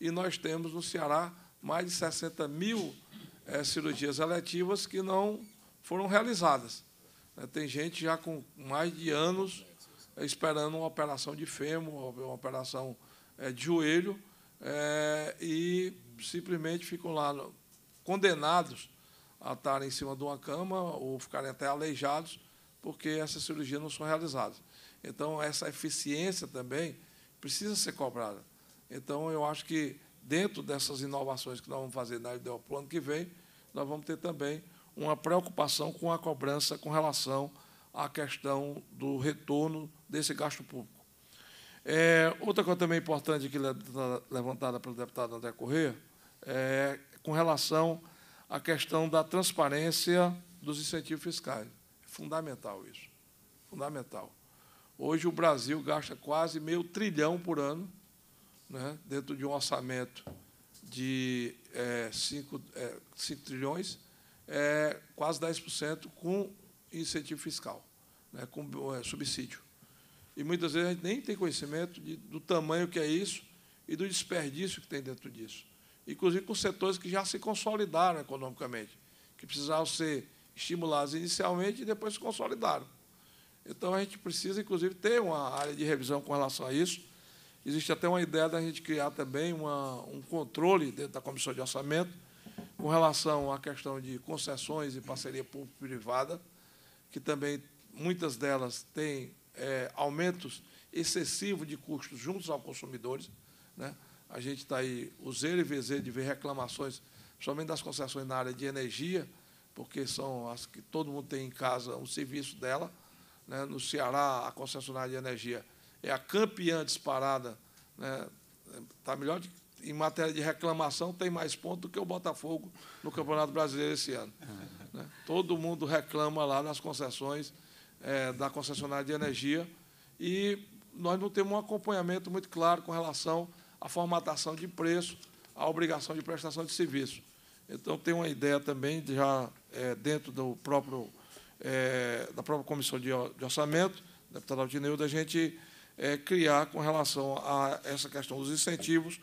e nós temos no Ceará mais de 60 mil é, cirurgias eletivas que não foram realizadas. Né, tem gente já com mais de anos eh, esperando uma operação de fêmur, uma operação eh, de joelho, é, e simplesmente ficam lá condenados a estarem em cima de uma cama ou ficarem até aleijados, porque essas cirurgias não são realizadas. Então, essa eficiência também precisa ser cobrada. Então, eu acho que dentro dessas inovações que nós vamos fazer na ideia para o ano que vem, nós vamos ter também uma preocupação com a cobrança com relação à questão do retorno desse gasto público. É, outra coisa também importante que levantada pelo deputado André Corrêa é com relação à questão da transparência dos incentivos fiscais. É fundamental isso, fundamental. Hoje o Brasil gasta quase meio trilhão por ano né, dentro de um orçamento de 5 é, é, trilhões, é, quase 10% com incentivo fiscal, né, com é, subsídio. E muitas vezes a gente nem tem conhecimento de, do tamanho que é isso e do desperdício que tem dentro disso. Inclusive com setores que já se consolidaram economicamente, que precisavam ser estimulados inicialmente e depois se consolidaram. Então, a gente precisa, inclusive, ter uma área de revisão com relação a isso, Existe até uma ideia da gente criar também uma, um controle dentro da comissão de orçamento com relação à questão de concessões e parceria público-privada, que também muitas delas têm é, aumentos excessivos de custos juntos aos consumidores. Né? A gente está aí, o zero e VZ, de ver reclamações, principalmente das concessões na área de energia, porque são as que todo mundo tem em casa um serviço dela. Né? No Ceará, a concessionária de energia é a campeã disparada. Está né? Tá melhor de, em matéria de reclamação, tem mais pontos do que o Botafogo no Campeonato Brasileiro esse ano. Né? Todo mundo reclama lá nas concessões é, da concessionária de energia e nós não temos um acompanhamento muito claro com relação à formatação de preço, à obrigação de prestação de serviço. Então, tem uma ideia também, já é, dentro do próprio, é, da própria comissão de, de orçamento, deputado Altineu, da gente é, criar com relação a essa questão dos incentivos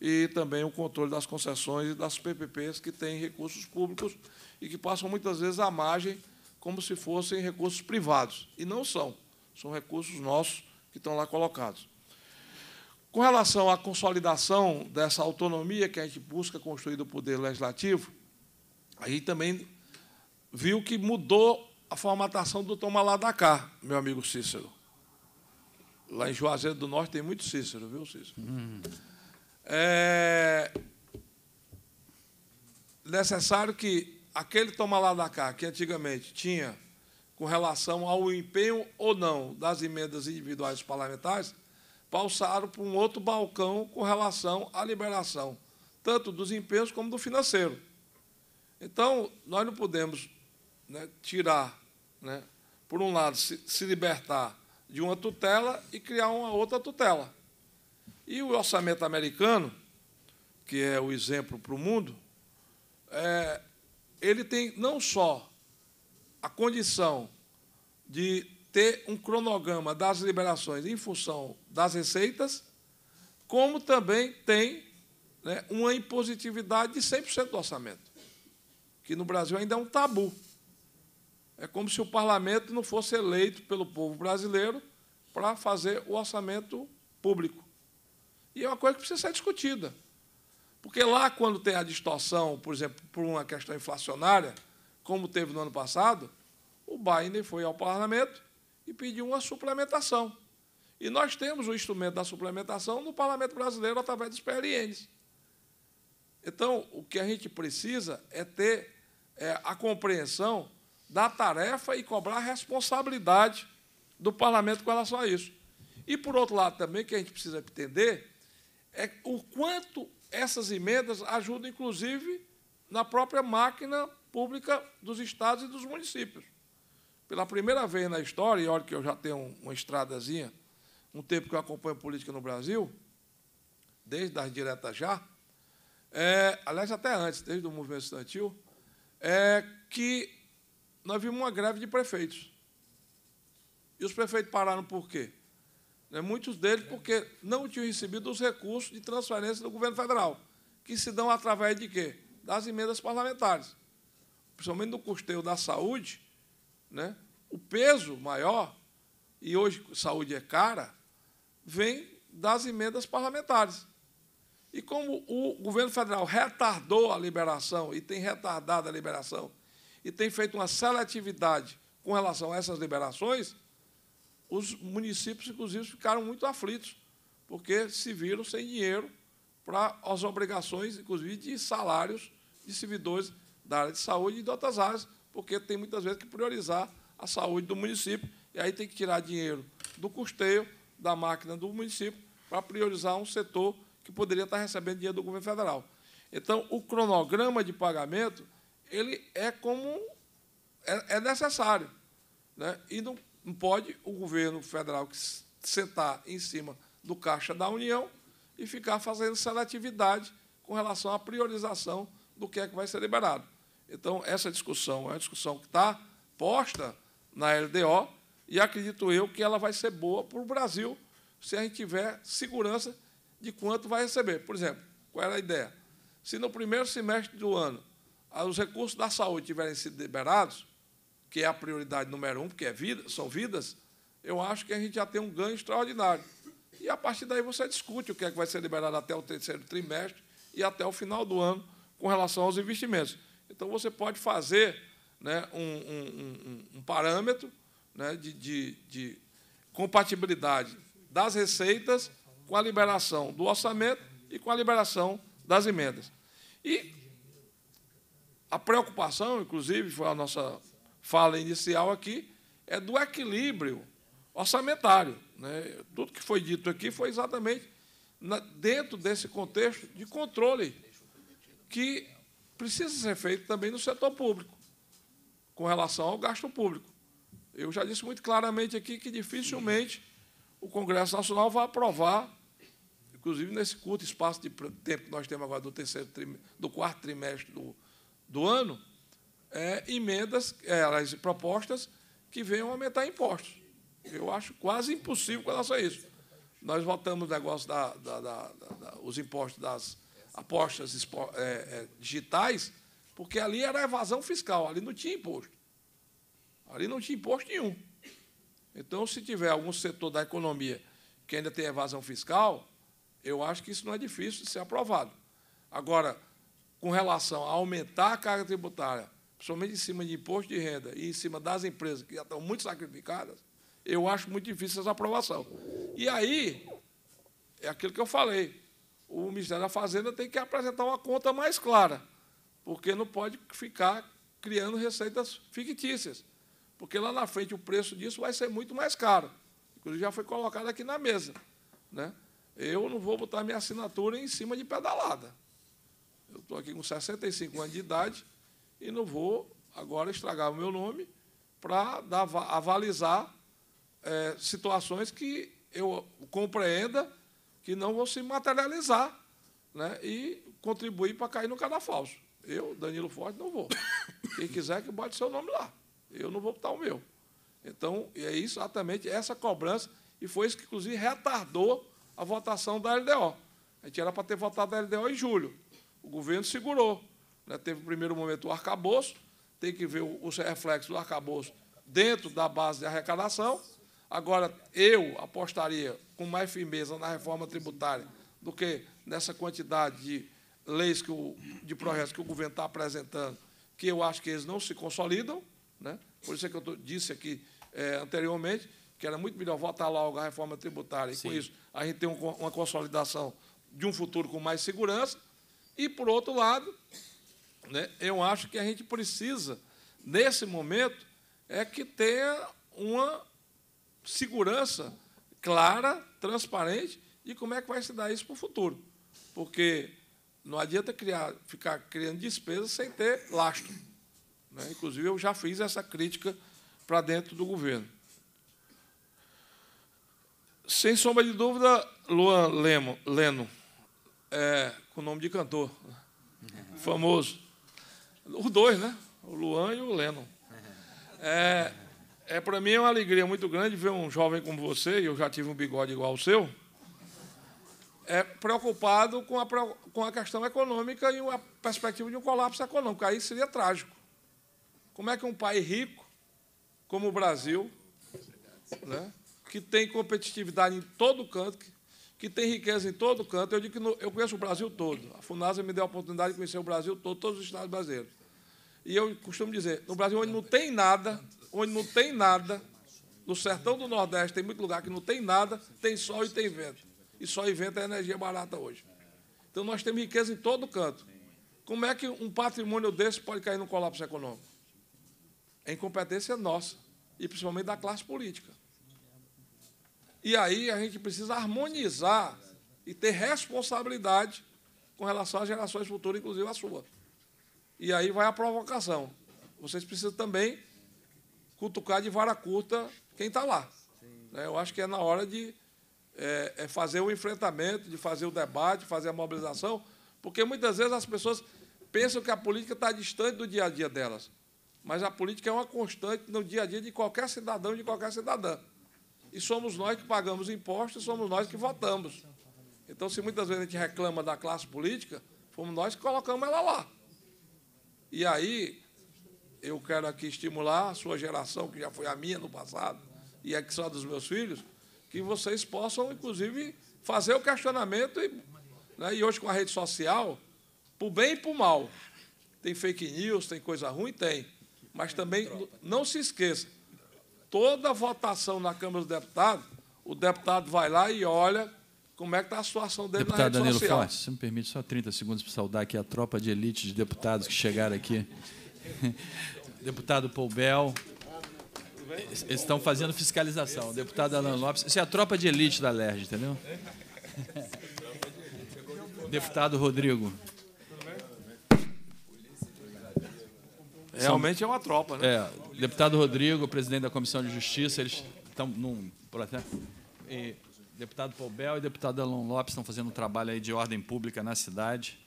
e também o controle das concessões e das PPPs que têm recursos públicos e que passam muitas vezes à margem como se fossem recursos privados. E não são, são recursos nossos que estão lá colocados. Com relação à consolidação dessa autonomia que a gente busca construir do Poder Legislativo, aí também viu que mudou a formatação do tomalá da cá, meu amigo Cícero. Lá em Juazeiro do Norte tem muito Cícero, viu, Cícero? Hum. É necessário que aquele toma lá da cá, que antigamente tinha com relação ao empenho ou não das emendas individuais parlamentares, passaram para um outro balcão com relação à liberação, tanto dos empenhos como do financeiro. Então, nós não podemos né, tirar, né, por um lado, se, se libertar de uma tutela e criar uma outra tutela. E o orçamento americano, que é o exemplo para o mundo, é, ele tem não só a condição de ter um cronograma das liberações em função das receitas, como também tem né, uma impositividade de 100% do orçamento, que no Brasil ainda é um tabu. É como se o parlamento não fosse eleito pelo povo brasileiro para fazer o orçamento público. E é uma coisa que precisa ser discutida. Porque lá, quando tem a distorção, por exemplo, por uma questão inflacionária, como teve no ano passado, o Biden foi ao parlamento e pediu uma suplementação. E nós temos o instrumento da suplementação no parlamento brasileiro através dos PLNs. Então, o que a gente precisa é ter é, a compreensão da tarefa e cobrar a responsabilidade do parlamento com relação a isso. E, por outro lado, também, que a gente precisa entender é o quanto essas emendas ajudam, inclusive, na própria máquina pública dos estados e dos municípios. Pela primeira vez na história, e olha que eu já tenho uma estradazinha, um tempo que eu acompanho política no Brasil, desde as diretas já, é, aliás, até antes, desde o movimento estudantil, é que nós vimos uma greve de prefeitos. E os prefeitos pararam por quê? Né, muitos deles porque não tinham recebido os recursos de transferência do governo federal, que se dão através de quê? Das emendas parlamentares. Principalmente no custeio da saúde, né? o peso maior, e hoje saúde é cara, vem das emendas parlamentares. E como o governo federal retardou a liberação e tem retardado a liberação e tem feito uma seletividade com relação a essas liberações, os municípios, inclusive, ficaram muito aflitos, porque se viram sem dinheiro para as obrigações, inclusive, de salários de servidores da área de saúde e de outras áreas, porque tem muitas vezes que priorizar a saúde do município, e aí tem que tirar dinheiro do custeio da máquina do município para priorizar um setor que poderia estar recebendo dinheiro do governo federal. Então, o cronograma de pagamento ele é como é, é necessário. Né? E não, não pode o governo federal sentar em cima do caixa da União e ficar fazendo seletividade com relação à priorização do que é que vai ser liberado. Então, essa discussão é uma discussão que está posta na LDO e acredito eu que ela vai ser boa para o Brasil se a gente tiver segurança de quanto vai receber. Por exemplo, qual era a ideia? Se no primeiro semestre do ano os recursos da saúde tiverem sido liberados, que é a prioridade número um, porque é vida, são vidas, eu acho que a gente já tem um ganho extraordinário. E a partir daí você discute o que é que vai ser liberado até o terceiro trimestre e até o final do ano com relação aos investimentos. Então você pode fazer né, um, um, um, um, parâmetro né, de, de, de compatibilidade das receitas com a liberação do orçamento e com a liberação das emendas. E a preocupação, inclusive, foi a nossa fala inicial aqui, é do equilíbrio orçamentário. Né? Tudo que foi dito aqui foi exatamente dentro desse contexto de controle que precisa ser feito também no setor público, com relação ao gasto público. Eu já disse muito claramente aqui que dificilmente o Congresso Nacional vai aprovar, inclusive nesse curto espaço de tempo que nós temos agora do, terceiro, do quarto trimestre do do ano é, emendas, é, propostas que venham aumentar impostos. Eu acho quase impossível com relação a isso. Nós votamos o negócio da, da, da, da os impostos das apostas é, é, digitais, porque ali era evasão fiscal, ali não tinha imposto. Ali não tinha imposto nenhum. Então, se tiver algum setor da economia que ainda tem evasão fiscal, eu acho que isso não é difícil de ser aprovado. Agora, com relação a aumentar a carga tributária, principalmente em cima de imposto de renda e em cima das empresas que já estão muito sacrificadas, eu acho muito difícil essa aprovação. E aí, é aquilo que eu falei, o Ministério da Fazenda tem que apresentar uma conta mais clara, porque não pode ficar criando receitas fictícias, porque lá na frente o preço disso vai ser muito mais caro. Inclusive, já foi colocado aqui na mesa. Né? Eu não vou botar minha assinatura em cima de pedalada. Eu estou aqui com 65 anos de idade e não vou agora estragar o meu nome para avalizar é, situações que eu compreenda que não vão se materializar né, e contribuir para cair no canal falso. Eu, Danilo Forte, não vou. Quem quiser que bote seu nome lá. Eu não vou botar o meu. Então, é isso, exatamente essa cobrança, e foi isso que, inclusive, retardou a votação da LDO. A gente era para ter votado a LDO em julho. O governo segurou. Né? Teve o primeiro momento o arcabouço, tem que ver os reflexos do arcabouço dentro da base de arrecadação. Agora, eu apostaria com mais firmeza na reforma tributária do que nessa quantidade de leis que o, de projetos que o governo está apresentando, que eu acho que eles não se consolidam. Né? Por isso é que eu disse aqui é, anteriormente que era muito melhor votar logo a reforma tributária. E, Sim. com isso, a gente tem uma consolidação de um futuro com mais segurança e, por outro lado, né, eu acho que a gente precisa, nesse momento, é que tenha uma segurança clara, transparente, e como é que vai se dar isso para o futuro. Porque não adianta criar, ficar criando despesas sem ter lastro. Né? Inclusive, eu já fiz essa crítica para dentro do governo. Sem sombra de dúvida, Luan Leno, é, com o nome de cantor. Famoso. Os dois, né? O Luan e o Lennon. É, é para mim é uma alegria muito grande ver um jovem como você, e eu já tive um bigode igual ao seu, é preocupado com a, com a questão econômica e a perspectiva de um colapso econômico. Aí seria trágico. Como é que um país rico, como o Brasil, né, que tem competitividade em todo canto, que tem riqueza em todo canto. Eu digo que no, eu conheço o Brasil todo. A FUNASA me deu a oportunidade de conhecer o Brasil todo, todos os estados brasileiros. E eu costumo dizer, no Brasil onde não tem nada, onde não tem nada, no sertão do Nordeste tem muito lugar que não tem nada, tem sol e tem vento. E sol e vento é energia barata hoje. Então nós temos riqueza em todo canto. Como é que um patrimônio desse pode cair no colapso econômico? É incompetência nossa, e principalmente da classe política. E aí a gente precisa harmonizar e ter responsabilidade com relação às gerações futuras, inclusive a sua. E aí vai a provocação. Vocês precisam também cutucar de vara curta quem está lá. Né? Eu acho que é na hora de é, é fazer o enfrentamento, de fazer o debate, fazer a mobilização, porque muitas vezes as pessoas pensam que a política está distante do dia a dia delas. Mas a política é uma constante no dia a dia de qualquer cidadão e de qualquer cidadã e somos nós que pagamos impostos, somos nós que votamos. Então, se muitas vezes a gente reclama da classe política, fomos nós que colocamos ela lá. E aí, eu quero aqui estimular a sua geração, que já foi a minha no passado, e é que só dos meus filhos, que vocês possam, inclusive, fazer o questionamento. E, né, e hoje, com a rede social, por bem e por mal. Tem fake news, tem coisa ruim? Tem. Mas também não se esqueça toda a votação na Câmara dos Deputados, o deputado vai lá e olha como é que está a situação dele deputado na rede Danilo social. Forte, se me permite só 30 segundos para saudar aqui a tropa de elite de deputados que chegaram aqui. deputado Paul Bell. Eles estão fazendo fiscalização. Deputado Alan Lopes. Isso é a tropa de elite da LERJ, entendeu? deputado Rodrigo. Realmente são... é uma tropa, né? É, deputado Rodrigo, presidente da Comissão de Justiça, eles estão num. E, deputado Pobel e deputado Alon Lopes estão fazendo um trabalho aí de ordem pública na cidade.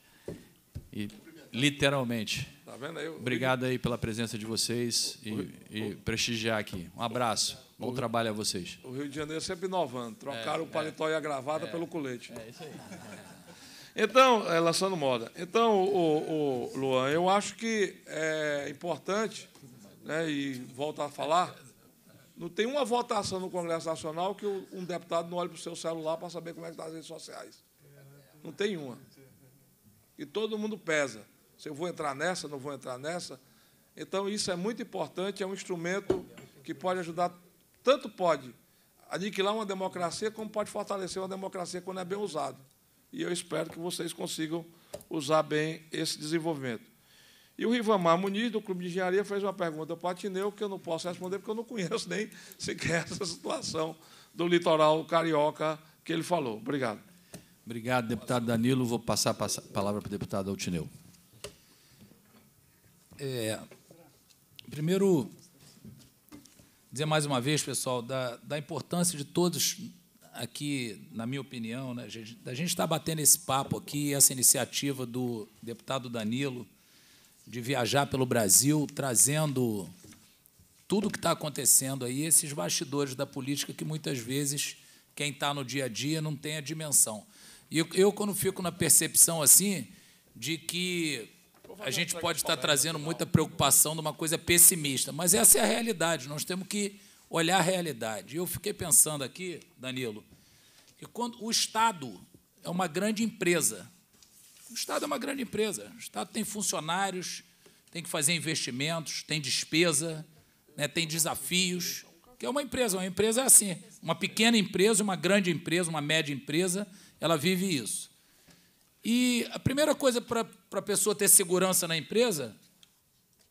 E literalmente. Tá vendo aí? Obrigado aí pela presença de vocês e, e prestigiar aqui. Um abraço. Bom Rio, trabalho a vocês. O Rio de Janeiro sempre inovando. Trocaram é, o paletó é, e a gravata é, pelo colete. É isso aí. Então, é, lançando moda. Então, o, o Luan, eu acho que é importante, né, e volto a falar, não tem uma votação no Congresso Nacional que um deputado não olhe para o seu celular para saber como é que está as redes sociais. Não tem uma. E todo mundo pesa. Se eu vou entrar nessa, não vou entrar nessa. Então, isso é muito importante, é um instrumento que pode ajudar, tanto pode aniquilar uma democracia, como pode fortalecer uma democracia quando é bem usado e eu espero que vocês consigam usar bem esse desenvolvimento. E o Rivamar Muniz, do Clube de Engenharia, fez uma pergunta para o Atineu que eu não posso responder, porque eu não conheço nem sequer essa situação do litoral carioca que ele falou. Obrigado. Obrigado, deputado Danilo. Vou passar a palavra para o deputado Altineu. É, primeiro, dizer mais uma vez, pessoal, da, da importância de todos aqui, na minha opinião, né, a gente está batendo esse papo aqui, essa iniciativa do deputado Danilo de viajar pelo Brasil, trazendo tudo o que está acontecendo aí, esses bastidores da política que muitas vezes quem está no dia a dia não tem a dimensão. E eu, eu quando fico na percepção assim de que a gente pode estar tá trazendo muita preocupação de uma coisa pessimista, mas essa é a realidade. Nós temos que olhar a realidade. Eu fiquei pensando aqui, Danilo, que quando o Estado é uma grande empresa. O Estado é uma grande empresa. O Estado tem funcionários, tem que fazer investimentos, tem despesa, né, tem desafios. Que é uma empresa, uma empresa é assim. Uma pequena empresa, uma grande empresa, uma média empresa, ela vive isso. E a primeira coisa para a pessoa ter segurança na empresa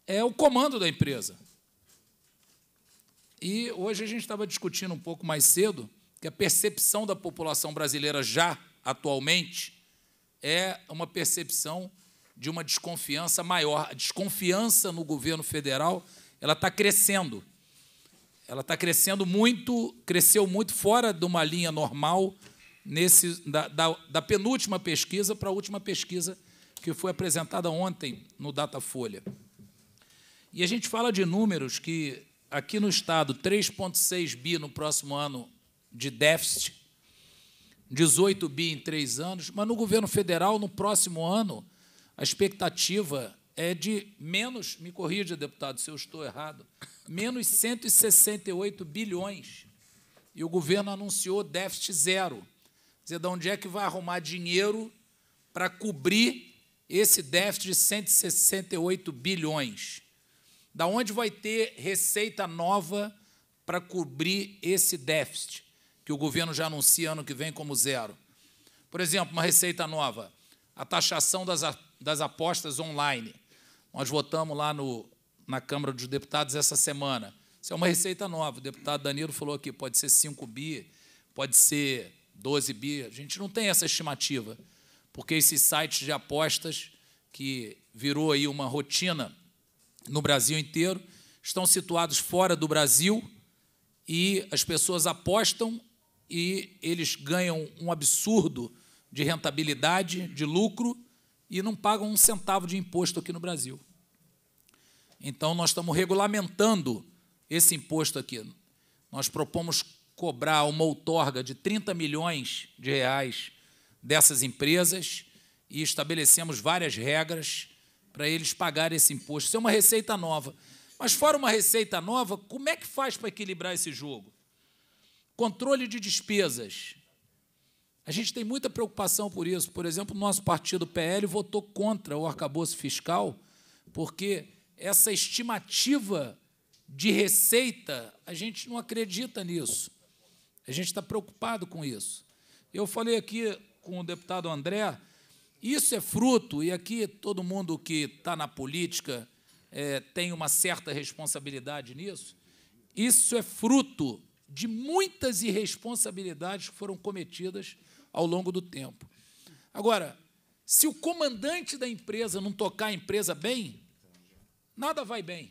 é o comando da empresa. E hoje a gente estava discutindo um pouco mais cedo que a percepção da população brasileira já atualmente é uma percepção de uma desconfiança maior. A desconfiança no governo federal ela está crescendo. Ela está crescendo muito, cresceu muito fora de uma linha normal nesse da, da, da penúltima pesquisa para a última pesquisa que foi apresentada ontem no Datafolha. E a gente fala de números que aqui no Estado, 3,6 bi no próximo ano de déficit, 18 bi em três anos, mas no governo federal, no próximo ano, a expectativa é de menos, me corrija, deputado, se eu estou errado, menos 168 bilhões. E o governo anunciou déficit zero. Quer dizer, de onde é que vai arrumar dinheiro para cobrir esse déficit de 168 bilhões? Da onde vai ter receita nova para cobrir esse déficit que o governo já anuncia ano que vem como zero? Por exemplo, uma receita nova, a taxação das, das apostas online. Nós votamos lá no, na Câmara dos Deputados essa semana. Isso é uma receita nova. O deputado Danilo falou aqui, pode ser 5 bi, pode ser 12 bi. A gente não tem essa estimativa, porque esses sites de apostas que virou aí uma rotina no Brasil inteiro, estão situados fora do Brasil e as pessoas apostam e eles ganham um absurdo de rentabilidade, de lucro e não pagam um centavo de imposto aqui no Brasil. Então nós estamos regulamentando esse imposto aqui. Nós propomos cobrar uma outorga de 30 milhões de reais dessas empresas e estabelecemos várias regras para eles pagarem esse imposto. Isso é uma receita nova. Mas, fora uma receita nova, como é que faz para equilibrar esse jogo? Controle de despesas. A gente tem muita preocupação por isso. Por exemplo, o nosso partido PL votou contra o arcabouço fiscal, porque essa estimativa de receita, a gente não acredita nisso. A gente está preocupado com isso. Eu falei aqui com o deputado André isso é fruto, e aqui todo mundo que está na política é, tem uma certa responsabilidade nisso, isso é fruto de muitas irresponsabilidades que foram cometidas ao longo do tempo. Agora, se o comandante da empresa não tocar a empresa bem, nada vai bem.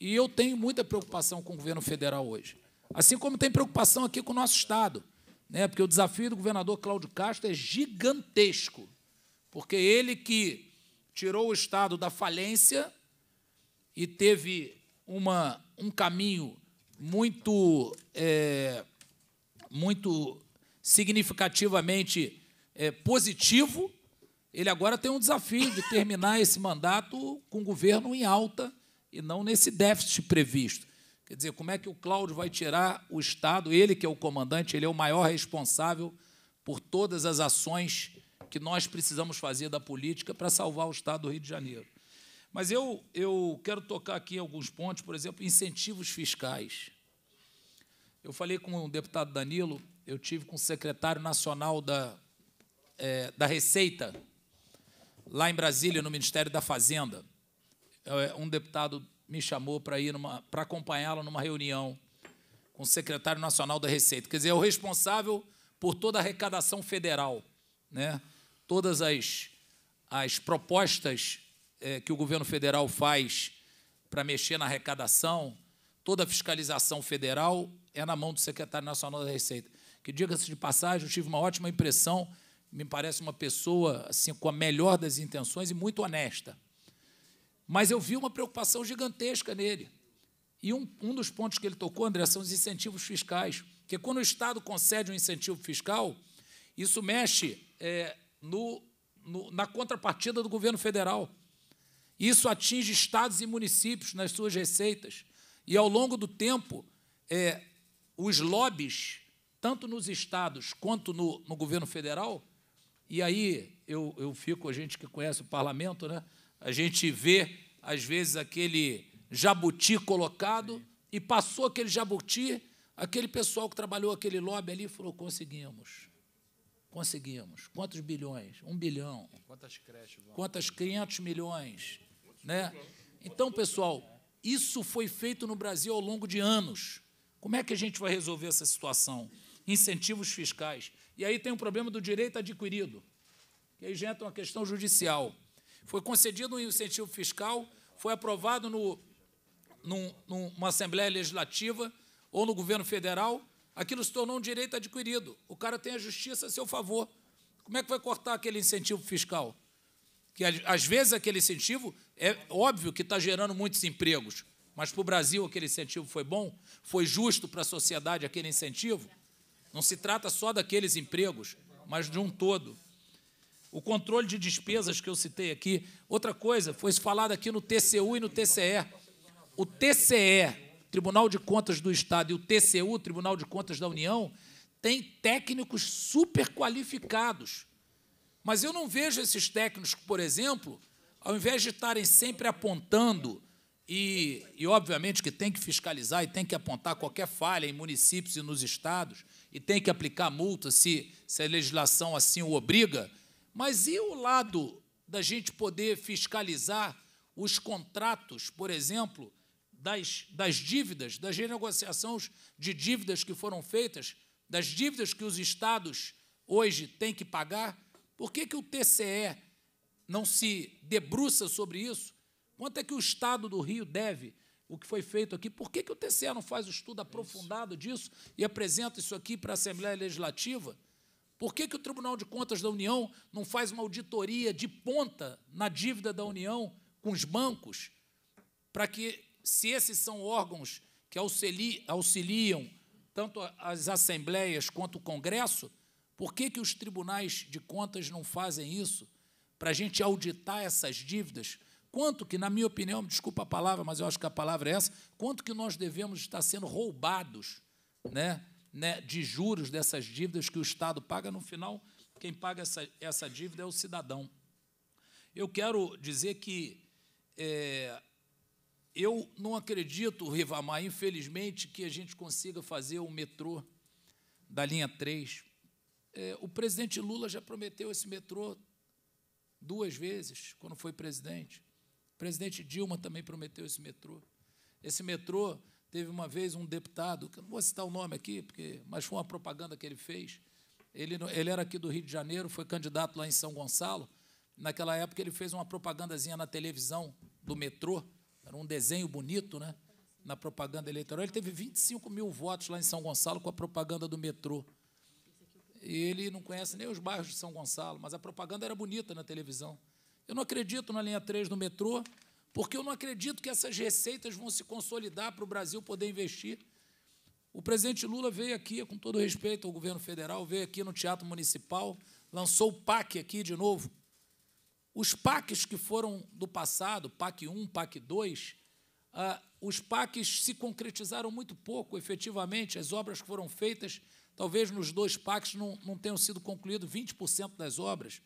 E eu tenho muita preocupação com o governo federal hoje. Assim como tem preocupação aqui com o nosso Estado né? porque o desafio do governador Cláudio Castro é gigantesco, porque ele que tirou o Estado da falência e teve uma, um caminho muito, é, muito significativamente é, positivo, ele agora tem um desafio de terminar esse mandato com o governo em alta e não nesse déficit previsto. Quer dizer, como é que o Cláudio vai tirar o Estado, ele que é o comandante, ele é o maior responsável por todas as ações que nós precisamos fazer da política para salvar o Estado do Rio de Janeiro. Mas eu, eu quero tocar aqui alguns pontos, por exemplo, incentivos fiscais. Eu falei com o deputado Danilo, eu tive com o secretário nacional da, é, da Receita, lá em Brasília, no Ministério da Fazenda. É, um deputado me chamou para ir para acompanhá la numa reunião com o secretário nacional da Receita. Quer dizer, é o responsável por toda a arrecadação federal, né? Todas as as propostas é, que o governo federal faz para mexer na arrecadação, toda a fiscalização federal é na mão do secretário nacional da Receita. Que diga-se de passagem, eu tive uma ótima impressão. Me parece uma pessoa assim com a melhor das intenções e muito honesta mas eu vi uma preocupação gigantesca nele. E um, um dos pontos que ele tocou, André, são os incentivos fiscais. Porque quando o Estado concede um incentivo fiscal, isso mexe é, no, no, na contrapartida do governo federal. Isso atinge estados e municípios nas suas receitas. E ao longo do tempo, é, os lobbies, tanto nos estados quanto no, no governo federal, e aí eu, eu fico, a gente que conhece o parlamento, né? A gente vê, às vezes, aquele jabuti colocado e passou aquele jabuti, aquele pessoal que trabalhou aquele lobby ali falou: conseguimos. Conseguimos. Quantos bilhões? Um bilhão. Quantas creches? Quantas 500 milhões? né? Então, pessoal, isso foi feito no Brasil ao longo de anos. Como é que a gente vai resolver essa situação? Incentivos fiscais. E aí tem o problema do direito adquirido, que aí já entra uma questão judicial. Foi concedido um incentivo fiscal, foi aprovado no, num, numa Assembleia Legislativa ou no governo federal, aquilo se tornou um direito adquirido. O cara tem a justiça a seu favor. Como é que vai cortar aquele incentivo fiscal? Que às vezes aquele incentivo é óbvio que está gerando muitos empregos, mas para o Brasil aquele incentivo foi bom? Foi justo para a sociedade aquele incentivo? Não se trata só daqueles empregos, mas de um todo o controle de despesas que eu citei aqui. Outra coisa, foi falado aqui no TCU e no TCE. O TCE, Tribunal de Contas do Estado, e o TCU, Tribunal de Contas da União, tem técnicos super qualificados. Mas eu não vejo esses técnicos, por exemplo, ao invés de estarem sempre apontando, e, e obviamente que tem que fiscalizar e tem que apontar qualquer falha em municípios e nos estados, e tem que aplicar multa se, se a legislação assim o obriga, mas e o lado da gente poder fiscalizar os contratos, por exemplo, das, das dívidas, das renegociações de dívidas que foram feitas, das dívidas que os estados hoje têm que pagar? Por que, que o TCE não se debruça sobre isso? Quanto é que o Estado do Rio deve? O que foi feito aqui? Por que, que o TCE não faz o estudo é aprofundado disso e apresenta isso aqui para a Assembleia Legislativa? Por que, que o Tribunal de Contas da União não faz uma auditoria de ponta na dívida da União com os bancos, para que, se esses são órgãos que auxiliam tanto as assembleias quanto o Congresso, por que, que os tribunais de contas não fazem isso para a gente auditar essas dívidas? Quanto que, na minha opinião, desculpa a palavra, mas eu acho que a palavra é essa, quanto que nós devemos estar sendo roubados, né? né, de juros dessas dívidas que o Estado paga, no final, quem paga essa, essa dívida é o cidadão. Eu quero dizer que é, eu não acredito, Rivamar, infelizmente, que a gente consiga fazer o metrô da linha 3. É, o presidente Lula já prometeu esse metrô duas vezes, quando foi presidente. O presidente Dilma também prometeu esse metrô. Esse metrô Teve uma vez um deputado, que não vou citar o nome aqui, porque, mas foi uma propaganda que ele fez. Ele, ele era aqui do Rio de Janeiro, foi candidato lá em São Gonçalo. Naquela época ele fez uma propagandazinha na televisão do metrô, era um desenho bonito, né? Na propaganda eleitoral. Ele teve 25 mil votos lá em São Gonçalo com a propaganda do metrô. E ele não conhece nem os bairros de São Gonçalo, mas a propaganda era bonita na televisão. Eu não acredito na linha 3 do metrô, porque eu não acredito que essas receitas vão se consolidar para o Brasil poder investir. O presidente Lula veio aqui, com todo respeito ao governo federal, veio aqui no Teatro Municipal, lançou o PAC aqui de novo. Os PACs que foram do passado, PAC 1, PAC 2, ah, os PACs se concretizaram muito pouco, efetivamente. As obras que foram feitas, talvez nos dois PACs não, não tenham sido concluídas, 20% das obras.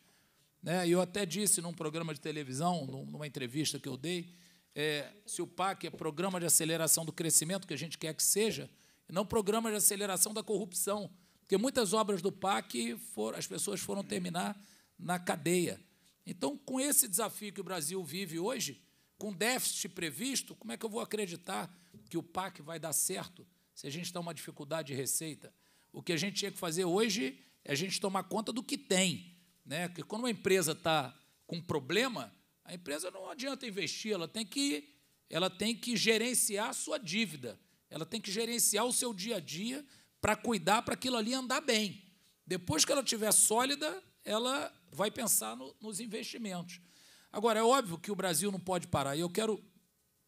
Né? Eu até disse num programa de televisão, numa entrevista que eu dei, é, se o PAC é programa de aceleração do crescimento, que a gente quer que seja, não programa de aceleração da corrupção. Porque muitas obras do PAC foram, as pessoas foram terminar na cadeia. Então, com esse desafio que o Brasil vive hoje, com déficit previsto, como é que eu vou acreditar que o PAC vai dar certo se a gente está uma dificuldade de receita? O que a gente tinha que fazer hoje é a gente tomar conta do que tem né? Porque quando uma empresa está com um problema, a empresa não adianta investir, ela tem que, ela tem que gerenciar a sua dívida, ela tem que gerenciar o seu dia a dia para cuidar para aquilo ali andar bem. Depois que ela estiver sólida, ela vai pensar no, nos investimentos. Agora, é óbvio que o Brasil não pode parar. E eu quero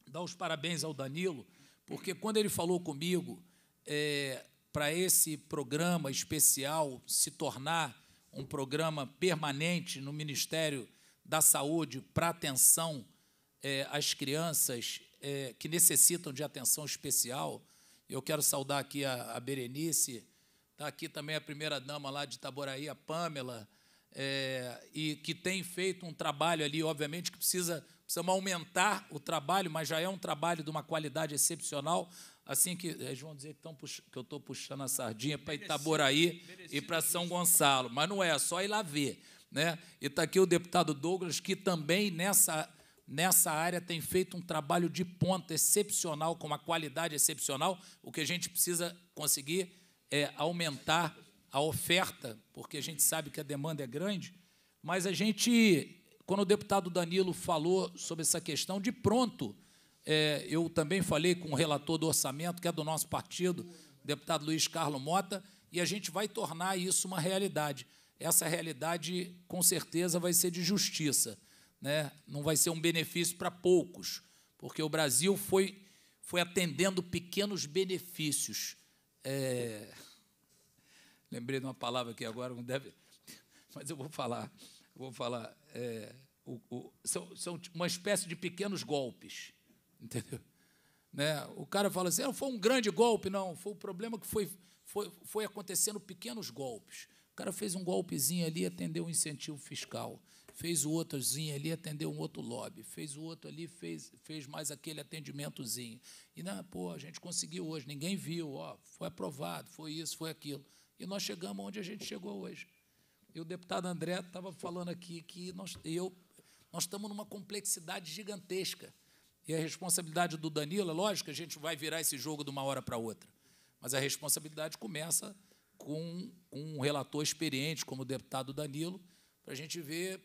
dar os parabéns ao Danilo, porque quando ele falou comigo é, eh, para esse programa especial se tornar um programa permanente no Ministério da Saúde para atenção é, às crianças é, que necessitam de atenção especial. Eu quero saudar aqui a, a Berenice, está aqui também a primeira-dama lá de Itaboraí, a Pamela, é, e que tem feito um trabalho ali, obviamente, que precisa precisamos aumentar o trabalho, mas já é um trabalho de uma qualidade excepcional. Assim que eles é, vão dizer que, que eu estou puxando a sardinha para Itaboraí e para São Gonçalo, mas não é, é, só ir lá ver. Né? E está aqui o deputado Douglas, que também nessa, nessa área tem feito um trabalho de ponta excepcional, com uma qualidade excepcional. O que a gente precisa conseguir é aumentar a oferta, porque a gente sabe que a demanda é grande, mas a gente, quando o deputado Danilo falou sobre essa questão, de pronto é, eu também falei com o relator do orçamento, que é do nosso partido, deputado Luiz Carlos Mota, e a gente vai tornar isso uma realidade. Essa realidade, com certeza, vai ser de justiça. Né? Não vai ser um benefício para poucos, porque o Brasil foi, foi atendendo pequenos benefícios. É... Lembrei de uma palavra aqui agora, não deve, mas eu vou falar. Vou falar. É... O, o, são, são uma espécie de pequenos golpes. Entendeu? Né? O cara fala assim: ah, foi um grande golpe, não. Foi o problema que foi, foi, foi acontecendo pequenos golpes. O cara fez um golpezinho ali, atendeu um incentivo fiscal. Fez o outrozinho ali, atendeu um outro lobby. Fez o outro ali, fez, fez mais aquele atendimentozinho. E, não, né, pô, a gente conseguiu hoje, ninguém viu, ó, foi aprovado, foi isso, foi aquilo. E nós chegamos onde a gente chegou hoje. E o deputado André estava falando aqui que nós, eu, nós estamos numa complexidade gigantesca. E a responsabilidade do Danilo, é lógico que a gente vai virar esse jogo de uma hora para outra, mas a responsabilidade começa com um relator experiente, como o deputado Danilo, para a gente ver,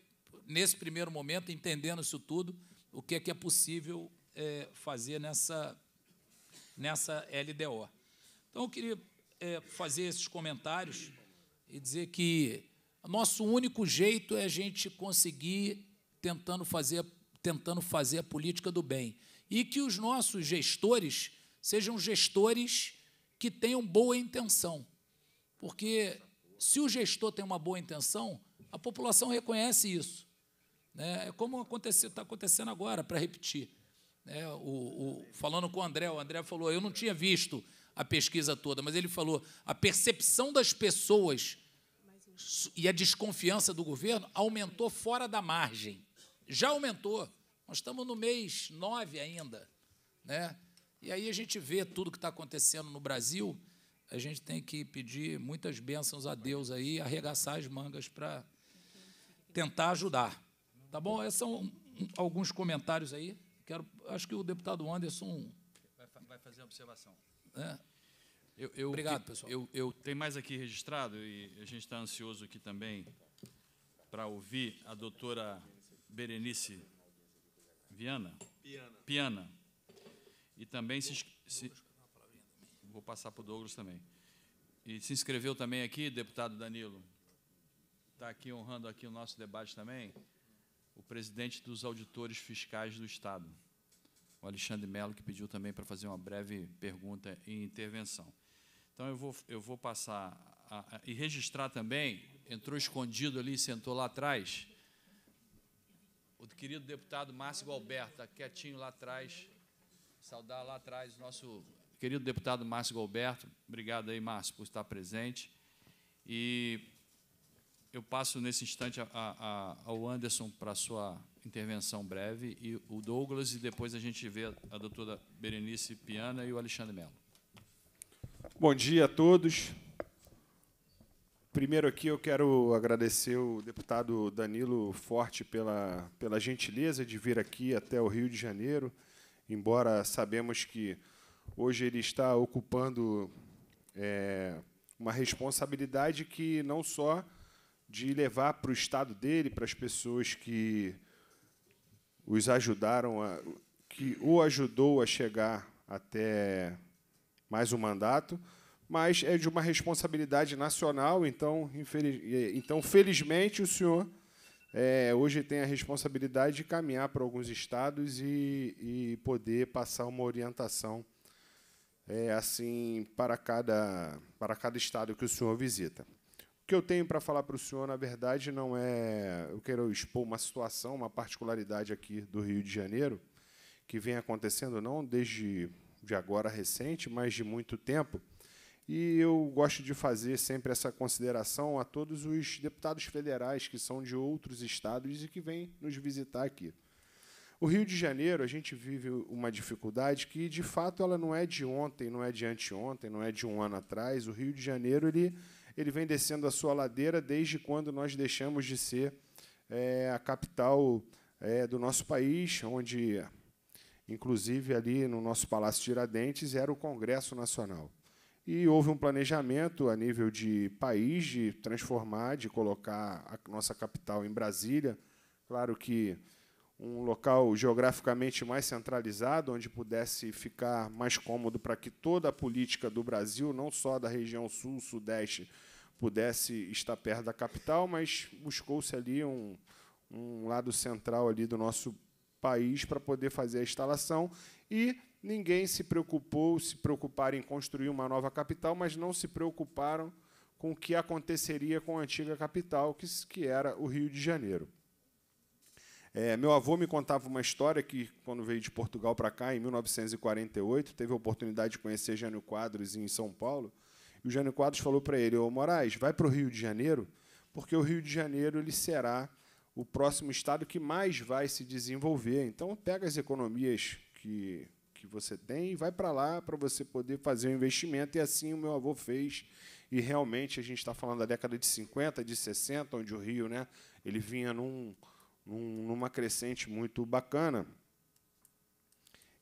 nesse primeiro momento, entendendo isso tudo, o que é que é possível é, fazer nessa, nessa LDO. Então, eu queria é, fazer esses comentários e dizer que nosso único jeito é a gente conseguir, tentando fazer tentando fazer a política do bem. E que os nossos gestores sejam gestores que tenham boa intenção. Porque se o gestor tem uma boa intenção, a população reconhece isso. Né? É como está acontecendo agora, para repetir. É, o, o, falando com o André, o André falou: eu não tinha visto a pesquisa toda, mas ele falou: a percepção das pessoas e a desconfiança do governo aumentou fora da margem já aumentou. Nós estamos no mês 9 ainda. Né? E aí a gente vê tudo que está acontecendo no Brasil. A gente tem que pedir muitas bênçãos a Deus aí, arregaçar as mangas para tentar ajudar. Tá bom? Esses são alguns comentários aí. Quero, acho que o deputado Anderson. Vai, fazer uma observação. É. Eu, eu, Obrigado, pessoal. Eu, eu, tem mais aqui registrado, e a gente está ansioso aqui também para ouvir a doutora Berenice Viana? Piana. Piana. E também se, se Vou passar para o Douglas também. E se inscreveu também aqui, deputado Danilo. Está aqui honrando aqui o nosso debate também. O presidente dos auditores fiscais do Estado, o Alexandre Melo, que pediu também para fazer uma breve pergunta e intervenção. Então eu vou, eu vou passar a, a, e registrar também, entrou escondido ali, sentou lá atrás, o querido deputado Márcio Gualberto, quietinho lá atrás, saudar lá atrás o nosso querido deputado Márcio Gualberto, Obrigado aí, Márcio, por estar presente. E eu passo nesse instante a, a, ao Anderson para a sua intervenção breve, e o Douglas, e depois a gente vê a doutora Berenice Piana e o Alexandre Mello. Bom dia a todos. Primeiro aqui eu quero agradecer o deputado Danilo Forte pela, pela gentileza de vir aqui até o Rio de Janeiro, embora sabemos que hoje ele está ocupando é, uma responsabilidade que não só de levar para o estado dele, para as pessoas que os ajudaram, a, que o ajudou a chegar até mais um mandato, mas é de uma responsabilidade nacional, então, então felizmente, o senhor é, hoje tem a responsabilidade de caminhar para alguns estados e, e poder passar uma orientação é, assim para cada, para cada estado que o senhor visita. O que eu tenho para falar para o senhor, na verdade, não é. Eu quero expor uma situação, uma particularidade aqui do Rio de Janeiro, que vem acontecendo não desde de agora recente, mas de muito tempo e eu gosto de fazer sempre essa consideração a todos os deputados federais que são de outros estados e que vêm nos visitar aqui. O Rio de Janeiro, a gente vive uma dificuldade que, de fato, ela não é de ontem, não é de anteontem, não é de um ano atrás. O Rio de Janeiro ele, ele vem descendo a sua ladeira desde quando nós deixamos de ser é, a capital é, do nosso país, onde, inclusive, ali no nosso Palácio Tiradentes era o Congresso Nacional e houve um planejamento a nível de país de transformar, de colocar a nossa capital em Brasília. Claro que um local geograficamente mais centralizado, onde pudesse ficar mais cômodo para que toda a política do Brasil, não só da região sul, sudeste, pudesse estar perto da capital, mas buscou-se ali um, um lado central ali do nosso país para poder fazer a instalação e Ninguém se preocupou, se preocupar em construir uma nova capital, mas não se preocuparam com o que aconteceria com a antiga capital, que, que era o Rio de Janeiro. É, meu avô me contava uma história que, quando veio de Portugal para cá, em 1948, teve a oportunidade de conhecer Jânio Quadros em São Paulo. E o Jânio Quadros falou para ele: Ô Moraes, vai para o Rio de Janeiro, porque o Rio de Janeiro ele será o próximo estado que mais vai se desenvolver. Então, pega as economias que que você tem, e vai para lá para você poder fazer o um investimento. E assim o meu avô fez. E realmente a gente está falando da década de 50, de 60, onde o Rio né, ele vinha num, num, numa crescente muito bacana.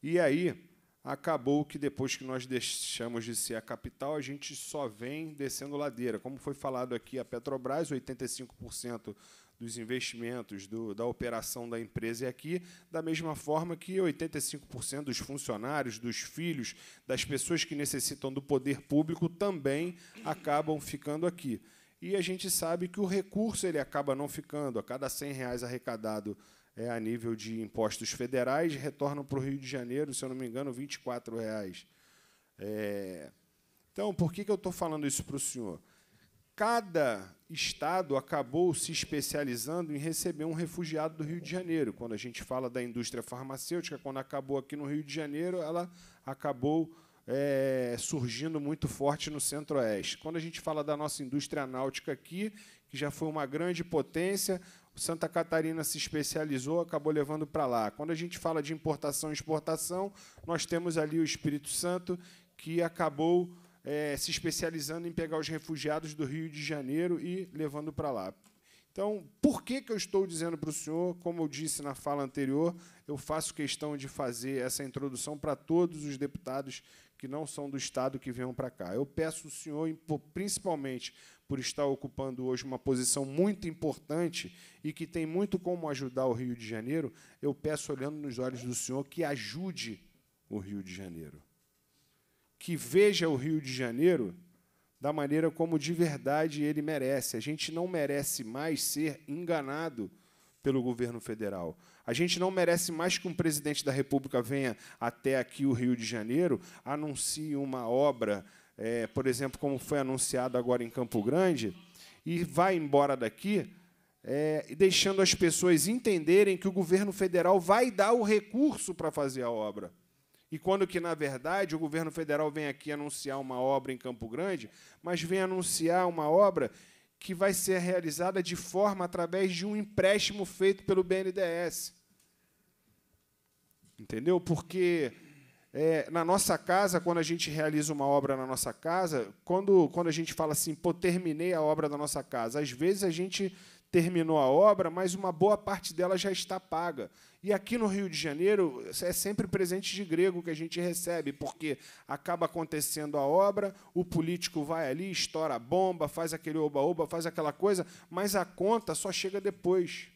E aí acabou que depois que nós deixamos de ser a capital, a gente só vem descendo ladeira. Como foi falado aqui, a Petrobras, 85% dos investimentos, do, da operação da empresa. E aqui, da mesma forma que 85% dos funcionários, dos filhos, das pessoas que necessitam do poder público também acabam ficando aqui. E a gente sabe que o recurso ele acaba não ficando. A cada 100 reais arrecadado é, a nível de impostos federais, retornam para o Rio de Janeiro, se eu não me engano, 24 reais É... Então, por que, que eu estou falando isso para o senhor? Cada Estado acabou se especializando em receber um refugiado do Rio de Janeiro. Quando a gente fala da indústria farmacêutica, quando acabou aqui no Rio de Janeiro, ela acabou é, surgindo muito forte no Centro-Oeste. Quando a gente fala da nossa indústria náutica aqui, que já foi uma grande potência, Santa Catarina se especializou, acabou levando para lá. Quando a gente fala de importação e exportação, nós temos ali o Espírito Santo, que acabou é, se especializando em pegar os refugiados do Rio de Janeiro e levando para lá. Então, por que, que eu estou dizendo para o senhor, como eu disse na fala anterior, eu faço questão de fazer essa introdução para todos os deputados que não são do Estado que venham para cá. Eu peço o senhor, principalmente por estar ocupando hoje uma posição muito importante e que tem muito como ajudar o Rio de Janeiro, eu peço, olhando nos olhos do senhor, que ajude o Rio de Janeiro que veja o Rio de Janeiro da maneira como de verdade ele merece. A gente não merece mais ser enganado pelo governo federal. A gente não merece mais que um presidente da República venha até aqui, o Rio de Janeiro, anuncie uma obra, é, por exemplo, como foi anunciado agora em Campo Grande, e vá embora daqui, é, deixando as pessoas entenderem que o governo federal vai dar o recurso para fazer a obra. E quando que, na verdade, o governo federal vem aqui anunciar uma obra em Campo Grande, mas vem anunciar uma obra que vai ser realizada de forma através de um empréstimo feito pelo BNDES. Entendeu? Porque é, na nossa casa, quando a gente realiza uma obra na nossa casa, quando, quando a gente fala assim, pô, terminei a obra da nossa casa, às vezes a gente terminou a obra, mas uma boa parte dela já está paga. E aqui no Rio de Janeiro é sempre presente de grego que a gente recebe, porque acaba acontecendo a obra, o político vai ali, estoura a bomba, faz aquele oba-oba, faz aquela coisa, mas a conta só chega depois.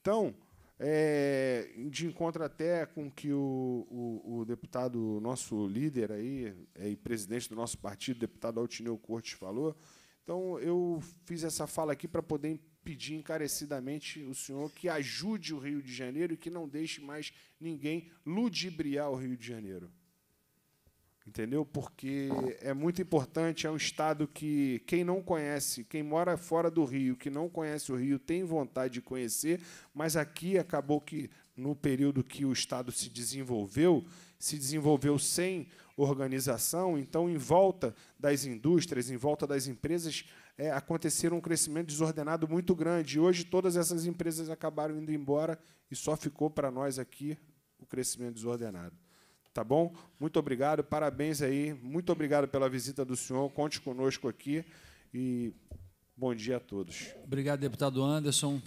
Então, é, de encontro até com que o, o, o deputado, nosso líder aí, é, e presidente do nosso partido, deputado Altineu Cortes, falou, então, eu fiz essa fala aqui para poder pedir encarecidamente o senhor que ajude o Rio de Janeiro e que não deixe mais ninguém ludibriar o Rio de Janeiro. Entendeu? Porque é muito importante, é um estado que quem não conhece, quem mora fora do Rio, que não conhece o Rio, tem vontade de conhecer, mas aqui acabou que, no período que o estado se desenvolveu, se desenvolveu sem organização, então, em volta das indústrias, em volta das empresas, é, um crescimento desordenado muito grande. E hoje todas essas empresas acabaram indo embora e só ficou para nós aqui o crescimento desordenado. Tá bom? Muito obrigado, parabéns aí, muito obrigado pela visita do senhor, conte conosco aqui e bom dia a todos. Obrigado, deputado Anderson.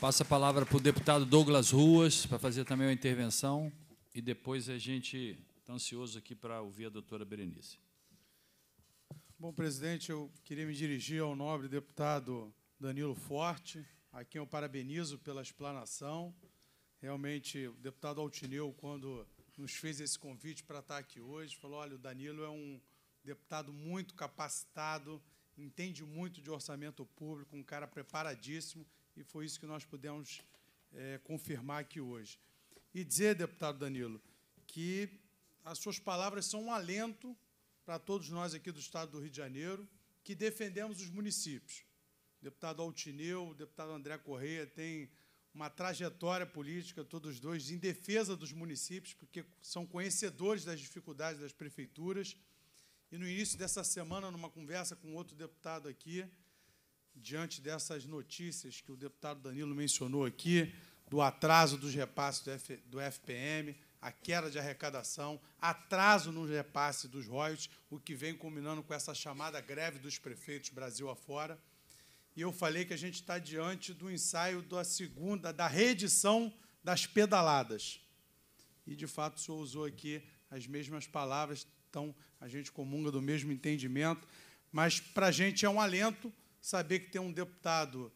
Passa a palavra para o deputado Douglas Ruas, para fazer também uma intervenção e depois a gente está ansioso aqui para ouvir a doutora Berenice. Bom, presidente, eu queria me dirigir ao nobre deputado Danilo Forte, a quem eu parabenizo pela explanação. Realmente, o deputado Altineu, quando nos fez esse convite para estar aqui hoje, falou, olha, o Danilo é um deputado muito capacitado, entende muito de orçamento público, um cara preparadíssimo, e foi isso que nós pudemos é, confirmar aqui hoje e dizer, deputado Danilo, que as suas palavras são um alento para todos nós aqui do Estado do Rio de Janeiro, que defendemos os municípios. O deputado Altineu, o deputado André Correia têm uma trajetória política, todos dois, em defesa dos municípios, porque são conhecedores das dificuldades das prefeituras. E no início dessa semana, numa conversa com outro deputado aqui, diante dessas notícias que o deputado Danilo mencionou aqui, do atraso dos repasses do, F, do FPM, a queda de arrecadação, atraso no repasse dos royalties, o que vem combinando com essa chamada greve dos prefeitos Brasil afora. E eu falei que a gente está diante do ensaio da segunda, da reedição das pedaladas. E, de fato, o senhor usou aqui as mesmas palavras, então a gente comunga do mesmo entendimento, mas para a gente é um alento saber que tem um deputado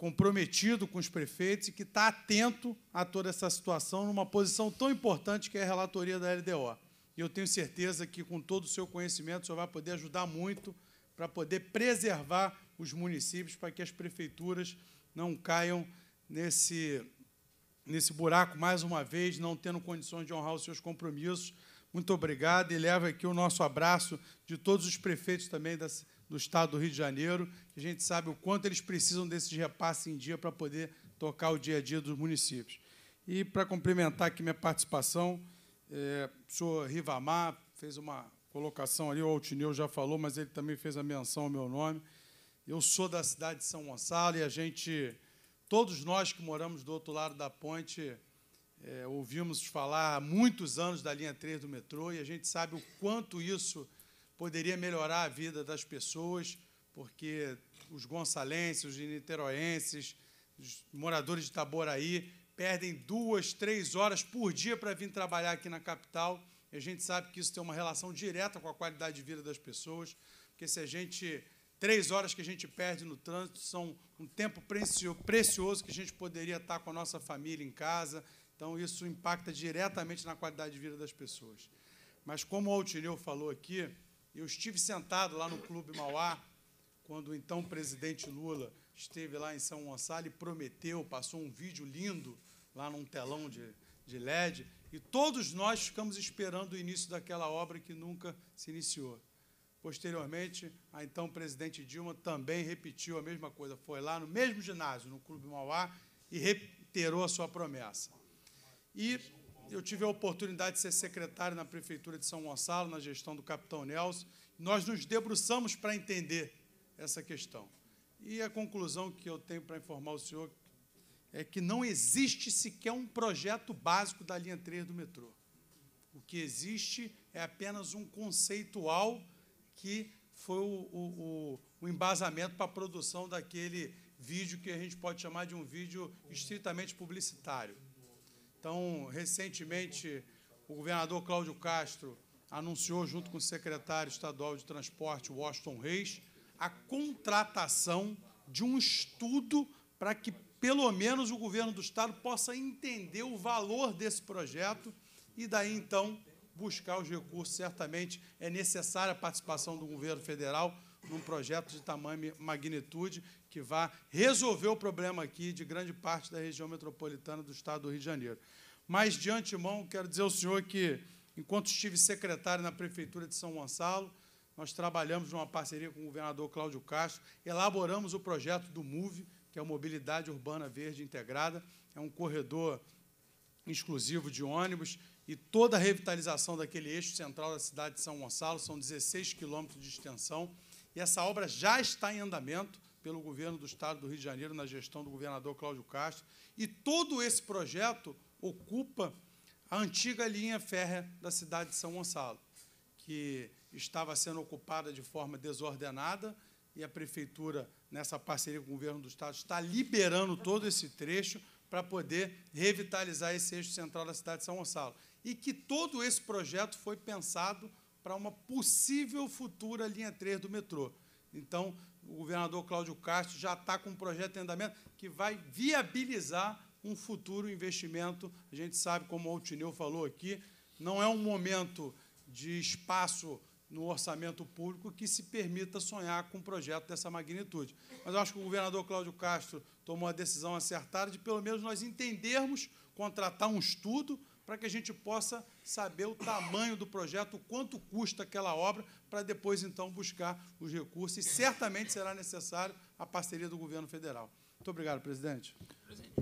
comprometido com os prefeitos e que está atento a toda essa situação numa posição tão importante que é a relatoria da LDO. E eu tenho certeza que, com todo o seu conhecimento, o senhor vai poder ajudar muito para poder preservar os municípios, para que as prefeituras não caiam nesse, nesse buraco mais uma vez, não tendo condições de honrar os seus compromissos. Muito obrigado e leva aqui o nosso abraço de todos os prefeitos também da, do estado do Rio de Janeiro, que a gente sabe o quanto eles precisam desses repasses em dia para poder tocar o dia a dia dos municípios. E, para complementar aqui minha participação, é, o senhor Rivamar fez uma colocação ali, o Altineu já falou, mas ele também fez a menção ao meu nome. Eu sou da cidade de São Gonçalo e a gente, todos nós que moramos do outro lado da ponte, é, ouvimos falar há muitos anos da linha 3 do metrô e a gente sabe o quanto isso poderia melhorar a vida das pessoas, porque os gonçalenses, os niteroenses, os moradores de Itaboraí perdem duas, três horas por dia para vir trabalhar aqui na capital. E a gente sabe que isso tem uma relação direta com a qualidade de vida das pessoas, porque se a gente três horas que a gente perde no trânsito são um tempo precioso que a gente poderia estar com a nossa família em casa. Então, isso impacta diretamente na qualidade de vida das pessoas. Mas, como o Altineu falou aqui, eu estive sentado lá no Clube Mauá, quando o então presidente Lula esteve lá em São Gonçalo e prometeu, passou um vídeo lindo lá num telão de, de LED, e todos nós ficamos esperando o início daquela obra que nunca se iniciou. Posteriormente, a então presidente Dilma também repetiu a mesma coisa, foi lá no mesmo ginásio, no Clube Mauá, e reiterou a sua promessa. E eu tive a oportunidade de ser secretário na Prefeitura de São Gonçalo, na gestão do capitão Nelson. Nós nos debruçamos para entender essa questão. E a conclusão que eu tenho para informar o senhor é que não existe sequer um projeto básico da linha 3 do metrô. O que existe é apenas um conceitual que foi o, o, o, embasamento para a produção daquele vídeo que a gente pode chamar de um vídeo estritamente publicitário. Então, recentemente, o governador Cláudio Castro anunciou, junto com o secretário estadual de transporte, Washington Reis, a contratação de um estudo para que, pelo menos, o governo do Estado possa entender o valor desse projeto e, daí, então, buscar os recursos. Certamente é necessária a participação do governo federal num projeto de tamanho magnitude que vá resolver o problema aqui de grande parte da região metropolitana do Estado do Rio de Janeiro. Mas, de antemão, quero dizer ao senhor que, enquanto estive secretário na Prefeitura de São Gonçalo, nós trabalhamos numa parceria com o governador Cláudio Castro, elaboramos o projeto do MUVE, que é a Mobilidade Urbana Verde Integrada, é um corredor exclusivo de ônibus, e toda a revitalização daquele eixo central da cidade de São Gonçalo, são 16 quilômetros de extensão, e essa obra já está em andamento pelo governo do Estado do Rio de Janeiro, na gestão do governador Cláudio Castro. E todo esse projeto ocupa a antiga linha férrea da cidade de São Gonçalo, que estava sendo ocupada de forma desordenada e a prefeitura, nessa parceria com o governo do Estado, está liberando todo esse trecho para poder revitalizar esse eixo central da cidade de São Gonçalo. E que todo esse projeto foi pensado para uma possível futura linha 3 do metrô. Então, o governador Cláudio Castro já está com um projeto em andamento que vai viabilizar um futuro investimento. A gente sabe, como o Altineu falou aqui, não é um momento de espaço no orçamento público que se permita sonhar com um projeto dessa magnitude. Mas eu acho que o governador Cláudio Castro tomou a decisão acertada de, pelo menos, nós entendermos, contratar um estudo para que a gente possa saber o tamanho do projeto, o quanto custa aquela obra, para depois, então, buscar os recursos. E certamente será necessário a parceria do governo federal. Muito obrigado, presidente. Presidente.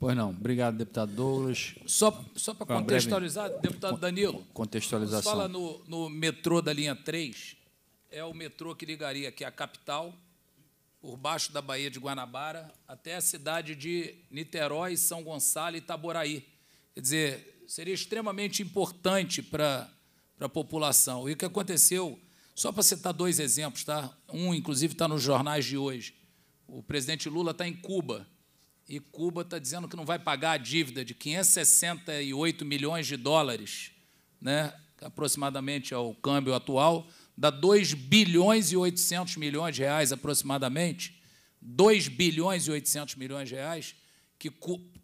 Pois não. Obrigado, deputado Douglas. Só, só para contextualizar, deputado Danilo. Contextualização. Fala no, no metrô da linha 3, é o metrô que ligaria aqui a capital, por baixo da Baía de Guanabara, até a cidade de Niterói, São Gonçalo e Itaboraí. Quer dizer, seria extremamente importante para a população. E o que aconteceu, só para citar dois exemplos, tá? um, inclusive, está nos jornais de hoje. O presidente Lula está em Cuba. E Cuba está dizendo que não vai pagar a dívida de 568 milhões de dólares, né? aproximadamente ao câmbio atual, dá 2 bilhões e 800 milhões de reais aproximadamente. 2 bilhões e 800 milhões de reais que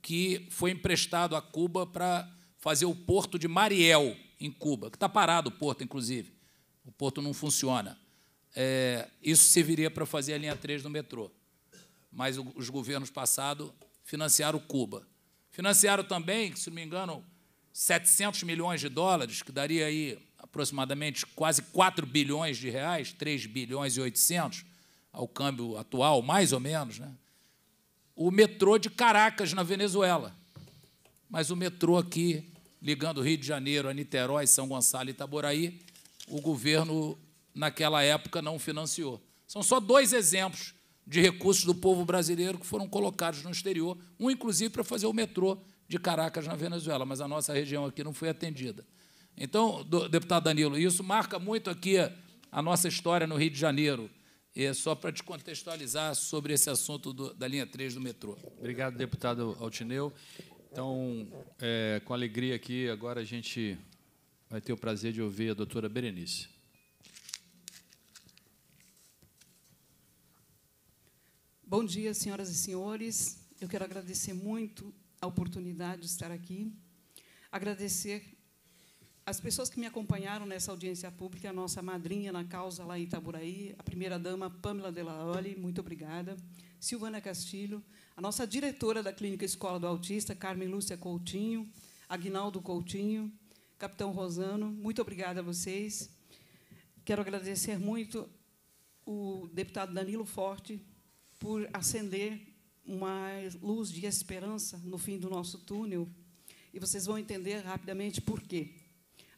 que foi emprestado a Cuba para fazer o porto de Mariel, em Cuba, que está parado o porto, inclusive. O porto não funciona. É, isso serviria para fazer a linha 3 do metrô. Mas os governos passados financiaram Cuba. Financiaram também, se não me engano, 700 milhões de dólares, que daria aí aproximadamente quase 4 bilhões de reais, 3 bilhões e 800 ao câmbio atual, mais ou menos, né? o metrô de Caracas, na Venezuela. Mas o metrô aqui, ligando Rio de Janeiro a Niterói, São Gonçalo e Itaboraí, o governo, naquela época, não financiou. São só dois exemplos de recursos do povo brasileiro que foram colocados no exterior, um, inclusive, para fazer o metrô de Caracas, na Venezuela, mas a nossa região aqui não foi atendida. Então, deputado Danilo, isso marca muito aqui a nossa história no Rio de Janeiro é só para te contextualizar sobre esse assunto do, da linha 3 do metrô. Obrigado, deputado Altineu. Então, é, com alegria aqui, agora a gente vai ter o prazer de ouvir a doutora Berenice. Bom dia, senhoras e senhores. Eu quero agradecer muito a oportunidade de estar aqui, agradecer as pessoas que me acompanharam nessa audiência pública, a nossa madrinha na causa lá em Itaburaí, a primeira-dama Pamela Delaoli, muito obrigada. Silvana Castilho, a nossa diretora da Clínica Escola do Autista, Carmen Lúcia Coutinho, Agnaldo Coutinho, Capitão Rosano, muito obrigada a vocês. Quero agradecer muito o deputado Danilo Forte por acender uma luz de esperança no fim do nosso túnel. E vocês vão entender rapidamente por quê.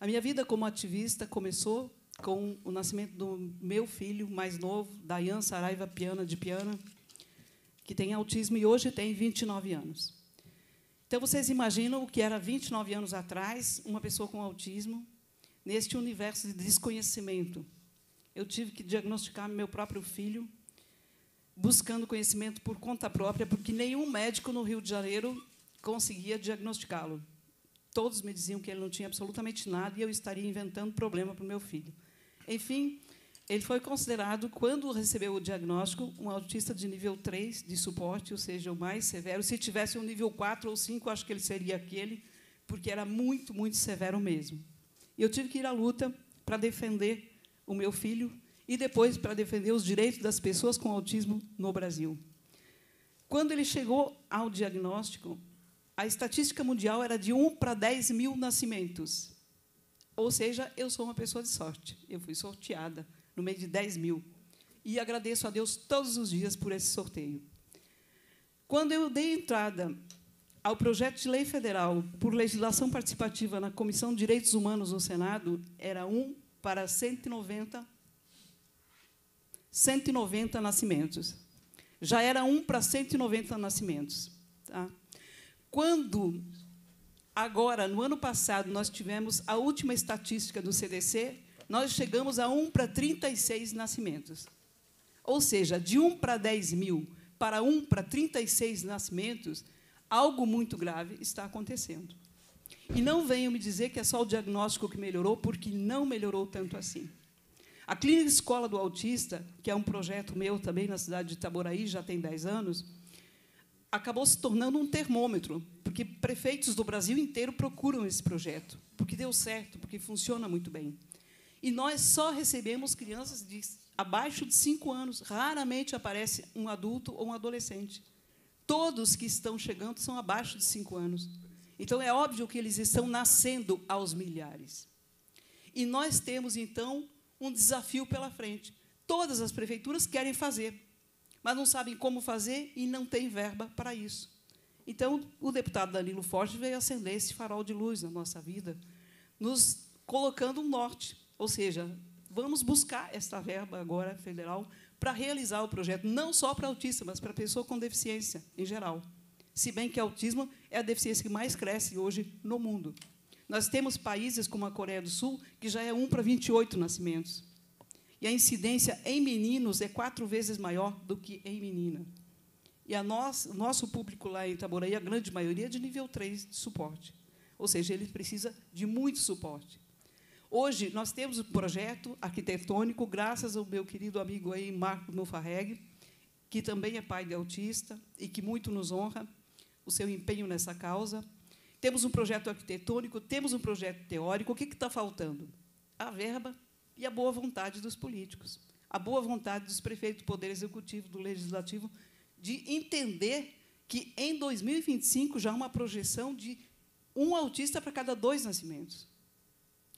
A minha vida como ativista começou com o nascimento do meu filho mais novo, Dayan Saraiva Piana de Piana, que tem autismo e hoje tem 29 anos. Então, vocês imaginam o que era 29 anos atrás uma pessoa com autismo neste universo de desconhecimento. Eu tive que diagnosticar meu próprio filho buscando conhecimento por conta própria, porque nenhum médico no Rio de Janeiro conseguia diagnosticá-lo. Todos me diziam que ele não tinha absolutamente nada e eu estaria inventando problema para o meu filho. Enfim, ele foi considerado, quando recebeu o diagnóstico, um autista de nível 3 de suporte, ou seja, o mais severo. Se tivesse um nível 4 ou 5, acho que ele seria aquele, porque era muito, muito severo mesmo. E eu tive que ir à luta para defender o meu filho e depois para defender os direitos das pessoas com autismo no Brasil. Quando ele chegou ao diagnóstico, a estatística mundial era de 1 para 10 mil nascimentos. Ou seja, eu sou uma pessoa de sorte. Eu fui sorteada no meio de 10 mil. E agradeço a Deus todos os dias por esse sorteio. Quando eu dei entrada ao projeto de lei federal por legislação participativa na Comissão de Direitos Humanos no Senado, era 1 para 190, 190 nascimentos. Já era 1 para 190 nascimentos. Tá? Quando, agora, no ano passado, nós tivemos a última estatística do CDC, nós chegamos a 1 para 36 nascimentos. Ou seja, de 1 para 10 mil para 1 para 36 nascimentos, algo muito grave está acontecendo. E não venham me dizer que é só o diagnóstico que melhorou, porque não melhorou tanto assim. A Clínica Escola do Autista, que é um projeto meu também na cidade de Itaboraí, já tem 10 anos, acabou se tornando um termômetro, porque prefeitos do Brasil inteiro procuram esse projeto, porque deu certo, porque funciona muito bem. E nós só recebemos crianças de abaixo de 5 anos, raramente aparece um adulto ou um adolescente. Todos que estão chegando são abaixo de 5 anos. Então é óbvio que eles estão nascendo aos milhares. E nós temos então um desafio pela frente. Todas as prefeituras querem fazer, mas não sabem como fazer e não têm verba para isso. Então, o deputado Danilo Forte veio acender esse farol de luz na nossa vida, nos colocando um norte, ou seja, vamos buscar esta verba agora federal para realizar o projeto, não só para autista, mas para pessoa com deficiência em geral. Se bem que autismo é a deficiência que mais cresce hoje no mundo. Nós temos países como a Coreia do Sul, que já é 1 para 28 nascimentos. E a incidência em meninos é quatro vezes maior do que em menina. E a nós, o nosso público lá em Itaboraí, a grande maioria é de nível 3 de suporte. Ou seja, ele precisa de muito suporte. Hoje, nós temos um projeto arquitetônico, graças ao meu querido amigo aí, Marco Mofarreg, que também é pai de autista e que muito nos honra o seu empenho nessa causa. Temos um projeto arquitetônico, temos um projeto teórico. O que está faltando? A verba e a boa vontade dos políticos, a boa vontade dos prefeitos do Poder Executivo, do Legislativo, de entender que em 2025 já há uma projeção de um autista para cada dois nascimentos.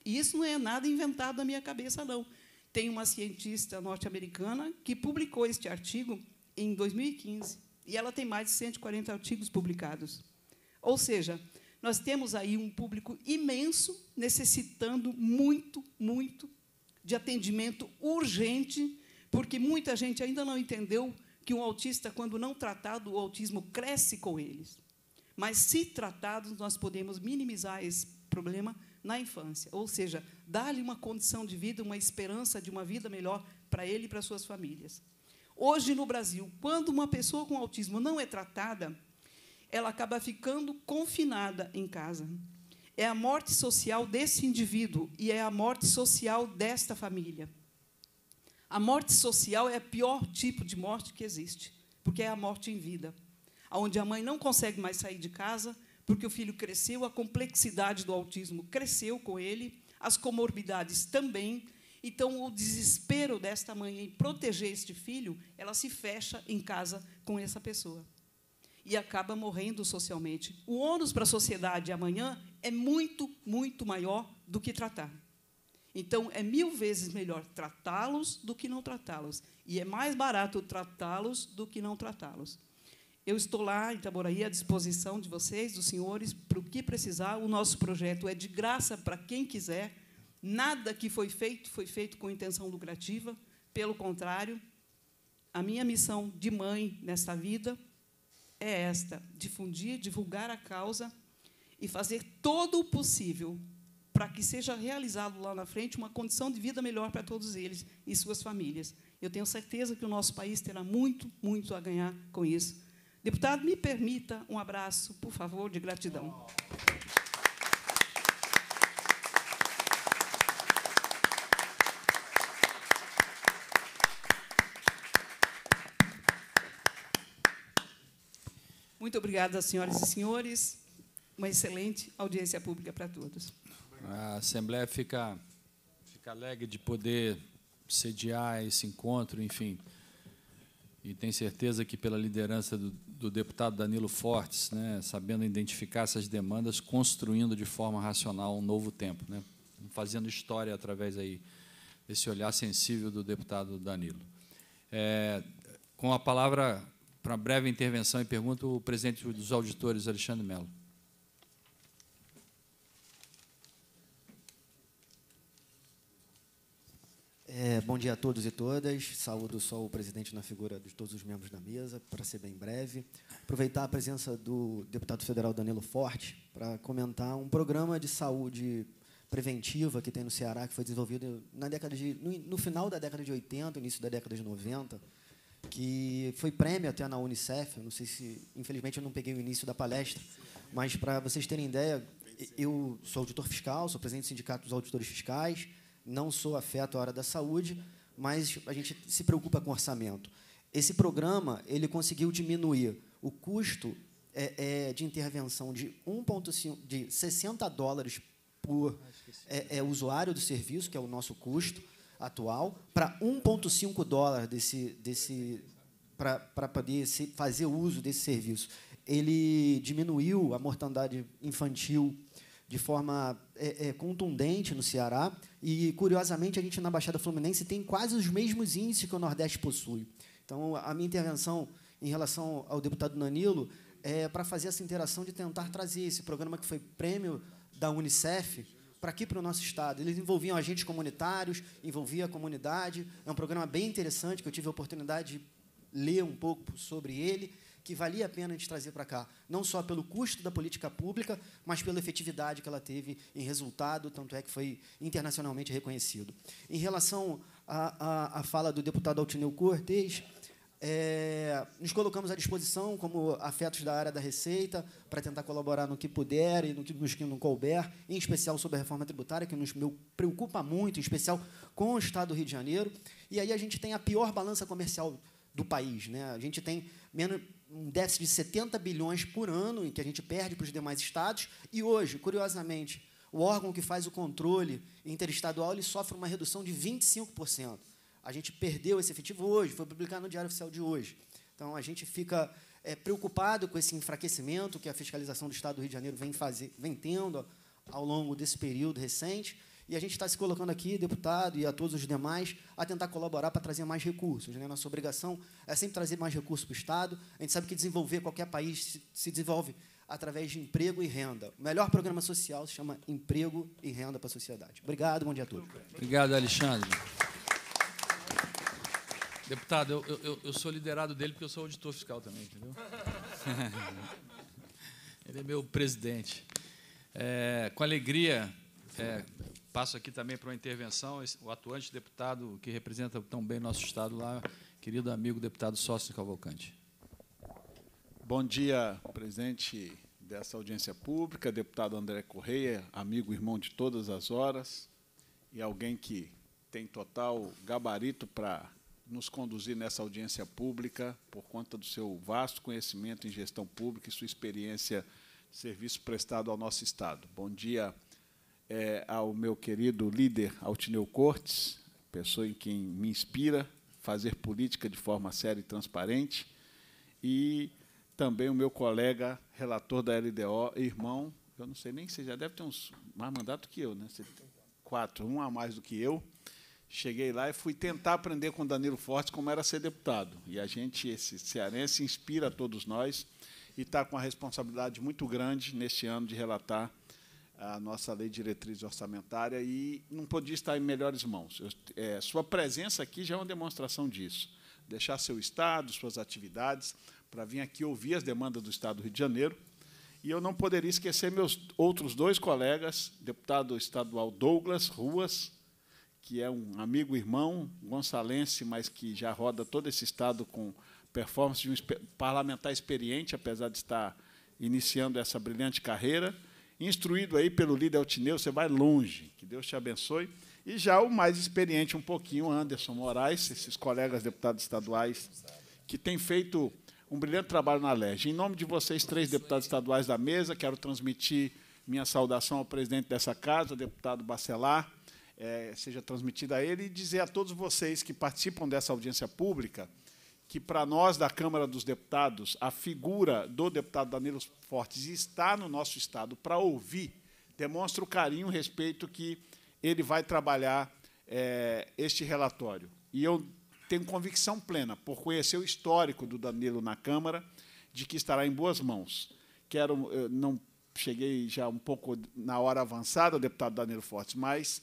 E isso não é nada inventado na minha cabeça, não. Tem uma cientista norte-americana que publicou este artigo em 2015, e ela tem mais de 140 artigos publicados. Ou seja, nós temos aí um público imenso necessitando muito, muito, de atendimento urgente, porque muita gente ainda não entendeu que um autista, quando não tratado, o autismo cresce com eles. Mas, se tratados, nós podemos minimizar esse problema na infância, ou seja, dar-lhe uma condição de vida, uma esperança de uma vida melhor para ele e para suas famílias. Hoje, no Brasil, quando uma pessoa com autismo não é tratada, ela acaba ficando confinada em casa é a morte social desse indivíduo e é a morte social desta família. A morte social é o pior tipo de morte que existe, porque é a morte em vida, onde a mãe não consegue mais sair de casa porque o filho cresceu, a complexidade do autismo cresceu com ele, as comorbidades também. Então, o desespero desta mãe em proteger este filho, ela se fecha em casa com essa pessoa e acaba morrendo socialmente. O ônus para a sociedade amanhã é muito, muito maior do que tratar. Então, é mil vezes melhor tratá-los do que não tratá-los. E é mais barato tratá-los do que não tratá-los. Eu estou lá em Itaboraí à disposição de vocês, dos senhores, para o que precisar. O nosso projeto é de graça para quem quiser. Nada que foi feito foi feito com intenção lucrativa. Pelo contrário, a minha missão de mãe nesta vida é esta: difundir, divulgar a causa e fazer todo o possível para que seja realizado lá na frente uma condição de vida melhor para todos eles e suas famílias. Eu tenho certeza que o nosso país terá muito, muito a ganhar com isso. Deputado, me permita um abraço, por favor, de gratidão. Muito obrigada, senhoras e senhores. Uma excelente audiência pública para todos. A Assembleia fica, fica alegre de poder sediar esse encontro, enfim. E tenho certeza que, pela liderança do, do deputado Danilo Fortes, né, sabendo identificar essas demandas, construindo de forma racional um novo tempo, né, fazendo história através aí desse olhar sensível do deputado Danilo. É, com a palavra para uma breve intervenção e pergunta o presidente dos auditores, Alexandre Melo. É, bom dia a todos e todas. Saúdo só o presidente na figura de todos os membros da mesa, para ser bem breve. Aproveitar a presença do deputado federal Danilo Forte para comentar um programa de saúde preventiva que tem no Ceará, que foi desenvolvido na década de, no, no final da década de 80, início da década de 90, que foi prêmio até na Unicef. Eu não sei se, infelizmente, eu não peguei o início da palestra, mas para vocês terem ideia, eu sou auditor fiscal, sou presidente do Sindicato dos Auditores Fiscais, não sou afeto à área da saúde, mas a gente se preocupa com orçamento. Esse programa ele conseguiu diminuir o custo é, é, de intervenção de 1,5 de 60 dólares por é, é, usuário do serviço, que é o nosso custo, atual para 1,5 dólar desse, desse, para poder se fazer uso desse serviço. Ele diminuiu a mortandade infantil de forma é, é, contundente no Ceará e, curiosamente, a gente na Baixada Fluminense tem quase os mesmos índices que o Nordeste possui. Então, a minha intervenção em relação ao deputado Nanilo é para fazer essa interação de tentar trazer esse programa que foi prêmio da Unicef, para aqui, para o nosso estado. Eles envolviam agentes comunitários, envolvia a comunidade. É um programa bem interessante que eu tive a oportunidade de ler um pouco sobre ele, que valia a pena a gente trazer para cá, não só pelo custo da política pública, mas pela efetividade que ela teve em resultado, tanto é que foi internacionalmente reconhecido. Em relação à, à fala do deputado Altineu Cortes, é, nos colocamos à disposição como afetos da área da Receita para tentar colaborar no que puder e no que nos não couber, em especial sobre a reforma tributária, que nos preocupa muito, em especial com o Estado do Rio de Janeiro. E aí a gente tem a pior balança comercial do país. Né? A gente tem menos, um déficit de 70 bilhões por ano, em que a gente perde para os demais estados. E hoje, curiosamente, o órgão que faz o controle interestadual ele sofre uma redução de 25%. A gente perdeu esse efetivo hoje, foi publicado no Diário Oficial de hoje. Então, a gente fica é, preocupado com esse enfraquecimento que a fiscalização do Estado do Rio de Janeiro vem, fazer, vem tendo ao longo desse período recente. E a gente está se colocando aqui, deputado e a todos os demais, a tentar colaborar para trazer mais recursos. Né? Nossa obrigação é sempre trazer mais recursos para o Estado. A gente sabe que desenvolver qualquer país se desenvolve através de emprego e renda. O melhor programa social se chama Emprego e Renda para a Sociedade. Obrigado, bom dia a todos. Obrigado, Alexandre. Deputado, eu, eu, eu sou liderado dele porque eu sou auditor fiscal também, entendeu? Ele é meu presidente. É, com alegria, é, passo aqui também para uma intervenção. O atuante deputado que representa tão bem nosso Estado lá, querido amigo deputado Sócio Cavalcante. Bom dia, presidente dessa audiência pública, deputado André Correia, amigo irmão de todas as horas, e alguém que tem total gabarito para nos conduzir nessa audiência pública, por conta do seu vasto conhecimento em gestão pública e sua experiência de serviço prestado ao nosso Estado. Bom dia é, ao meu querido líder Altineu Cortes, pessoa em quem me inspira fazer política de forma séria e transparente, e também o meu colega relator da LDO, irmão, eu não sei nem, você já deve ter uns mais mandato que eu, né? quatro, um a mais do que eu, Cheguei lá e fui tentar aprender com Danilo Fortes como era ser deputado. E a gente, esse cearense, inspira a todos nós e está com uma responsabilidade muito grande neste ano de relatar a nossa lei diretriz orçamentária e não podia estar em melhores mãos. Eu, é, sua presença aqui já é uma demonstração disso. Deixar seu Estado, suas atividades, para vir aqui ouvir as demandas do Estado do Rio de Janeiro. E eu não poderia esquecer meus outros dois colegas, deputado estadual Douglas Ruas, que é um amigo irmão gonçalense, mas que já roda todo esse estado com performance de um parlamentar experiente, apesar de estar iniciando essa brilhante carreira, instruído aí pelo líder Altineu, você vai longe. Que Deus te abençoe. E já o mais experiente um pouquinho, Anderson Moraes, esses colegas deputados estaduais que têm feito um brilhante trabalho na LERJ. Em nome de vocês, três deputados estaduais da mesa, quero transmitir minha saudação ao presidente dessa casa, deputado Bacelar, é, seja transmitida a ele, e dizer a todos vocês que participam dessa audiência pública que, para nós da Câmara dos Deputados, a figura do deputado Danilo Fortes está no nosso Estado para ouvir, demonstra o carinho, e o respeito que ele vai trabalhar é, este relatório. E eu tenho convicção plena, por conhecer o histórico do Danilo na Câmara, de que estará em boas mãos. Quero, não cheguei já um pouco na hora avançada, deputado Danilo Fortes, mas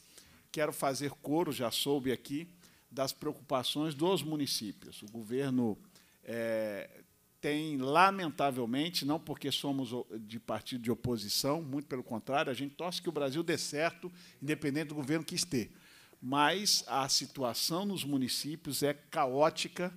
Quero fazer coro, já soube aqui, das preocupações dos municípios. O governo é, tem, lamentavelmente, não porque somos de partido de oposição, muito pelo contrário, a gente torce que o Brasil dê certo, independente do governo que esteja. Mas a situação nos municípios é caótica.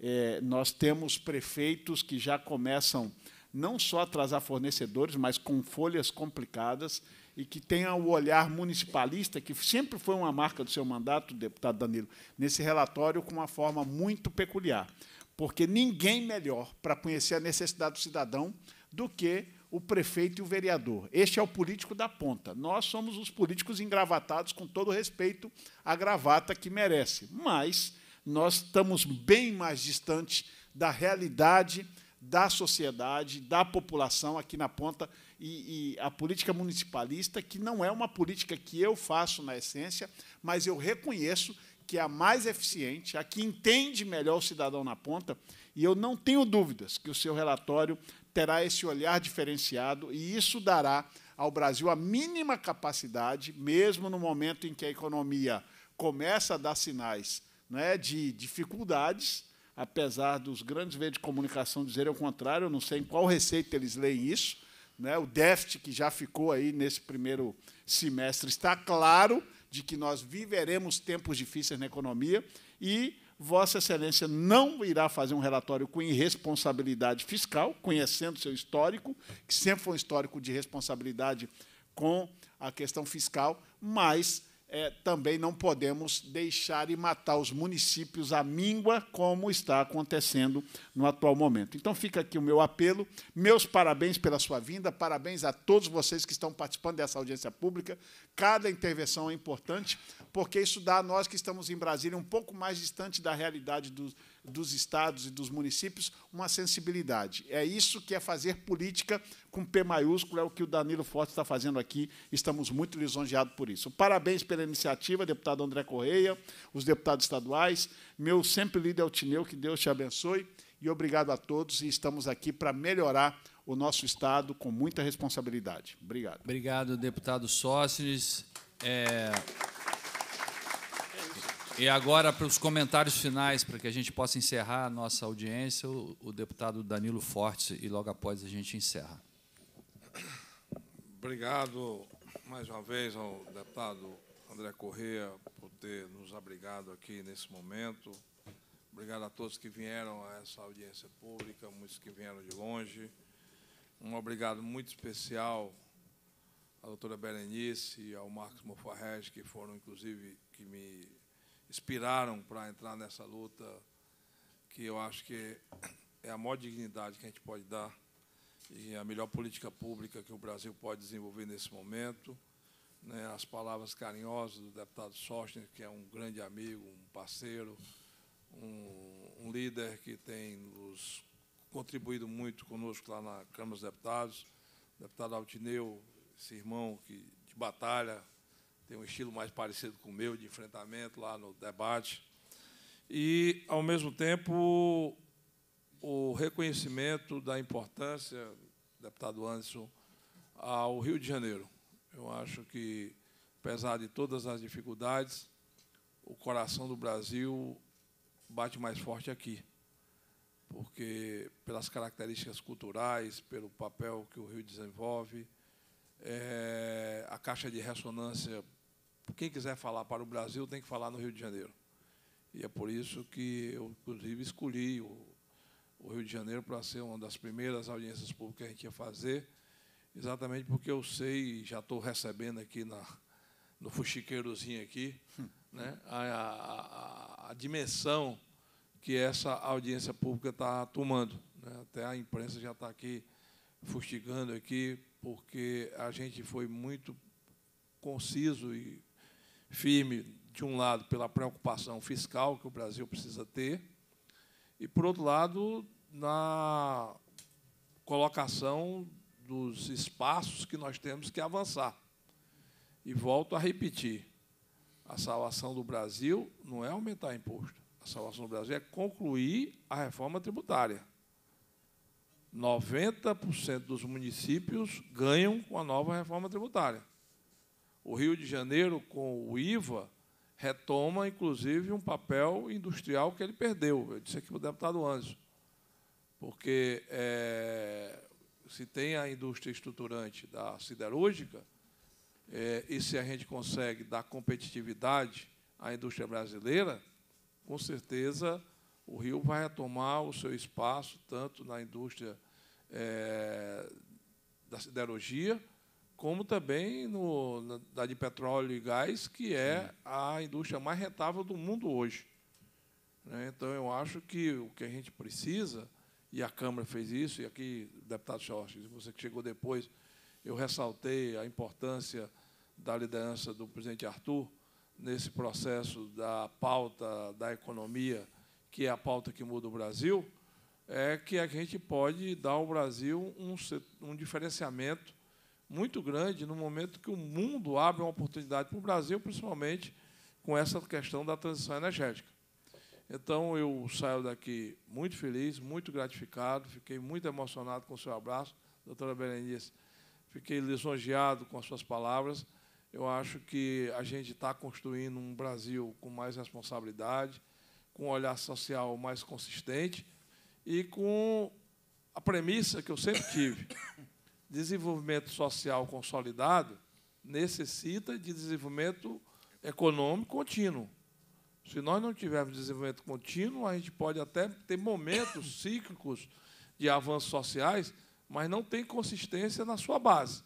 É, nós temos prefeitos que já começam não só a atrasar fornecedores, mas com folhas complicadas e que tenha o olhar municipalista, que sempre foi uma marca do seu mandato, deputado Danilo, nesse relatório com uma forma muito peculiar. Porque ninguém melhor para conhecer a necessidade do cidadão do que o prefeito e o vereador. Este é o político da ponta. Nós somos os políticos engravatados, com todo respeito à gravata que merece. Mas nós estamos bem mais distantes da realidade da sociedade, da população aqui na ponta e, e a política municipalista, que não é uma política que eu faço na essência, mas eu reconheço que é a mais eficiente, a que entende melhor o cidadão na ponta, e eu não tenho dúvidas que o seu relatório terá esse olhar diferenciado e isso dará ao Brasil a mínima capacidade, mesmo no momento em que a economia começa a dar sinais né, de dificuldades, apesar dos grandes meios de comunicação dizerem o contrário, eu não sei em qual receita eles leem isso, né? O déficit que já ficou aí nesse primeiro semestre está claro de que nós viveremos tempos difíceis na economia e Vossa Excelência não irá fazer um relatório com irresponsabilidade fiscal, conhecendo seu histórico, que sempre foi um histórico de responsabilidade com a questão fiscal, mas é, também não podemos deixar e matar os municípios à míngua, como está acontecendo no atual momento. Então fica aqui o meu apelo, meus parabéns pela sua vinda, parabéns a todos vocês que estão participando dessa audiência pública. Cada intervenção é importante, porque isso dá a nós que estamos em Brasília um pouco mais distante da realidade dos dos estados e dos municípios uma sensibilidade. É isso que é fazer política com P maiúsculo, é o que o Danilo Forte está fazendo aqui. Estamos muito lisonjeados por isso. Parabéns pela iniciativa, deputado André Correia, os deputados estaduais, meu sempre líder Altineu, é que Deus te abençoe. E obrigado a todos, e estamos aqui para melhorar o nosso Estado com muita responsabilidade. Obrigado. Obrigado, deputado Sócrates. É... E agora, para os comentários finais, para que a gente possa encerrar a nossa audiência, o, o deputado Danilo Fortes, e logo após a gente encerra. Obrigado mais uma vez ao deputado André Corrêa por ter nos abrigado aqui nesse momento. Obrigado a todos que vieram a essa audiência pública, muitos que vieram de longe. Um obrigado muito especial à doutora Berenice e ao Marcos Mofarrege, que foram, inclusive, que me inspiraram para entrar nessa luta, que eu acho que é a maior dignidade que a gente pode dar e a melhor política pública que o Brasil pode desenvolver nesse momento. Né? As palavras carinhosas do deputado Sostner, que é um grande amigo, um parceiro, um, um líder que tem nos contribuído muito conosco lá na Câmara dos Deputados, o deputado Altineu, esse irmão que, de batalha, tem um estilo mais parecido com o meu de enfrentamento lá no debate. E, ao mesmo tempo, o reconhecimento da importância, deputado Anderson, ao Rio de Janeiro. Eu acho que, apesar de todas as dificuldades, o coração do Brasil bate mais forte aqui, porque pelas características culturais, pelo papel que o Rio desenvolve, é, a caixa de ressonância quem quiser falar para o Brasil tem que falar no Rio de Janeiro. E é por isso que eu, inclusive, escolhi o, o Rio de Janeiro para ser uma das primeiras audiências públicas que a gente ia fazer, exatamente porque eu sei, já estou recebendo aqui na, no fuxiqueirozinho aqui, né, a, a, a, dimensão que essa audiência pública está tomando. Né? Até a imprensa já está aqui fustigando aqui, porque a gente foi muito conciso e firme, de um lado, pela preocupação fiscal que o Brasil precisa ter, e, por outro lado, na colocação dos espaços que nós temos que avançar. E volto a repetir: a salvação do Brasil não é aumentar imposto. A salvação do Brasil é concluir a reforma tributária. 90% dos municípios ganham com a nova reforma tributária o Rio de Janeiro, com o IVA, retoma, inclusive, um papel industrial que ele perdeu. Eu disse aqui para o deputado Anzo, porque é, se tem a indústria estruturante da siderúrgica, é, e se a gente consegue dar competitividade à indústria brasileira, com certeza o Rio vai retomar o seu espaço, tanto na indústria é, da siderurgia, como também no, na, de petróleo e gás, que é a indústria mais rentável do mundo hoje. Né? Então, eu acho que o que a gente precisa, e a Câmara fez isso, e aqui, deputado Jorge, você que chegou depois, eu ressaltei a importância da liderança do presidente Arthur nesse processo da pauta da economia, que é a pauta que muda o Brasil, é que a gente pode dar ao Brasil um, um diferenciamento muito grande no momento que o mundo abre uma oportunidade para o Brasil, principalmente com essa questão da transição energética. Então, eu saio daqui muito feliz, muito gratificado, fiquei muito emocionado com o seu abraço, doutora Berenice. Fiquei lisonjeado com as suas palavras. Eu acho que a gente está construindo um Brasil com mais responsabilidade, com um olhar social mais consistente e com a premissa que eu sempre tive, desenvolvimento social consolidado necessita de desenvolvimento econômico contínuo. Se nós não tivermos desenvolvimento contínuo, a gente pode até ter momentos cíclicos de avanços sociais, mas não tem consistência na sua base.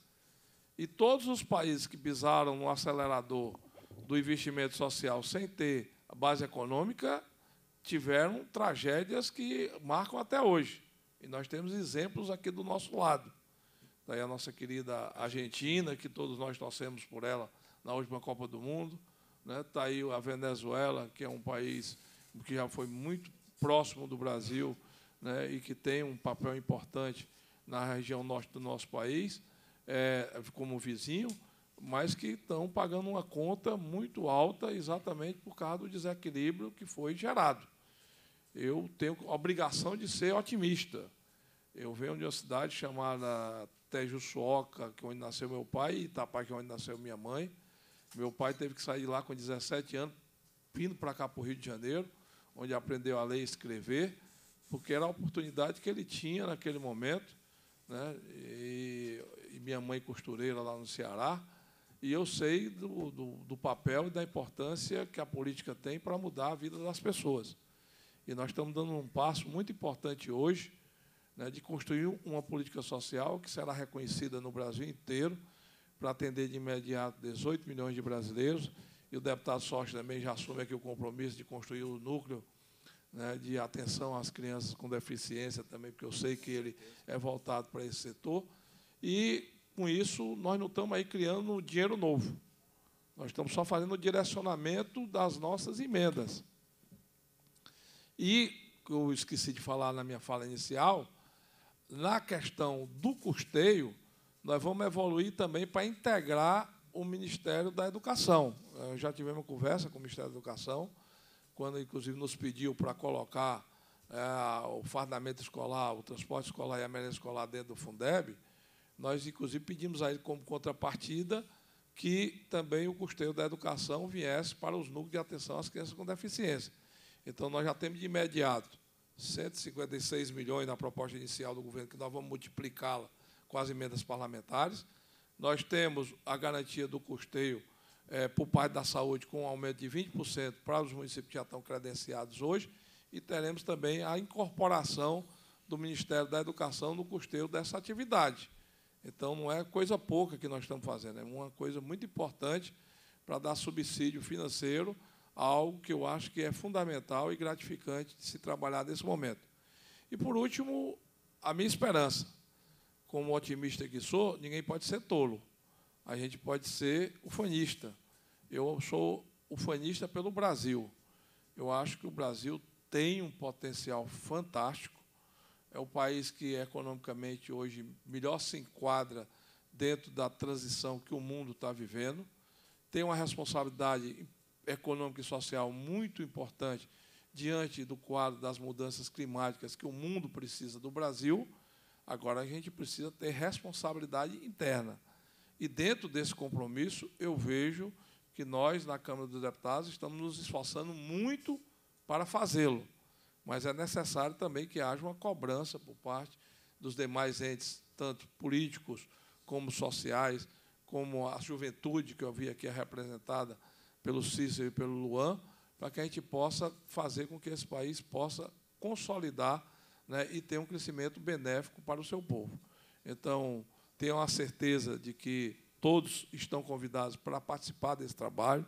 E todos os países que pisaram no acelerador do investimento social sem ter a base econômica tiveram tragédias que marcam até hoje. E nós temos exemplos aqui do nosso lado daí a nossa querida Argentina, que todos nós torcemos por ela na última Copa do Mundo, né? Está aí a Venezuela, que é um país que já foi muito próximo do Brasil né? e que tem um papel importante na região norte do nosso país, é, como vizinho, mas que estão pagando uma conta muito alta exatamente por causa do desequilíbrio que foi gerado. Eu tenho a obrigação de ser otimista. Eu venho de uma cidade chamada Tejo Suoca, que é onde nasceu meu pai, e Itapá, que é onde nasceu minha mãe. Meu pai teve que sair de lá com 17 anos, vindo para cá, para o Rio de Janeiro, onde aprendeu a ler e escrever, porque era a oportunidade que ele tinha naquele momento. Né? E, e minha mãe costureira lá no Ceará. E eu sei do, do, do papel e da importância que a política tem para mudar a vida das pessoas. E nós estamos dando um passo muito importante hoje, né, de construir uma política social que será reconhecida no Brasil inteiro, para atender de imediato 18 milhões de brasileiros. E o deputado Sorte também já assume aqui o compromisso de construir o um núcleo né, de atenção às crianças com deficiência também, porque eu sei que ele é voltado para esse setor. E, com isso, nós não estamos aí criando dinheiro novo. Nós estamos só fazendo o direcionamento das nossas emendas. E, eu esqueci de falar na minha fala inicial, na questão do custeio, nós vamos evoluir também para integrar o Ministério da Educação. Eh, já tivemos uma conversa com o Ministério da Educação, quando, inclusive, nos pediu para colocar é, o fardamento escolar, o transporte escolar e a merenda escolar dentro do Fundeb. Nós, inclusive, pedimos a ele, como contrapartida, que também o custeio da educação viesse para os núcleos de atenção às crianças com deficiência. Então, nós já temos de imediato 156 milhões na proposta inicial do governo, que nós vamos multiplicá-la com as emendas parlamentares. Nós temos a garantia do custeio é, por parte da saúde, com um aumento de 20% para os municípios que já estão credenciados hoje, e teremos também a incorporação do Ministério da Educação no custeio dessa atividade. Então, não é coisa pouca que nós estamos fazendo, é uma coisa muito importante para dar subsídio financeiro algo que eu acho que é fundamental e gratificante de se trabalhar nesse momento. E, por último, a minha esperança. Como otimista que sou, ninguém pode ser tolo. A gente pode ser ufanista. Eu sou ufanista pelo Brasil. Eu acho que o Brasil tem um potencial fantástico. É o país que economicamente hoje melhor se enquadra dentro da transição que o mundo está vivendo. Tem uma responsabilidade econômico e social muito importante diante do quadro das mudanças climáticas que o mundo precisa do Brasil, agora a gente precisa ter responsabilidade interna. E dentro desse compromisso, eu vejo que nós, na Câmara dos Deputados, estamos nos esforçando muito para fazê-lo. Mas é necessário também que haja uma cobrança por parte dos demais entes, tanto políticos como sociais, como a juventude, que eu vi aqui representada pelo Cícero e pelo Luan, para que a gente possa fazer com que esse país possa consolidar né, e ter um crescimento benéfico para o seu povo. Então, tenham a certeza de que todos estão convidados para participar desse trabalho.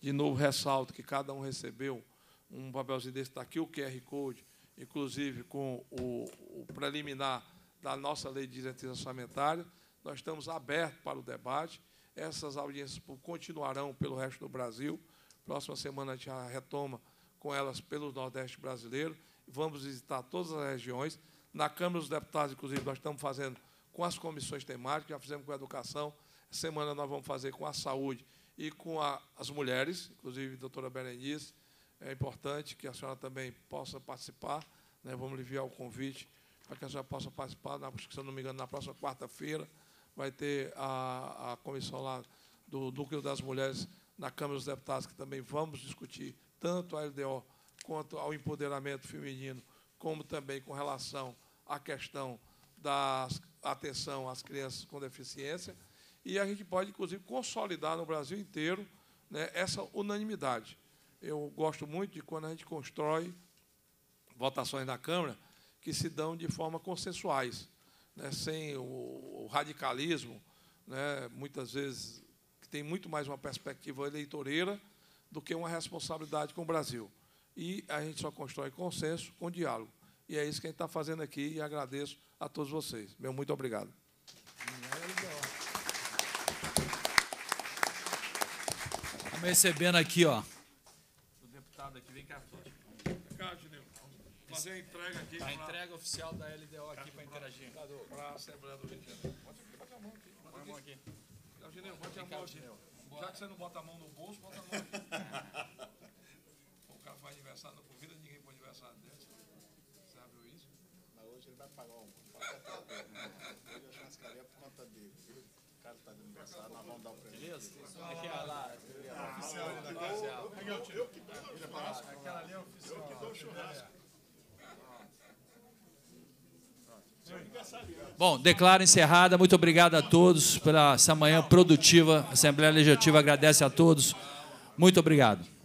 De novo, ressalto que cada um recebeu um papelzinho desse, está aqui o QR Code, inclusive com o, o preliminar da nossa lei de diretriz orçamentária. Nós estamos abertos para o debate. Essas audiências continuarão pelo resto do Brasil. Próxima semana a gente já retoma com elas pelo Nordeste brasileiro. Vamos visitar todas as regiões. Na Câmara dos Deputados, inclusive, nós estamos fazendo com as comissões temáticas, já fizemos com a educação. semana nós vamos fazer com a saúde e com a, as mulheres, inclusive, doutora Berenice. É importante que a senhora também possa participar. Né? Vamos enviar o convite para que a senhora possa participar, na, se não me engano, na próxima quarta-feira vai ter a, a comissão lá do Núcleo das Mulheres na Câmara dos Deputados, que também vamos discutir tanto a LDO quanto ao empoderamento feminino, como também com relação à questão da atenção às crianças com deficiência. E a gente pode, inclusive, consolidar no Brasil inteiro né, essa unanimidade. Eu gosto muito de quando a gente constrói votações na Câmara que se dão de forma consensuais né, sem o, o radicalismo, né, muitas vezes que tem muito mais uma perspectiva eleitoreira do que uma responsabilidade com o Brasil. E a gente só constrói consenso com diálogo. E é isso que a gente está fazendo aqui e agradeço a todos vocês. Meu muito obrigado. Estamos recebendo aqui, ó, fazer a entrega aqui. A entrega oficial da LDO aqui para interagir. Para a Assembleia do Rio de Janeiro. Pode aqui, a mão aqui. Bota a mão aqui. a mão aqui. Já que você não bota a mão no bolso, bota a mão aqui. o cara faz aniversário, não convida ninguém para o aniversário desse. Você já viu isso? Mas hoje ele vai pagar um. Hoje a churrascaria é por conta dele, O cara está aniversário, nós vamos dar o presente. Beleza? Aqui, ó, lá. Oficial. que Aquela ali é oficial. Eu que dou churrasco. Bom, declaro encerrada. Muito obrigado a todos pela essa manhã produtiva. A Assembleia Legislativa agradece a todos. Muito obrigado.